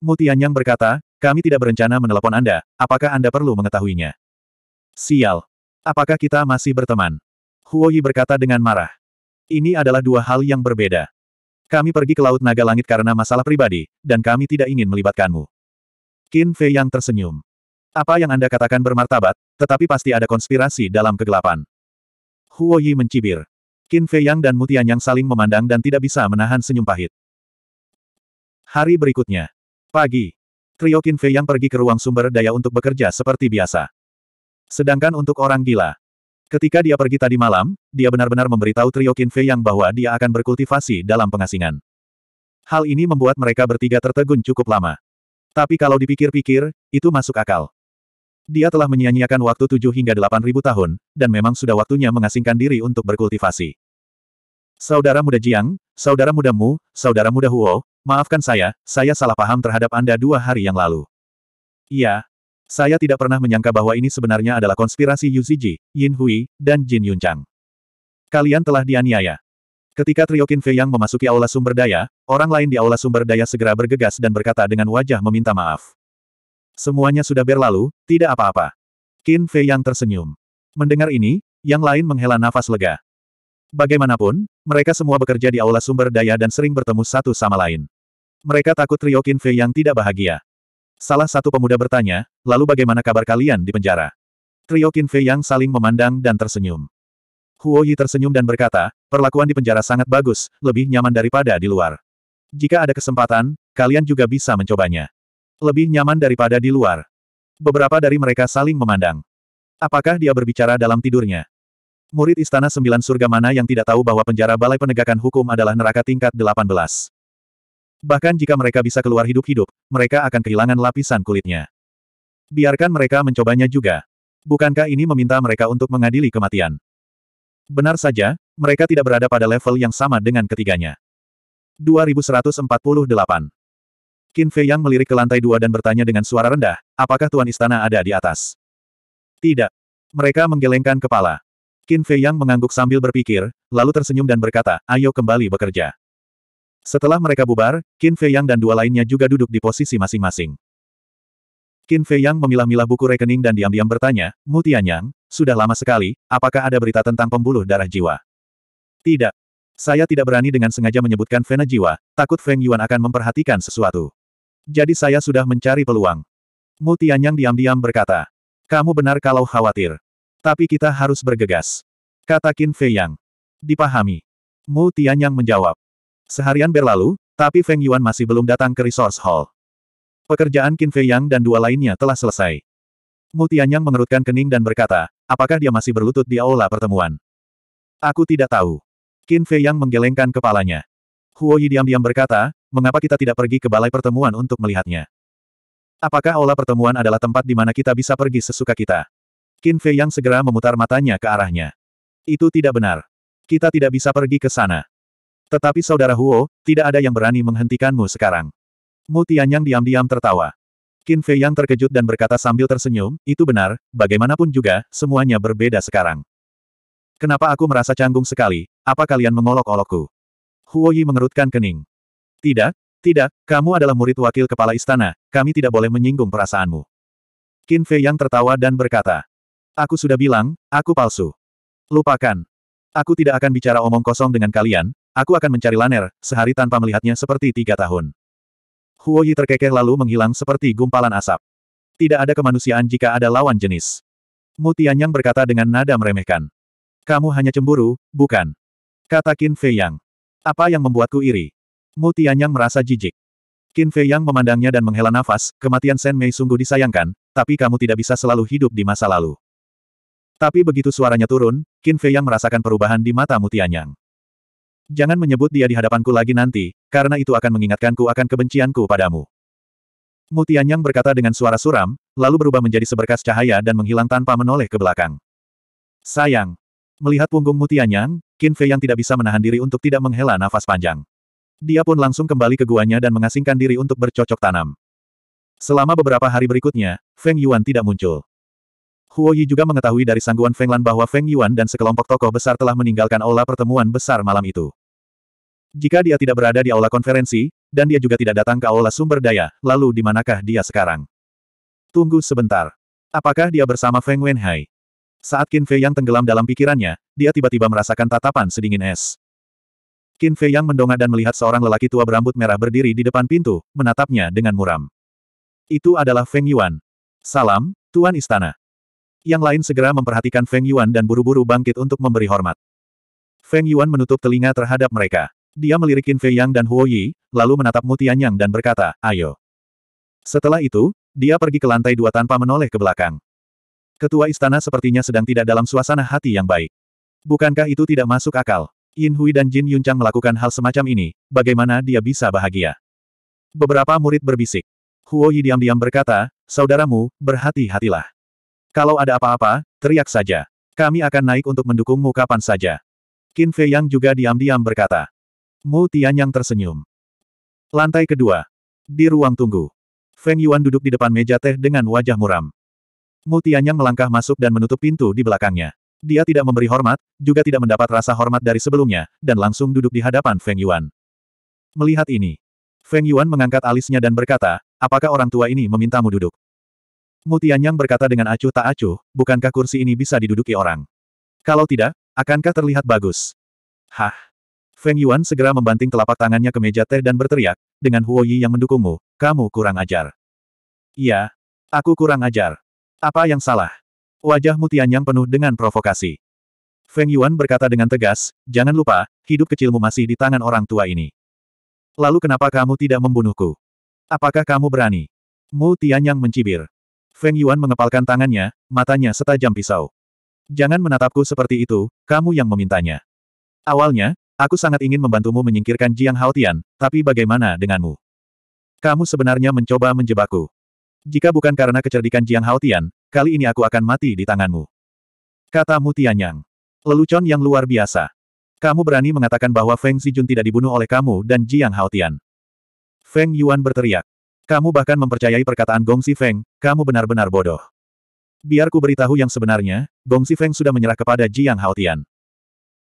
Mu Tianyang berkata, kami tidak berencana menelepon Anda, apakah Anda perlu mengetahuinya? Sial. Apakah kita masih berteman? Huoyi berkata dengan marah. Ini adalah dua hal yang berbeda. Kami pergi ke Laut Naga Langit karena masalah pribadi, dan kami tidak ingin melibatkanmu. Qin Fei yang tersenyum. Apa yang Anda katakan bermartabat, tetapi pasti ada konspirasi dalam kegelapan. Huoyi mencibir. Qin Fei Yang dan Mutian Yang saling memandang dan tidak bisa menahan senyum pahit. Hari berikutnya. Pagi, Trio Qin Fei yang pergi ke ruang sumber daya untuk bekerja seperti biasa. Sedangkan untuk orang gila. Ketika dia pergi tadi malam, dia benar-benar memberitahu Trio Qin Fei yang bahwa dia akan berkultivasi dalam pengasingan. Hal ini membuat mereka bertiga tertegun cukup lama. Tapi kalau dipikir-pikir, itu masuk akal. Dia telah menyia-nyiakan waktu 7 hingga ribu tahun, dan memang sudah waktunya mengasingkan diri untuk berkultivasi. Saudara muda Jiang, saudara muda Mu, saudara muda Huo, Maafkan saya, saya salah paham terhadap Anda dua hari yang lalu. Iya. Saya tidak pernah menyangka bahwa ini sebenarnya adalah konspirasi Yu Ziji, Yin Hui, dan Jin Yun Chang. Kalian telah dianiaya. Ketika Triokin Fei yang memasuki aula sumber daya, orang lain di aula sumber daya segera bergegas dan berkata dengan wajah meminta maaf. Semuanya sudah berlalu, tidak apa-apa. Qin Fei yang tersenyum. Mendengar ini, yang lain menghela nafas lega. Bagaimanapun, mereka semua bekerja di aula sumber daya dan sering bertemu satu sama lain. Mereka takut Ryokin Fei yang tidak bahagia. Salah satu pemuda bertanya, lalu bagaimana kabar kalian di penjara? Ryokin Fei yang saling memandang dan tersenyum. Huo Yi tersenyum dan berkata, perlakuan di penjara sangat bagus, lebih nyaman daripada di luar. Jika ada kesempatan, kalian juga bisa mencobanya. Lebih nyaman daripada di luar. Beberapa dari mereka saling memandang. Apakah dia berbicara dalam tidurnya? Murid Istana Sembilan Surga mana yang tidak tahu bahwa penjara Balai Penegakan Hukum adalah neraka tingkat 18? Bahkan jika mereka bisa keluar hidup-hidup, mereka akan kehilangan lapisan kulitnya. Biarkan mereka mencobanya juga. Bukankah ini meminta mereka untuk mengadili kematian? Benar saja, mereka tidak berada pada level yang sama dengan ketiganya. 2148 Qin Fei Yang melirik ke lantai dua dan bertanya dengan suara rendah, apakah Tuan Istana ada di atas? Tidak. Mereka menggelengkan kepala. Qin Fei Yang mengangguk sambil berpikir, lalu tersenyum dan berkata, ayo kembali bekerja. Setelah mereka bubar, Qin Fei Yang dan dua lainnya juga duduk di posisi masing-masing. Qin Fei Yang memilah-milah buku rekening dan diam-diam bertanya, Mu Tianyang, sudah lama sekali, apakah ada berita tentang pembuluh darah jiwa? Tidak. Saya tidak berani dengan sengaja menyebutkan vena jiwa, takut Feng Yuan akan memperhatikan sesuatu. Jadi saya sudah mencari peluang. Mu Tianyang diam-diam berkata, kamu benar kalau khawatir. Tapi kita harus bergegas. Kata Qin Fei Yang, Dipahami. Mu Tianyang menjawab. Seharian berlalu, tapi Feng Yuan masih belum datang ke Resource Hall. Pekerjaan Qin Fei Yang dan dua lainnya telah selesai. Mu Tianyang mengerutkan kening dan berkata, apakah dia masih berlutut di aula pertemuan? Aku tidak tahu. Qin Fei Yang menggelengkan kepalanya. Huo Yi diam-diam berkata, mengapa kita tidak pergi ke balai pertemuan untuk melihatnya? Apakah aula pertemuan adalah tempat di mana kita bisa pergi sesuka kita? Qin Fei Yang segera memutar matanya ke arahnya. Itu tidak benar. Kita tidak bisa pergi ke sana. Tetapi saudara Huo, tidak ada yang berani menghentikanmu sekarang. Mu Tianyang diam-diam tertawa. Qin Fei yang terkejut dan berkata sambil tersenyum, itu benar, bagaimanapun juga, semuanya berbeda sekarang. Kenapa aku merasa canggung sekali? Apa kalian mengolok-olokku? Huo Yi mengerutkan kening. Tidak, tidak, kamu adalah murid wakil kepala istana, kami tidak boleh menyinggung perasaanmu. Qin Fei yang tertawa dan berkata, Aku sudah bilang, aku palsu. Lupakan. Aku tidak akan bicara omong kosong dengan kalian, Aku akan mencari Laner, sehari tanpa melihatnya seperti tiga tahun. Huo Yi terkekeh lalu menghilang seperti gumpalan asap. Tidak ada kemanusiaan jika ada lawan jenis. Mu Tianyang berkata dengan nada meremehkan. Kamu hanya cemburu, bukan? Kata Qin Fei Yang. Apa yang membuatku iri? Mu Tianyang merasa jijik. Qin Fei Yang memandangnya dan menghela nafas, kematian Shen Mei sungguh disayangkan, tapi kamu tidak bisa selalu hidup di masa lalu. Tapi begitu suaranya turun, Qin Fei Yang merasakan perubahan di mata Mu Tianyang. Jangan menyebut dia di hadapanku lagi nanti, karena itu akan mengingatkanku akan kebencianku padamu. Mutianyang berkata dengan suara suram, lalu berubah menjadi seberkas cahaya dan menghilang tanpa menoleh ke belakang. Sayang. Melihat punggung Mutianyang, Qin Fei yang tidak bisa menahan diri untuk tidak menghela nafas panjang. Dia pun langsung kembali ke guanya dan mengasingkan diri untuk bercocok tanam. Selama beberapa hari berikutnya, Feng Yuan tidak muncul. Huo Yi juga mengetahui dari sangguan Feng Lan bahwa Feng Yuan dan sekelompok tokoh besar telah meninggalkan aula pertemuan besar malam itu. Jika dia tidak berada di aula konferensi, dan dia juga tidak datang ke aula sumber daya, lalu di manakah dia sekarang? Tunggu sebentar. Apakah dia bersama Feng Wenhai? Saat Qin Fei Yang tenggelam dalam pikirannya, dia tiba-tiba merasakan tatapan sedingin es. Qin Fei Yang mendongak dan melihat seorang lelaki tua berambut merah berdiri di depan pintu, menatapnya dengan muram. Itu adalah Feng Yuan. Salam, Tuan Istana. Yang lain segera memperhatikan Feng Yuan dan buru-buru bangkit untuk memberi hormat. Feng Yuan menutup telinga terhadap mereka. Dia melirikin Fei Yang dan Huo Yi, lalu menatap Mutian Yang dan berkata, ayo. Setelah itu, dia pergi ke lantai dua tanpa menoleh ke belakang. Ketua istana sepertinya sedang tidak dalam suasana hati yang baik. Bukankah itu tidak masuk akal? Yin Hui dan Jin Yuncang melakukan hal semacam ini, bagaimana dia bisa bahagia? Beberapa murid berbisik. Huo Yi diam-diam berkata, saudaramu, berhati-hatilah. Kalau ada apa-apa, teriak saja. Kami akan naik untuk mendukungmu kapan saja. Qin Fei Yang juga diam-diam berkata. Mu Tian Yang tersenyum. Lantai kedua. Di ruang tunggu. Feng Yuan duduk di depan meja teh dengan wajah muram. Mu Tianyang melangkah masuk dan menutup pintu di belakangnya. Dia tidak memberi hormat, juga tidak mendapat rasa hormat dari sebelumnya, dan langsung duduk di hadapan Feng Yuan. Melihat ini, Feng Yuan mengangkat alisnya dan berkata, apakah orang tua ini memintamu duduk? Mutianyang berkata dengan acuh tak acuh, bukankah kursi ini bisa diduduki orang? Kalau tidak, akankah terlihat bagus? Hah? Feng Yuan segera membanting telapak tangannya ke meja teh dan berteriak, dengan Huo Yi yang mendukungmu, kamu kurang ajar. Iya, aku kurang ajar. Apa yang salah? Wajah Mutianyang penuh dengan provokasi. Feng Yuan berkata dengan tegas, jangan lupa, hidup kecilmu masih di tangan orang tua ini. Lalu kenapa kamu tidak membunuhku? Apakah kamu berani? Mu Tianyang mencibir. Feng Yuan mengepalkan tangannya, matanya setajam pisau. Jangan menatapku seperti itu, kamu yang memintanya. Awalnya, aku sangat ingin membantumu menyingkirkan Jiang Haotian, tapi bagaimana denganmu? Kamu sebenarnya mencoba menjebakku. Jika bukan karena kecerdikan Jiang Haotian, kali ini aku akan mati di tanganmu. Kata Mutianyang. Lelucon yang luar biasa. Kamu berani mengatakan bahwa Feng Xijun tidak dibunuh oleh kamu dan Jiang Haotian. Feng Yuan berteriak. Kamu bahkan mempercayai perkataan Gong Feng, kamu benar-benar bodoh. Biarku beritahu yang sebenarnya, Gong Feng sudah menyerah kepada Jiang Haotian.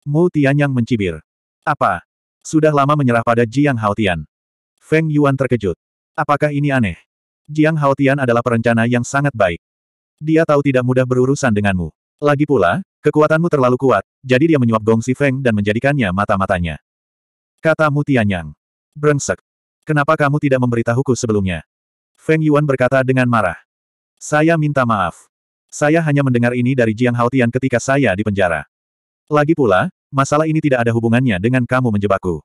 Mu Tianyang mencibir. Apa? Sudah lama menyerah pada Jiang Haotian. Feng Yuan terkejut. Apakah ini aneh? Jiang Haotian adalah perencana yang sangat baik. Dia tahu tidak mudah berurusan denganmu. Lagi pula, kekuatanmu terlalu kuat, jadi dia menyuap Gong Feng dan menjadikannya mata-matanya. Kata Mu Tianyang. Brengsek. Kenapa kamu tidak memberitahuku sebelumnya? Feng Yuan berkata dengan marah. Saya minta maaf. Saya hanya mendengar ini dari Jiang Haotian ketika saya di penjara. Lagi pula, masalah ini tidak ada hubungannya dengan kamu menjebakku.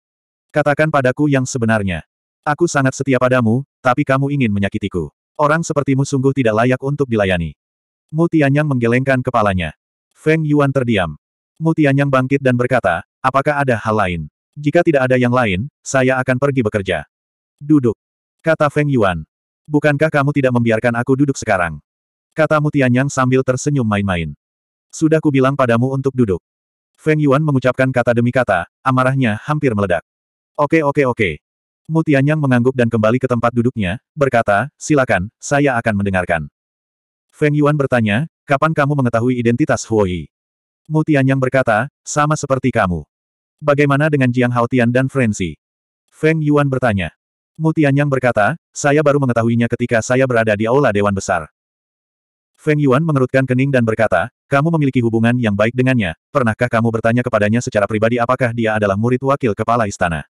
Katakan padaku yang sebenarnya. Aku sangat setia padamu, tapi kamu ingin menyakitiku. Orang sepertimu sungguh tidak layak untuk dilayani. Mu Tianyang menggelengkan kepalanya. Feng Yuan terdiam. Mu Tianyang bangkit dan berkata, apakah ada hal lain? Jika tidak ada yang lain, saya akan pergi bekerja. Duduk. Kata Feng Yuan. Bukankah kamu tidak membiarkan aku duduk sekarang? Kata Mutianyang sambil tersenyum main-main. Sudah kubilang padamu untuk duduk. Feng Yuan mengucapkan kata demi kata, amarahnya hampir meledak. Oke oke oke. Mutianyang mengangguk dan kembali ke tempat duduknya, berkata, silakan, saya akan mendengarkan. Feng Yuan bertanya, kapan kamu mengetahui identitas Huoyi? Mutianyang berkata, sama seperti kamu. Bagaimana dengan Jiang Haotian dan Frenzy? Feng Yuan bertanya. Mutianyang berkata, saya baru mengetahuinya ketika saya berada di Aula Dewan Besar. Feng Yuan mengerutkan kening dan berkata, kamu memiliki hubungan yang baik dengannya, pernahkah kamu bertanya kepadanya secara pribadi apakah dia adalah murid wakil kepala istana?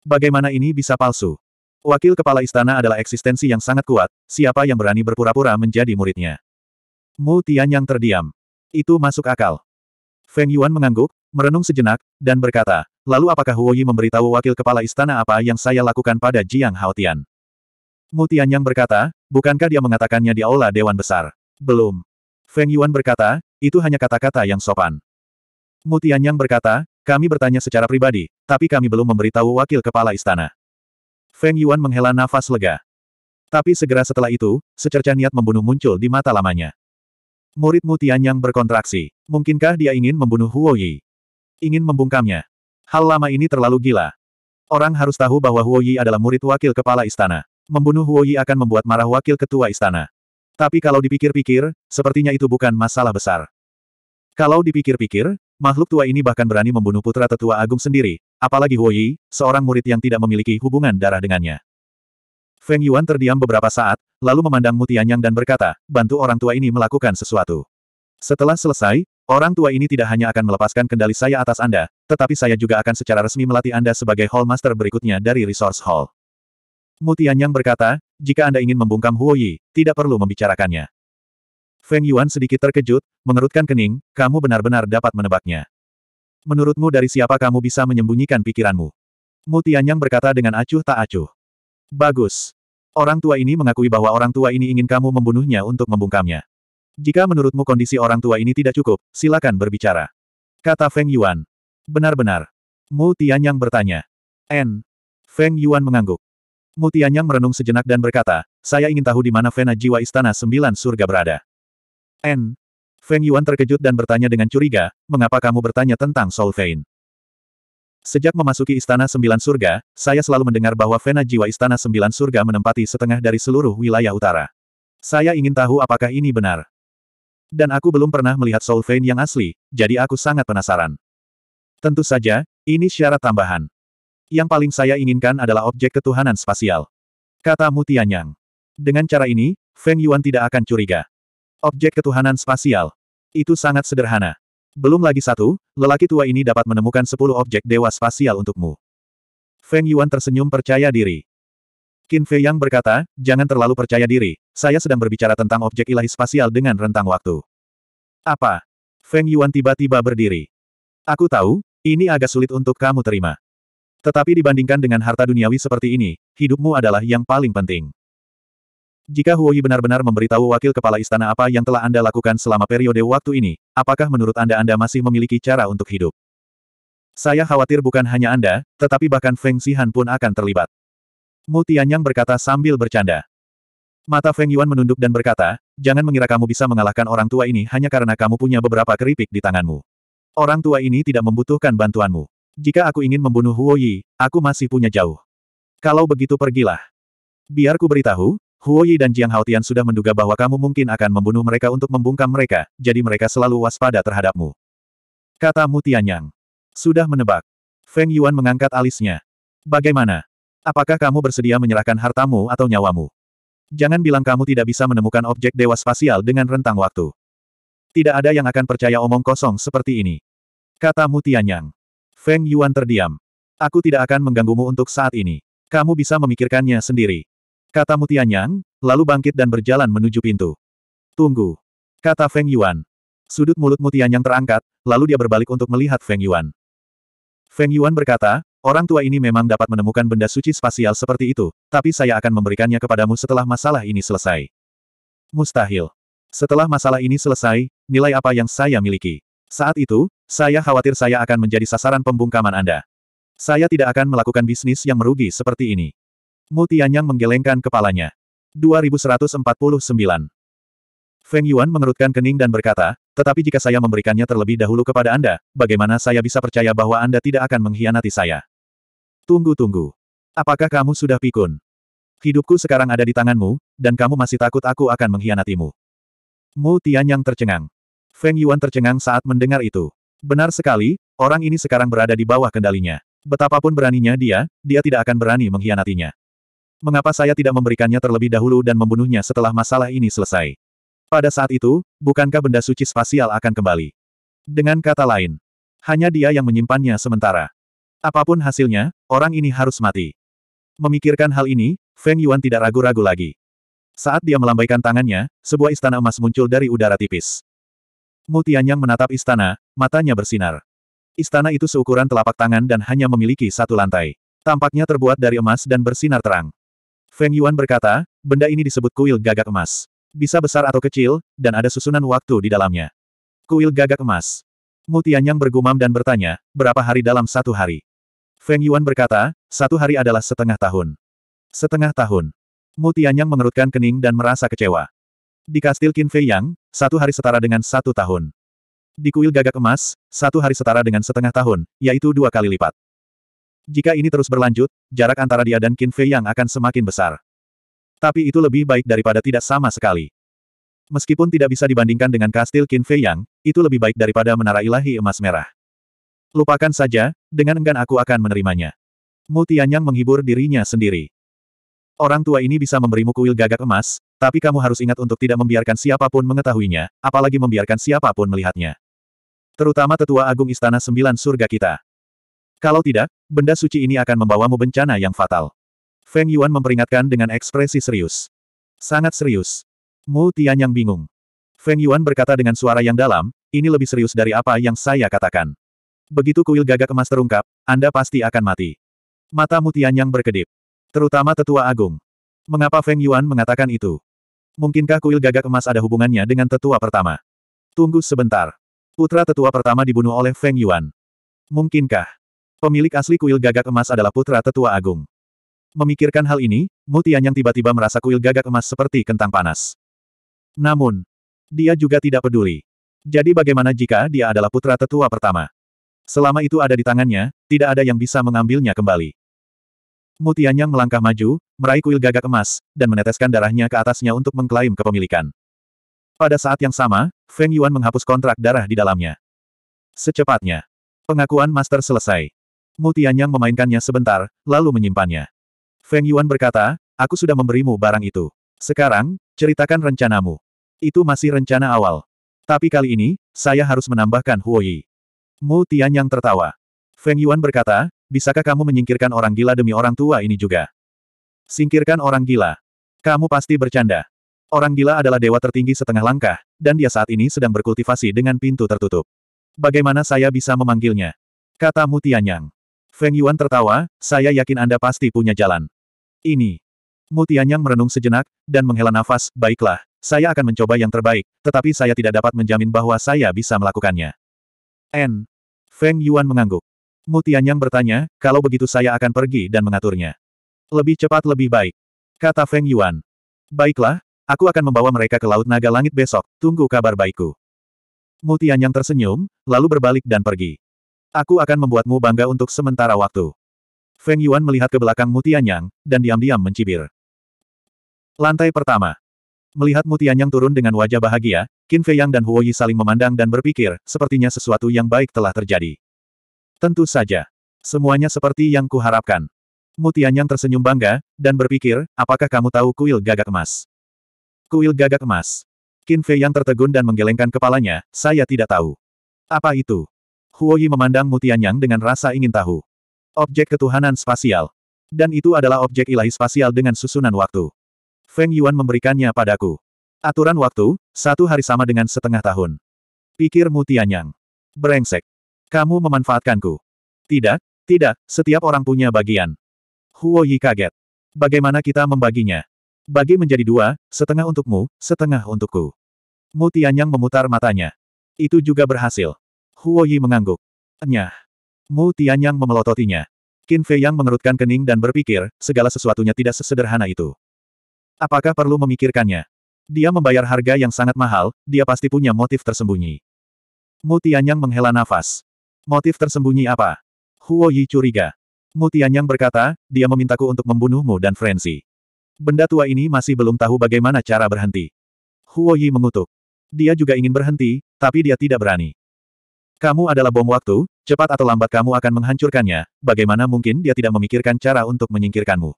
Bagaimana ini bisa palsu? Wakil kepala istana adalah eksistensi yang sangat kuat, siapa yang berani berpura-pura menjadi muridnya? Mu Tianyang terdiam. Itu masuk akal. Feng Yuan mengangguk, merenung sejenak, dan berkata, Lalu apakah Huoyi memberitahu wakil kepala istana apa yang saya lakukan pada Jiang Haotian? Yang berkata, bukankah dia mengatakannya di aula Dewan Besar? Belum. Feng Yuan berkata, itu hanya kata-kata yang sopan. Yang berkata, kami bertanya secara pribadi, tapi kami belum memberitahu wakil kepala istana. Feng Yuan menghela nafas lega. Tapi segera setelah itu, secerca niat membunuh muncul di mata lamanya. Murid Yang berkontraksi. Mungkinkah dia ingin membunuh Huoyi? Ingin membungkamnya. Hal lama ini terlalu gila. Orang harus tahu bahwa Huo Yi adalah murid wakil kepala istana. Membunuh Huo Yi akan membuat marah wakil ketua istana. Tapi kalau dipikir-pikir, sepertinya itu bukan masalah besar. Kalau dipikir-pikir, makhluk tua ini bahkan berani membunuh putra tetua agung sendiri, apalagi Huo Yi, seorang murid yang tidak memiliki hubungan darah dengannya. Feng Yuan terdiam beberapa saat, lalu memandang Mutianyang dan berkata, bantu orang tua ini melakukan sesuatu. Setelah selesai, Orang tua ini tidak hanya akan melepaskan kendali saya atas Anda, tetapi saya juga akan secara resmi melatih Anda sebagai Hall Master berikutnya dari Resource Hall. Mutianyang berkata, jika Anda ingin membungkam Huo Yi, tidak perlu membicarakannya. Feng Yuan sedikit terkejut, mengerutkan kening, kamu benar-benar dapat menebaknya. Menurutmu dari siapa kamu bisa menyembunyikan pikiranmu? Mutianyang berkata dengan acuh tak acuh. Bagus. Orang tua ini mengakui bahwa orang tua ini ingin kamu membunuhnya untuk membungkamnya. Jika menurutmu kondisi orang tua ini tidak cukup, silakan berbicara. Kata Feng Yuan. Benar-benar. Mu Tianyang bertanya. N. Feng Yuan mengangguk. Mu Tianyang merenung sejenak dan berkata, saya ingin tahu di mana Vena Jiwa Istana Sembilan Surga berada. N. Feng Yuan terkejut dan bertanya dengan curiga, mengapa kamu bertanya tentang Soul Sejak memasuki Istana Sembilan Surga, saya selalu mendengar bahwa Vena Jiwa Istana Sembilan Surga menempati setengah dari seluruh wilayah utara. Saya ingin tahu apakah ini benar. Dan aku belum pernah melihat Soul yang asli, jadi aku sangat penasaran. Tentu saja, ini syarat tambahan. Yang paling saya inginkan adalah objek ketuhanan spasial. Kata Mutianyang. Dengan cara ini, Feng Yuan tidak akan curiga. Objek ketuhanan spasial. Itu sangat sederhana. Belum lagi satu, lelaki tua ini dapat menemukan sepuluh objek dewa spasial untukmu. Feng Yuan tersenyum percaya diri. Qin Fei Yang berkata, jangan terlalu percaya diri, saya sedang berbicara tentang objek ilahi spasial dengan rentang waktu. Apa? Feng Yuan tiba-tiba berdiri. Aku tahu, ini agak sulit untuk kamu terima. Tetapi dibandingkan dengan harta duniawi seperti ini, hidupmu adalah yang paling penting. Jika Huoyi benar-benar memberitahu wakil kepala istana apa yang telah Anda lakukan selama periode waktu ini, apakah menurut Anda Anda masih memiliki cara untuk hidup? Saya khawatir bukan hanya Anda, tetapi bahkan Feng Xihan pun akan terlibat. Mu Tianyang berkata sambil bercanda. Mata Feng Yuan menunduk dan berkata, jangan mengira kamu bisa mengalahkan orang tua ini hanya karena kamu punya beberapa keripik di tanganmu. Orang tua ini tidak membutuhkan bantuanmu. Jika aku ingin membunuh Huo Yi, aku masih punya jauh. Kalau begitu pergilah. Biar ku beritahu, Huo Yi dan Jiang Haotian sudah menduga bahwa kamu mungkin akan membunuh mereka untuk membungkam mereka, jadi mereka selalu waspada terhadapmu. Kata Mu Tianyang. Sudah menebak. Feng Yuan mengangkat alisnya. Bagaimana? Apakah kamu bersedia menyerahkan hartamu atau nyawamu? Jangan bilang kamu tidak bisa menemukan objek dewa spasial dengan rentang waktu. Tidak ada yang akan percaya omong kosong seperti ini. Kata Mutianyang. Feng Yuan terdiam. Aku tidak akan mengganggumu untuk saat ini. Kamu bisa memikirkannya sendiri. Kata Mutianyang, lalu bangkit dan berjalan menuju pintu. Tunggu. Kata Feng Yuan. Sudut mulut Mutianyang terangkat, lalu dia berbalik untuk melihat Feng Yuan. Feng Yuan berkata, orang tua ini memang dapat menemukan benda suci spasial seperti itu, tapi saya akan memberikannya kepadamu setelah masalah ini selesai. Mustahil. Setelah masalah ini selesai, nilai apa yang saya miliki? Saat itu, saya khawatir saya akan menjadi sasaran pembungkaman Anda. Saya tidak akan melakukan bisnis yang merugi seperti ini. Mu Tianyang menggelengkan kepalanya. 2149. Feng Yuan mengerutkan kening dan berkata, tetapi jika saya memberikannya terlebih dahulu kepada Anda, bagaimana saya bisa percaya bahwa Anda tidak akan mengkhianati saya? Tunggu-tunggu. Apakah kamu sudah pikun? Hidupku sekarang ada di tanganmu, dan kamu masih takut aku akan mengkhianatimu. Mu Tianyang tercengang. Feng Yuan tercengang saat mendengar itu. Benar sekali, orang ini sekarang berada di bawah kendalinya. Betapapun beraninya dia, dia tidak akan berani mengkhianatinya. Mengapa saya tidak memberikannya terlebih dahulu dan membunuhnya setelah masalah ini selesai? Pada saat itu, bukankah benda suci spasial akan kembali? Dengan kata lain, hanya dia yang menyimpannya sementara. Apapun hasilnya, orang ini harus mati. Memikirkan hal ini, Feng Yuan tidak ragu-ragu lagi. Saat dia melambaikan tangannya, sebuah istana emas muncul dari udara tipis. Mu Tianyang menatap istana, matanya bersinar. Istana itu seukuran telapak tangan dan hanya memiliki satu lantai. Tampaknya terbuat dari emas dan bersinar terang. Feng Yuan berkata, benda ini disebut kuil gagak emas. Bisa besar atau kecil, dan ada susunan waktu di dalamnya. Kuil gagak emas. Mu Tianyang bergumam dan bertanya, berapa hari dalam satu hari? Feng Yuan berkata, satu hari adalah setengah tahun. Setengah tahun. Mu Tianyang mengerutkan kening dan merasa kecewa. Di kastil Qin Fei Yang, satu hari setara dengan satu tahun. Di kuil gagak emas, satu hari setara dengan setengah tahun, yaitu dua kali lipat. Jika ini terus berlanjut, jarak antara dia dan Qin Fei Yang akan semakin besar. Tapi itu lebih baik daripada tidak sama sekali. Meskipun tidak bisa dibandingkan dengan kastil Qin Fei Yang, itu lebih baik daripada menara ilahi emas merah. Lupakan saja, dengan enggan aku akan menerimanya. Mu Tianyang menghibur dirinya sendiri. Orang tua ini bisa memberimu kuil gagak emas, tapi kamu harus ingat untuk tidak membiarkan siapapun mengetahuinya, apalagi membiarkan siapapun melihatnya. Terutama tetua agung istana sembilan surga kita. Kalau tidak, benda suci ini akan membawamu bencana yang fatal. Feng Yuan memperingatkan dengan ekspresi serius. Sangat serius. Mu Tian yang bingung. Feng Yuan berkata dengan suara yang dalam, ini lebih serius dari apa yang saya katakan. Begitu kuil gagak emas terungkap, Anda pasti akan mati. Mata Mu Tian yang berkedip. Terutama tetua agung. Mengapa Feng Yuan mengatakan itu? Mungkinkah kuil gagak emas ada hubungannya dengan tetua pertama? Tunggu sebentar. Putra tetua pertama dibunuh oleh Feng Yuan. Mungkinkah? Pemilik asli kuil gagak emas adalah putra tetua agung. Memikirkan hal ini, Mu yang tiba-tiba merasa kuil gagak emas seperti kentang panas. Namun, dia juga tidak peduli. Jadi bagaimana jika dia adalah putra tetua pertama? Selama itu ada di tangannya, tidak ada yang bisa mengambilnya kembali. Mutianyang melangkah maju, meraih kuil gagak emas, dan meneteskan darahnya ke atasnya untuk mengklaim kepemilikan. Pada saat yang sama, Feng Yuan menghapus kontrak darah di dalamnya. Secepatnya. Pengakuan master selesai. Mutianyang memainkannya sebentar, lalu menyimpannya. Feng Yuan berkata, aku sudah memberimu barang itu. Sekarang, ceritakan rencanamu. Itu masih rencana awal. Tapi kali ini, saya harus menambahkan Huoyi. Mu Tianyang tertawa. Feng Yuan berkata, Bisakah kamu menyingkirkan orang gila demi orang tua ini juga? Singkirkan orang gila. Kamu pasti bercanda. Orang gila adalah dewa tertinggi setengah langkah, dan dia saat ini sedang berkultivasi dengan pintu tertutup. Bagaimana saya bisa memanggilnya? Kata Mutianyang. Feng Yuan tertawa, saya yakin Anda pasti punya jalan. Ini. Mutianyang merenung sejenak, dan menghela nafas, baiklah, saya akan mencoba yang terbaik, tetapi saya tidak dapat menjamin bahwa saya bisa melakukannya. N. Feng Yuan mengangguk. Mu bertanya, kalau begitu saya akan pergi dan mengaturnya. Lebih cepat lebih baik. Kata Feng Yuan. Baiklah, aku akan membawa mereka ke Laut Naga Langit besok, tunggu kabar baikku. Mu tersenyum, lalu berbalik dan pergi. Aku akan membuatmu bangga untuk sementara waktu. Feng Yuan melihat ke belakang Mu dan diam-diam mencibir. Lantai pertama. Melihat Mu turun dengan wajah bahagia, Qin Fei Yang dan Huo Yi saling memandang dan berpikir, sepertinya sesuatu yang baik telah terjadi. Tentu saja. Semuanya seperti yang kuharapkan. Mutianyang tersenyum bangga, dan berpikir, apakah kamu tahu kuil gagak emas? Kuil gagak emas. Qin Fei yang tertegun dan menggelengkan kepalanya, saya tidak tahu. Apa itu? Huoyi memandang Mutianyang dengan rasa ingin tahu. Objek ketuhanan spasial. Dan itu adalah objek ilahi spasial dengan susunan waktu. Feng Yuan memberikannya padaku. Aturan waktu, satu hari sama dengan setengah tahun. Pikir Mutianyang. Brengsek. Kamu memanfaatkanku. Tidak, tidak, setiap orang punya bagian. Huo Yi kaget. Bagaimana kita membaginya? Bagi menjadi dua, setengah untukmu, setengah untukku. Mu Tianyang memutar matanya. Itu juga berhasil. Huo Yi mengangguk. Enyah. Mu Tianyang memelototinya. Qin Fei Yang mengerutkan kening dan berpikir, segala sesuatunya tidak sesederhana itu. Apakah perlu memikirkannya? Dia membayar harga yang sangat mahal, dia pasti punya motif tersembunyi. Mu Tianyang menghela nafas. Motif tersembunyi apa? Huo Yi curiga. Mu Tianyang berkata, dia memintaku untuk membunuhmu dan Frenzy. Benda tua ini masih belum tahu bagaimana cara berhenti. Huo Yi mengutuk. Dia juga ingin berhenti, tapi dia tidak berani. Kamu adalah bom waktu, cepat atau lambat kamu akan menghancurkannya, bagaimana mungkin dia tidak memikirkan cara untuk menyingkirkanmu.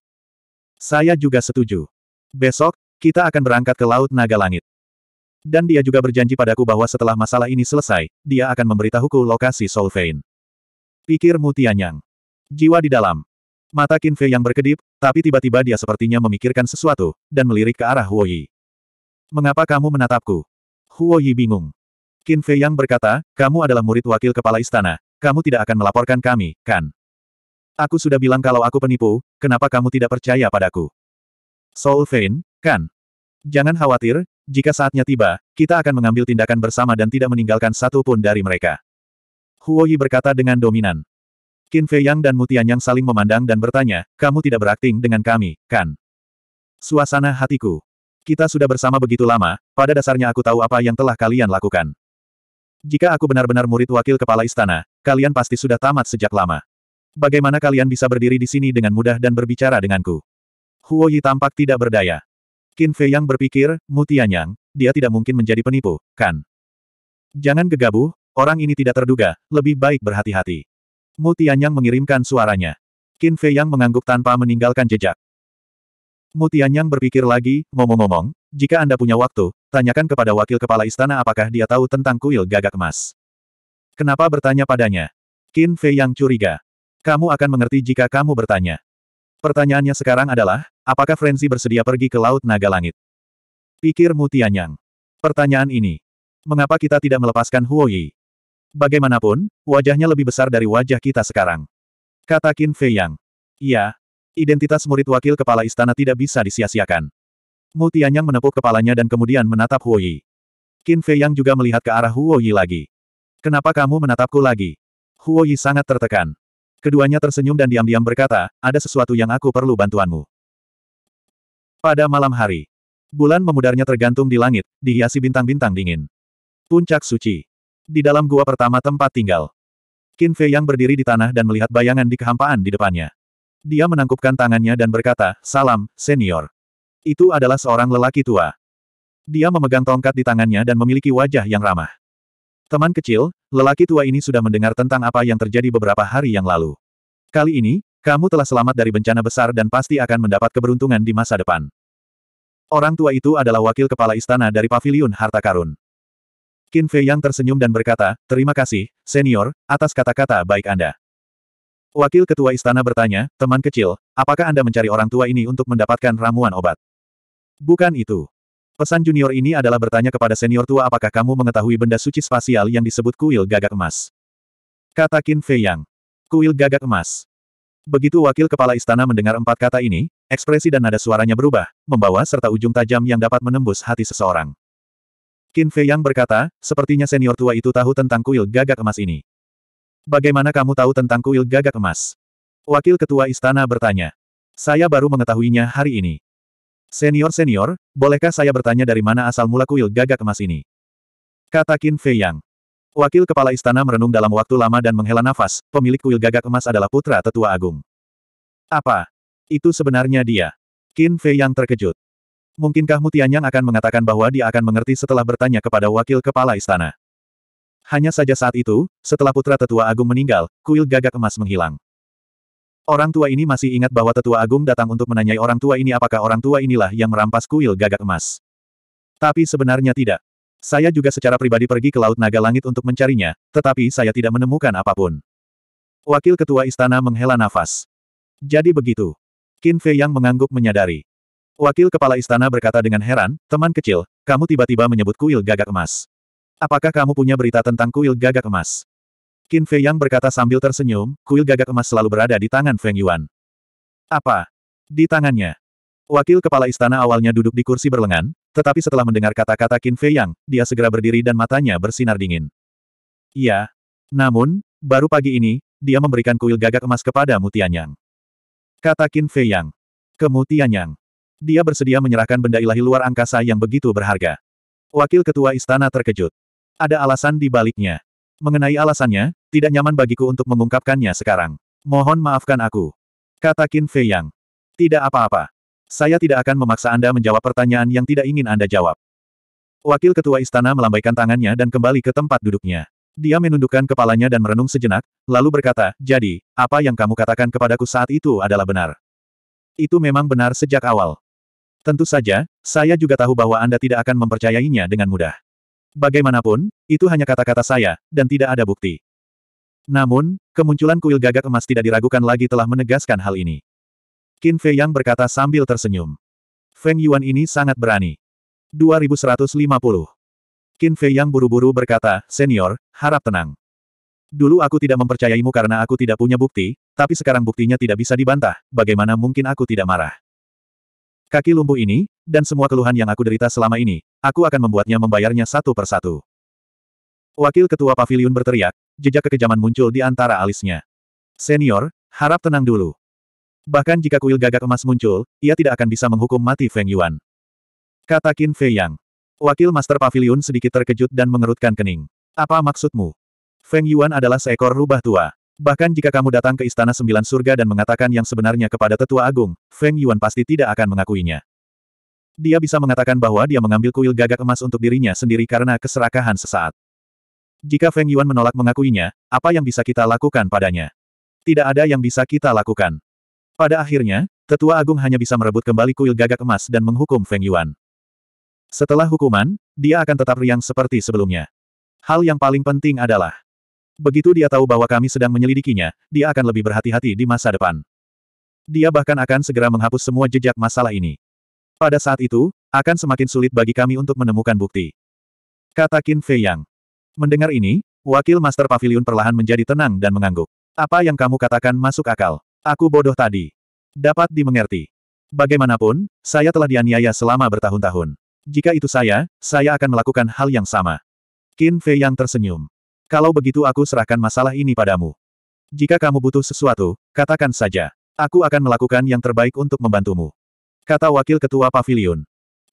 Saya juga setuju. Besok, kita akan berangkat ke Laut Naga Langit. Dan dia juga berjanji padaku bahwa setelah masalah ini selesai, dia akan memberitahuku lokasi Solvein. Pikirmu Pikir Mutianyang. Jiwa di dalam. Mata Qin Fei yang berkedip, tapi tiba-tiba dia sepertinya memikirkan sesuatu, dan melirik ke arah Huo Yi. Mengapa kamu menatapku? Huo Yi bingung. Qin Fei yang berkata, kamu adalah murid wakil kepala istana, kamu tidak akan melaporkan kami, kan? Aku sudah bilang kalau aku penipu, kenapa kamu tidak percaya padaku? Solvein, kan? Jangan khawatir, jika saatnya tiba, kita akan mengambil tindakan bersama dan tidak meninggalkan satu pun dari mereka. Huo Yi berkata dengan dominan. Qin Fei Yang dan Mutian Yang saling memandang dan bertanya, kamu tidak berakting dengan kami, kan? Suasana hatiku. Kita sudah bersama begitu lama, pada dasarnya aku tahu apa yang telah kalian lakukan. Jika aku benar-benar murid wakil kepala istana, kalian pasti sudah tamat sejak lama. Bagaimana kalian bisa berdiri di sini dengan mudah dan berbicara denganku? Huo Yi tampak tidak berdaya. Qin Fei yang berpikir, Mu Tianyang, dia tidak mungkin menjadi penipu, kan? Jangan gegabah, orang ini tidak terduga, lebih baik berhati-hati. Mu Tianyang mengirimkan suaranya. Qin Fei yang mengangguk tanpa meninggalkan jejak. Mu Tianyang berpikir lagi, ngomong-ngomong, jika Anda punya waktu, tanyakan kepada wakil kepala istana apakah dia tahu tentang kuil gagak emas. Kenapa bertanya padanya? Qin Fei yang curiga. Kamu akan mengerti jika kamu bertanya. Pertanyaannya sekarang adalah, Apakah Frenzy bersedia pergi ke Laut Naga Langit? Pikir Mutianyang. Pertanyaan ini. Mengapa kita tidak melepaskan Huo Yi? Bagaimanapun, wajahnya lebih besar dari wajah kita sekarang. Kata Qin Fei Yang. Iya. Identitas murid wakil kepala istana tidak bisa disia-siakan. Mutianyang menepuk kepalanya dan kemudian menatap Huo Yi. Qin Fei Yang juga melihat ke arah Huo Yi lagi. Kenapa kamu menatapku lagi? Huo Yi sangat tertekan. Keduanya tersenyum dan diam-diam berkata, ada sesuatu yang aku perlu bantuanmu. Pada malam hari, bulan memudarnya tergantung di langit, dihiasi bintang-bintang dingin. Puncak suci. Di dalam gua pertama tempat tinggal. Qin Fei yang berdiri di tanah dan melihat bayangan di kehampaan di depannya. Dia menangkupkan tangannya dan berkata, Salam, senior. Itu adalah seorang lelaki tua. Dia memegang tongkat di tangannya dan memiliki wajah yang ramah. Teman kecil, lelaki tua ini sudah mendengar tentang apa yang terjadi beberapa hari yang lalu. Kali ini, kamu telah selamat dari bencana besar dan pasti akan mendapat keberuntungan di masa depan. Orang tua itu adalah wakil kepala istana dari paviliun harta karun. Qin Fei yang tersenyum dan berkata, terima kasih, senior, atas kata-kata baik Anda. Wakil ketua istana bertanya, teman kecil, apakah Anda mencari orang tua ini untuk mendapatkan ramuan obat? Bukan itu. Pesan junior ini adalah bertanya kepada senior tua apakah kamu mengetahui benda suci spasial yang disebut kuil gagak emas. Kata Qin Fei Yang. Kuil gagak emas. Begitu wakil kepala istana mendengar empat kata ini, ekspresi dan nada suaranya berubah, membawa serta ujung tajam yang dapat menembus hati seseorang. Qin Fei Yang berkata, sepertinya senior tua itu tahu tentang kuil gagak emas ini. Bagaimana kamu tahu tentang kuil gagak emas? Wakil ketua istana bertanya. Saya baru mengetahuinya hari ini. Senior-senior, bolehkah saya bertanya dari mana asal mula kuil gagak emas ini? Kata Qin Fei Yang. Wakil kepala istana merenung dalam waktu lama dan menghela nafas, pemilik kuil gagak emas adalah putra tetua agung. Apa? Itu sebenarnya dia. Qin Fei yang terkejut. Mungkinkah Mutianyang akan mengatakan bahwa dia akan mengerti setelah bertanya kepada wakil kepala istana? Hanya saja saat itu, setelah putra tetua agung meninggal, kuil gagak emas menghilang. Orang tua ini masih ingat bahwa tetua agung datang untuk menanyai orang tua ini apakah orang tua inilah yang merampas kuil gagak emas. Tapi sebenarnya tidak. Saya juga secara pribadi pergi ke Laut Naga Langit untuk mencarinya, tetapi saya tidak menemukan apapun. Wakil Ketua Istana menghela nafas. Jadi begitu. Qin Fei yang mengangguk menyadari. Wakil Kepala Istana berkata dengan heran, teman kecil, kamu tiba-tiba menyebut kuil gagak emas. Apakah kamu punya berita tentang kuil gagak emas? Qin Fei yang berkata sambil tersenyum, kuil gagak emas selalu berada di tangan Feng Yuan. Apa? Di tangannya. Wakil Kepala Istana awalnya duduk di kursi berlengan, tetapi setelah mendengar kata-kata Qin Fei Yang, dia segera berdiri dan matanya bersinar dingin. Iya. Namun, baru pagi ini, dia memberikan kuil gagak emas kepada Mutianyang. Kata Qin Fei Yang. Ke Mutianyang. Dia bersedia menyerahkan benda ilahi luar angkasa yang begitu berharga. Wakil Ketua Istana terkejut. Ada alasan di baliknya. Mengenai alasannya, tidak nyaman bagiku untuk mengungkapkannya sekarang. Mohon maafkan aku. Kata Qin Fei Yang. Tidak apa-apa. Saya tidak akan memaksa Anda menjawab pertanyaan yang tidak ingin Anda jawab. Wakil Ketua Istana melambaikan tangannya dan kembali ke tempat duduknya. Dia menundukkan kepalanya dan merenung sejenak, lalu berkata, Jadi, apa yang kamu katakan kepadaku saat itu adalah benar. Itu memang benar sejak awal. Tentu saja, saya juga tahu bahwa Anda tidak akan mempercayainya dengan mudah. Bagaimanapun, itu hanya kata-kata saya, dan tidak ada bukti. Namun, kemunculan kuil gagak emas tidak diragukan lagi telah menegaskan hal ini. Qin Fei Yang berkata sambil tersenyum. Feng Yuan ini sangat berani. 2150. Qin Fei Yang buru-buru berkata, Senior, harap tenang. Dulu aku tidak mempercayaimu karena aku tidak punya bukti, tapi sekarang buktinya tidak bisa dibantah, bagaimana mungkin aku tidak marah. Kaki lumpuh ini, dan semua keluhan yang aku derita selama ini, aku akan membuatnya membayarnya satu persatu. Wakil Ketua Pavilion berteriak, jejak kekejaman muncul di antara alisnya. Senior, harap tenang dulu. Bahkan jika kuil gagak emas muncul, ia tidak akan bisa menghukum mati Feng Yuan. Kata Qin Fei Yang. Wakil Master Pavilion sedikit terkejut dan mengerutkan kening. Apa maksudmu? Feng Yuan adalah seekor rubah tua. Bahkan jika kamu datang ke Istana Sembilan Surga dan mengatakan yang sebenarnya kepada Tetua Agung, Feng Yuan pasti tidak akan mengakuinya. Dia bisa mengatakan bahwa dia mengambil kuil gagak emas untuk dirinya sendiri karena keserakahan sesaat. Jika Feng Yuan menolak mengakuinya, apa yang bisa kita lakukan padanya? Tidak ada yang bisa kita lakukan. Pada akhirnya, Tetua Agung hanya bisa merebut kembali kuil gagak emas dan menghukum Feng Yuan. Setelah hukuman, dia akan tetap riang seperti sebelumnya. Hal yang paling penting adalah, begitu dia tahu bahwa kami sedang menyelidikinya, dia akan lebih berhati-hati di masa depan. Dia bahkan akan segera menghapus semua jejak masalah ini. Pada saat itu, akan semakin sulit bagi kami untuk menemukan bukti. Kata Qin Fei Yang. Mendengar ini, wakil Master Pavilion perlahan menjadi tenang dan mengangguk. Apa yang kamu katakan masuk akal. Aku bodoh tadi. Dapat dimengerti. Bagaimanapun, saya telah dianiaya selama bertahun-tahun. Jika itu saya, saya akan melakukan hal yang sama. Qin Fei yang tersenyum. Kalau begitu aku serahkan masalah ini padamu. Jika kamu butuh sesuatu, katakan saja. Aku akan melakukan yang terbaik untuk membantumu. Kata Wakil Ketua Pavilion.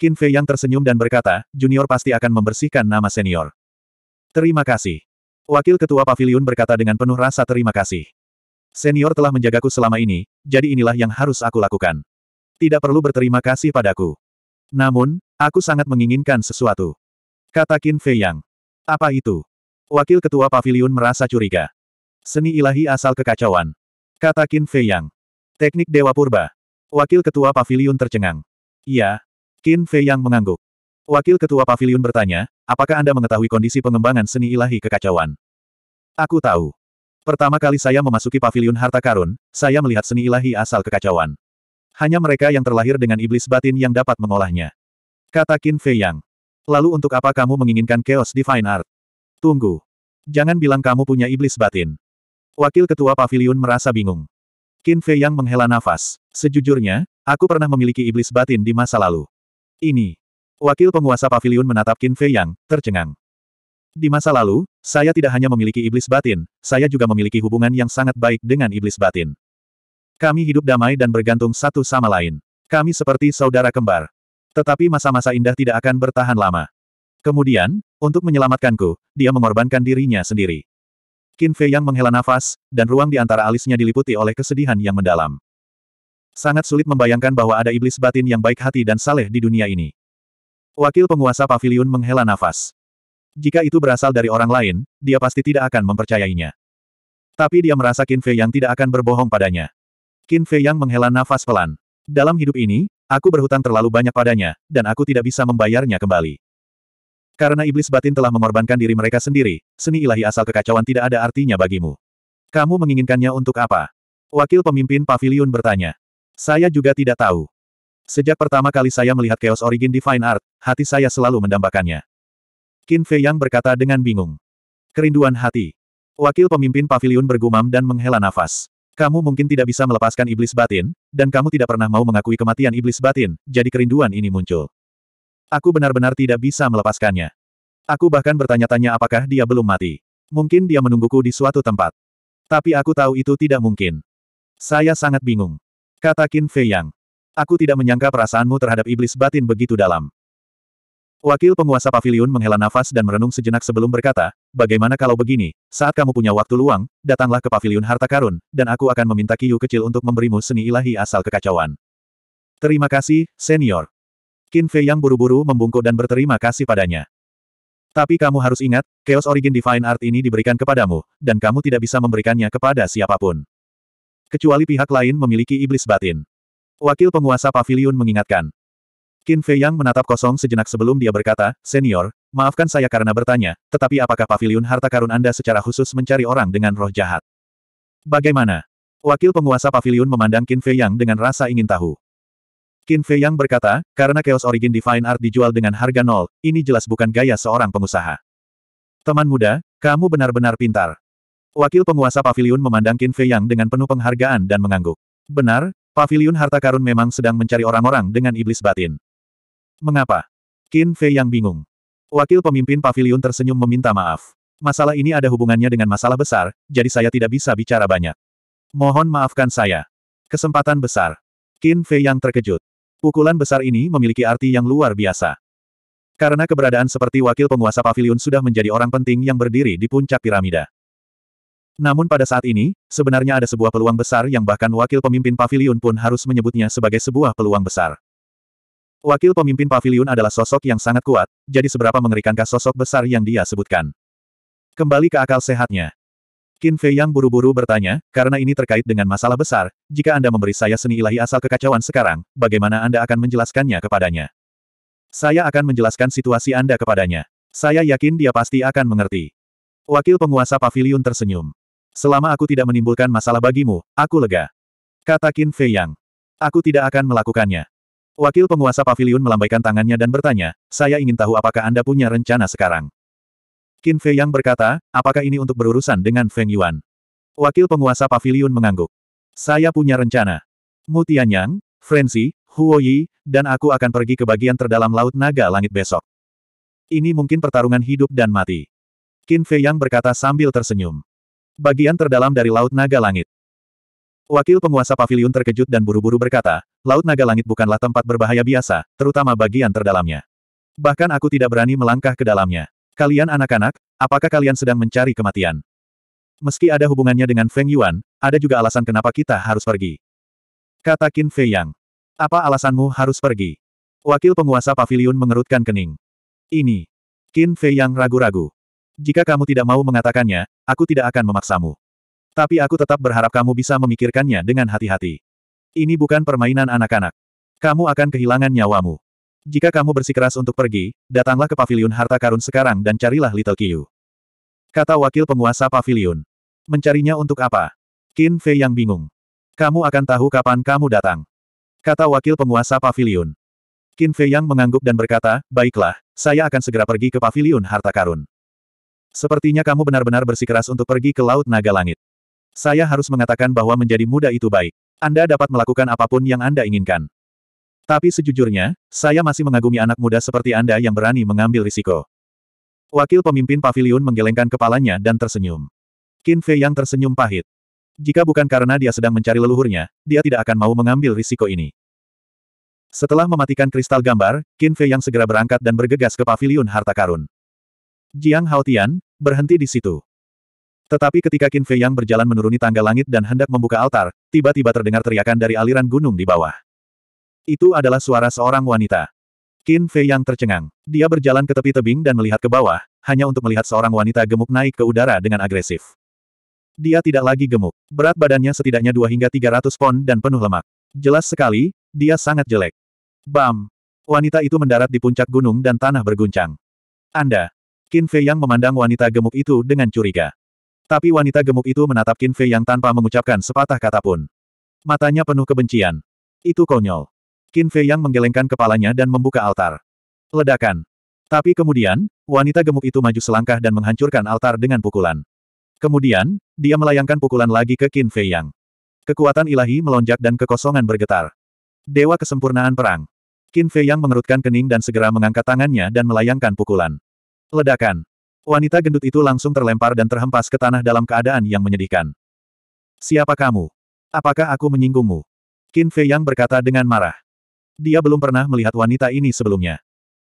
Qin Fei yang tersenyum dan berkata, junior pasti akan membersihkan nama senior. Terima kasih. Wakil Ketua Pavilion berkata dengan penuh rasa terima kasih. Senior telah menjagaku selama ini, jadi inilah yang harus aku lakukan. Tidak perlu berterima kasih padaku. Namun, aku sangat menginginkan sesuatu. Kata Qin Fei Yang. Apa itu? Wakil Ketua Pavilion merasa curiga. Seni ilahi asal kekacauan. Kata Qin Fei Yang. Teknik Dewa Purba. Wakil Ketua Pavilion tercengang. Iya. Qin Fei Yang mengangguk. Wakil Ketua Pavilion bertanya, apakah Anda mengetahui kondisi pengembangan seni ilahi kekacauan? Aku tahu. Pertama kali saya memasuki pavilion harta karun, saya melihat seni ilahi asal kekacauan. Hanya mereka yang terlahir dengan iblis batin yang dapat mengolahnya. Kata Qin Fei Yang. Lalu untuk apa kamu menginginkan chaos Divine art? Tunggu. Jangan bilang kamu punya iblis batin. Wakil Ketua Pavilion merasa bingung. Qin Fei Yang menghela nafas. Sejujurnya, aku pernah memiliki iblis batin di masa lalu. Ini. Wakil penguasa pavilion menatap Qin Fei Yang, tercengang. Di masa lalu, saya tidak hanya memiliki iblis batin, saya juga memiliki hubungan yang sangat baik dengan iblis batin. Kami hidup damai dan bergantung satu sama lain. Kami seperti saudara kembar. Tetapi masa-masa indah tidak akan bertahan lama. Kemudian, untuk menyelamatkanku, dia mengorbankan dirinya sendiri. Qin Fei yang menghela nafas, dan ruang di antara alisnya diliputi oleh kesedihan yang mendalam. Sangat sulit membayangkan bahwa ada iblis batin yang baik hati dan saleh di dunia ini. Wakil penguasa pavilion menghela nafas. Jika itu berasal dari orang lain, dia pasti tidak akan mempercayainya. Tapi dia merasa Qin Fei yang tidak akan berbohong padanya. Qin Fei yang menghela nafas pelan. Dalam hidup ini, aku berhutang terlalu banyak padanya, dan aku tidak bisa membayarnya kembali. Karena iblis batin telah mengorbankan diri mereka sendiri, seni ilahi asal kekacauan tidak ada artinya bagimu. Kamu menginginkannya untuk apa? Wakil pemimpin pavilion bertanya. Saya juga tidak tahu. Sejak pertama kali saya melihat Chaos Origin Divine Art, hati saya selalu mendambakannya. Qin Fei Yang berkata dengan bingung. Kerinduan hati. Wakil pemimpin pavilion bergumam dan menghela nafas. Kamu mungkin tidak bisa melepaskan iblis batin, dan kamu tidak pernah mau mengakui kematian iblis batin, jadi kerinduan ini muncul. Aku benar-benar tidak bisa melepaskannya. Aku bahkan bertanya-tanya apakah dia belum mati. Mungkin dia menungguku di suatu tempat. Tapi aku tahu itu tidak mungkin. Saya sangat bingung. Kata Qin Fei Yang. Aku tidak menyangka perasaanmu terhadap iblis batin begitu dalam. Wakil penguasa pavilion menghela nafas dan merenung sejenak sebelum berkata, bagaimana kalau begini, saat kamu punya waktu luang, datanglah ke pavilion harta karun, dan aku akan meminta Kiyu kecil untuk memberimu seni ilahi asal kekacauan. Terima kasih, senior. Qin Fei yang buru-buru membungkuk dan berterima kasih padanya. Tapi kamu harus ingat, Chaos Origin Divine Art ini diberikan kepadamu, dan kamu tidak bisa memberikannya kepada siapapun. Kecuali pihak lain memiliki iblis batin. Wakil penguasa pavilion mengingatkan, Qin Fei Yang menatap kosong sejenak sebelum dia berkata, Senior, maafkan saya karena bertanya, tetapi apakah Pavilion harta karun Anda secara khusus mencari orang dengan roh jahat? Bagaimana? Wakil penguasa Pavilion memandang Qin Fei Yang dengan rasa ingin tahu. Qin Fei Yang berkata, karena Chaos Origin Divine Art dijual dengan harga nol, ini jelas bukan gaya seorang pengusaha. Teman muda, kamu benar-benar pintar. Wakil penguasa Pavilion memandang Qin Fei Yang dengan penuh penghargaan dan mengangguk. Benar, Pavilion harta karun memang sedang mencari orang-orang dengan iblis batin. Mengapa? Qin Fei yang bingung. Wakil pemimpin pavilion tersenyum meminta maaf. Masalah ini ada hubungannya dengan masalah besar, jadi saya tidak bisa bicara banyak. Mohon maafkan saya. Kesempatan besar. Qin Fei yang terkejut. Pukulan besar ini memiliki arti yang luar biasa. Karena keberadaan seperti wakil penguasa pavilion sudah menjadi orang penting yang berdiri di puncak piramida. Namun pada saat ini, sebenarnya ada sebuah peluang besar yang bahkan wakil pemimpin pavilion pun harus menyebutnya sebagai sebuah peluang besar. Wakil pemimpin pavilion adalah sosok yang sangat kuat, jadi seberapa mengerikankah sosok besar yang dia sebutkan. Kembali ke akal sehatnya. Qin Fei yang buru-buru bertanya, karena ini terkait dengan masalah besar, jika Anda memberi saya seni ilahi asal kekacauan sekarang, bagaimana Anda akan menjelaskannya kepadanya? Saya akan menjelaskan situasi Anda kepadanya. Saya yakin dia pasti akan mengerti. Wakil penguasa pavilion tersenyum. Selama aku tidak menimbulkan masalah bagimu, aku lega. Kata Qin Fei Yang. Aku tidak akan melakukannya. Wakil penguasa pavilion melambaikan tangannya dan bertanya, saya ingin tahu apakah Anda punya rencana sekarang. Qin Fei Yang berkata, apakah ini untuk berurusan dengan Feng Yuan? Wakil penguasa pavilion mengangguk. Saya punya rencana. Mu Tianyang, Frenzy, Huo Yi, dan aku akan pergi ke bagian terdalam Laut Naga Langit besok. Ini mungkin pertarungan hidup dan mati. Qin Fei Yang berkata sambil tersenyum. Bagian terdalam dari Laut Naga Langit. Wakil penguasa pavilion terkejut dan buru-buru berkata, Laut Naga Langit bukanlah tempat berbahaya biasa, terutama bagian terdalamnya. Bahkan aku tidak berani melangkah ke dalamnya. Kalian anak-anak, apakah kalian sedang mencari kematian? Meski ada hubungannya dengan Feng Yuan, ada juga alasan kenapa kita harus pergi. Kata Qin Fei Yang. Apa alasanmu harus pergi? Wakil penguasa pavilion mengerutkan kening. Ini. Qin Fei Yang ragu-ragu. Jika kamu tidak mau mengatakannya, aku tidak akan memaksamu. Tapi aku tetap berharap kamu bisa memikirkannya dengan hati-hati. Ini bukan permainan anak-anak. Kamu akan kehilangan nyawamu. Jika kamu bersikeras untuk pergi, datanglah ke pavilion harta karun sekarang dan carilah Little Qiu. Kata wakil penguasa pavilion. Mencarinya untuk apa? Qin Fei yang bingung. Kamu akan tahu kapan kamu datang. Kata wakil penguasa pavilion. Qin Fei yang mengangguk dan berkata, baiklah, saya akan segera pergi ke pavilion harta karun. Sepertinya kamu benar-benar bersikeras untuk pergi ke Laut Naga Langit. Saya harus mengatakan bahwa menjadi muda itu baik. Anda dapat melakukan apapun yang Anda inginkan. Tapi sejujurnya, saya masih mengagumi anak muda seperti Anda yang berani mengambil risiko. Wakil pemimpin pavilion menggelengkan kepalanya dan tersenyum. Qin Fei yang tersenyum pahit. Jika bukan karena dia sedang mencari leluhurnya, dia tidak akan mau mengambil risiko ini. Setelah mematikan kristal gambar, Qin Fei yang segera berangkat dan bergegas ke pavilion harta karun. Jiang Haotian, berhenti di situ. Tetapi ketika Qin Fei Yang berjalan menuruni tangga langit dan hendak membuka altar, tiba-tiba terdengar teriakan dari aliran gunung di bawah. Itu adalah suara seorang wanita. Qin Fei Yang tercengang. Dia berjalan ke tepi tebing dan melihat ke bawah, hanya untuk melihat seorang wanita gemuk naik ke udara dengan agresif. Dia tidak lagi gemuk. Berat badannya setidaknya 2 hingga 300 pon dan penuh lemak. Jelas sekali, dia sangat jelek. Bam! Wanita itu mendarat di puncak gunung dan tanah berguncang. Anda! Qin Fei Yang memandang wanita gemuk itu dengan curiga. Tapi wanita gemuk itu menatap Qin Fei yang tanpa mengucapkan sepatah kata pun. Matanya penuh kebencian. Itu konyol. Qin Fei yang menggelengkan kepalanya dan membuka altar. Ledakan. Tapi kemudian, wanita gemuk itu maju selangkah dan menghancurkan altar dengan pukulan. Kemudian, dia melayangkan pukulan lagi ke Qin Fei yang. Kekuatan ilahi melonjak dan kekosongan bergetar. Dewa kesempurnaan perang. Qin Fei yang mengerutkan kening dan segera mengangkat tangannya dan melayangkan pukulan. Ledakan. Wanita gendut itu langsung terlempar dan terhempas ke tanah dalam keadaan yang menyedihkan. Siapa kamu? Apakah aku menyinggungmu? Qin Fei Yang berkata dengan marah. Dia belum pernah melihat wanita ini sebelumnya.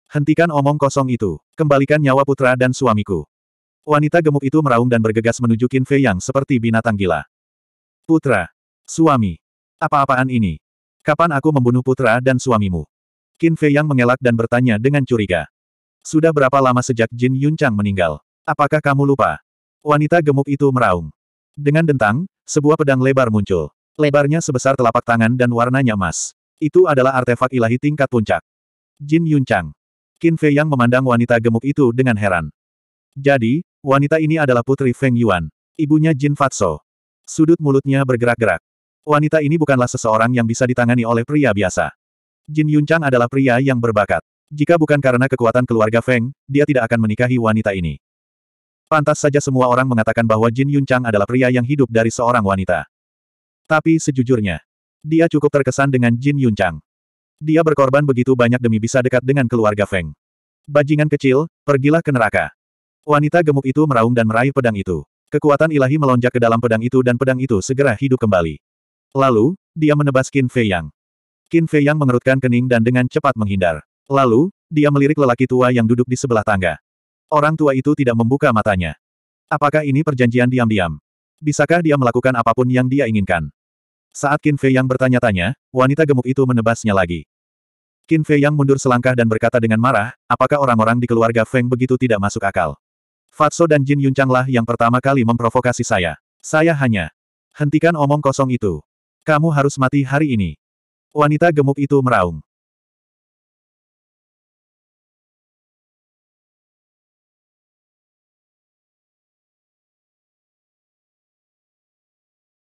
Hentikan omong kosong itu, kembalikan nyawa putra dan suamiku. Wanita gemuk itu meraung dan bergegas menuju Qin Fei Yang seperti binatang gila. Putra, suami, apa-apaan ini? Kapan aku membunuh putra dan suamimu? Qin Fei Yang mengelak dan bertanya dengan curiga. Sudah berapa lama sejak Jin Yunchang meninggal? Apakah kamu lupa? Wanita gemuk itu meraung. Dengan dentang, sebuah pedang lebar muncul. Lebarnya sebesar telapak tangan dan warnanya emas. Itu adalah artefak ilahi tingkat puncak. Jin Yunchang. Qin Fei yang memandang wanita gemuk itu dengan heran. Jadi, wanita ini adalah putri Feng Yuan. Ibunya Jin Fatso. Sudut mulutnya bergerak-gerak. Wanita ini bukanlah seseorang yang bisa ditangani oleh pria biasa. Jin Yunchang adalah pria yang berbakat. Jika bukan karena kekuatan keluarga Feng, dia tidak akan menikahi wanita ini. Pantas saja semua orang mengatakan bahwa Jin Yun adalah pria yang hidup dari seorang wanita. Tapi sejujurnya, dia cukup terkesan dengan Jin Yun Dia berkorban begitu banyak demi bisa dekat dengan keluarga Feng. Bajingan kecil, pergilah ke neraka. Wanita gemuk itu meraung dan meraih pedang itu. Kekuatan ilahi melonjak ke dalam pedang itu dan pedang itu segera hidup kembali. Lalu, dia menebas Qin Fei Yang. Qin Fei Yang mengerutkan kening dan dengan cepat menghindar. Lalu, dia melirik lelaki tua yang duduk di sebelah tangga. Orang tua itu tidak membuka matanya. Apakah ini perjanjian diam-diam? Bisakah dia melakukan apapun yang dia inginkan? Saat Qin Fei yang bertanya-tanya, wanita gemuk itu menebasnya lagi. Qin Fei yang mundur selangkah dan berkata dengan marah, apakah orang-orang di keluarga Feng begitu tidak masuk akal? Fatso dan Jin Yun Yuncanglah yang pertama kali memprovokasi saya. Saya hanya hentikan omong kosong itu. Kamu harus mati hari ini. Wanita gemuk itu meraung.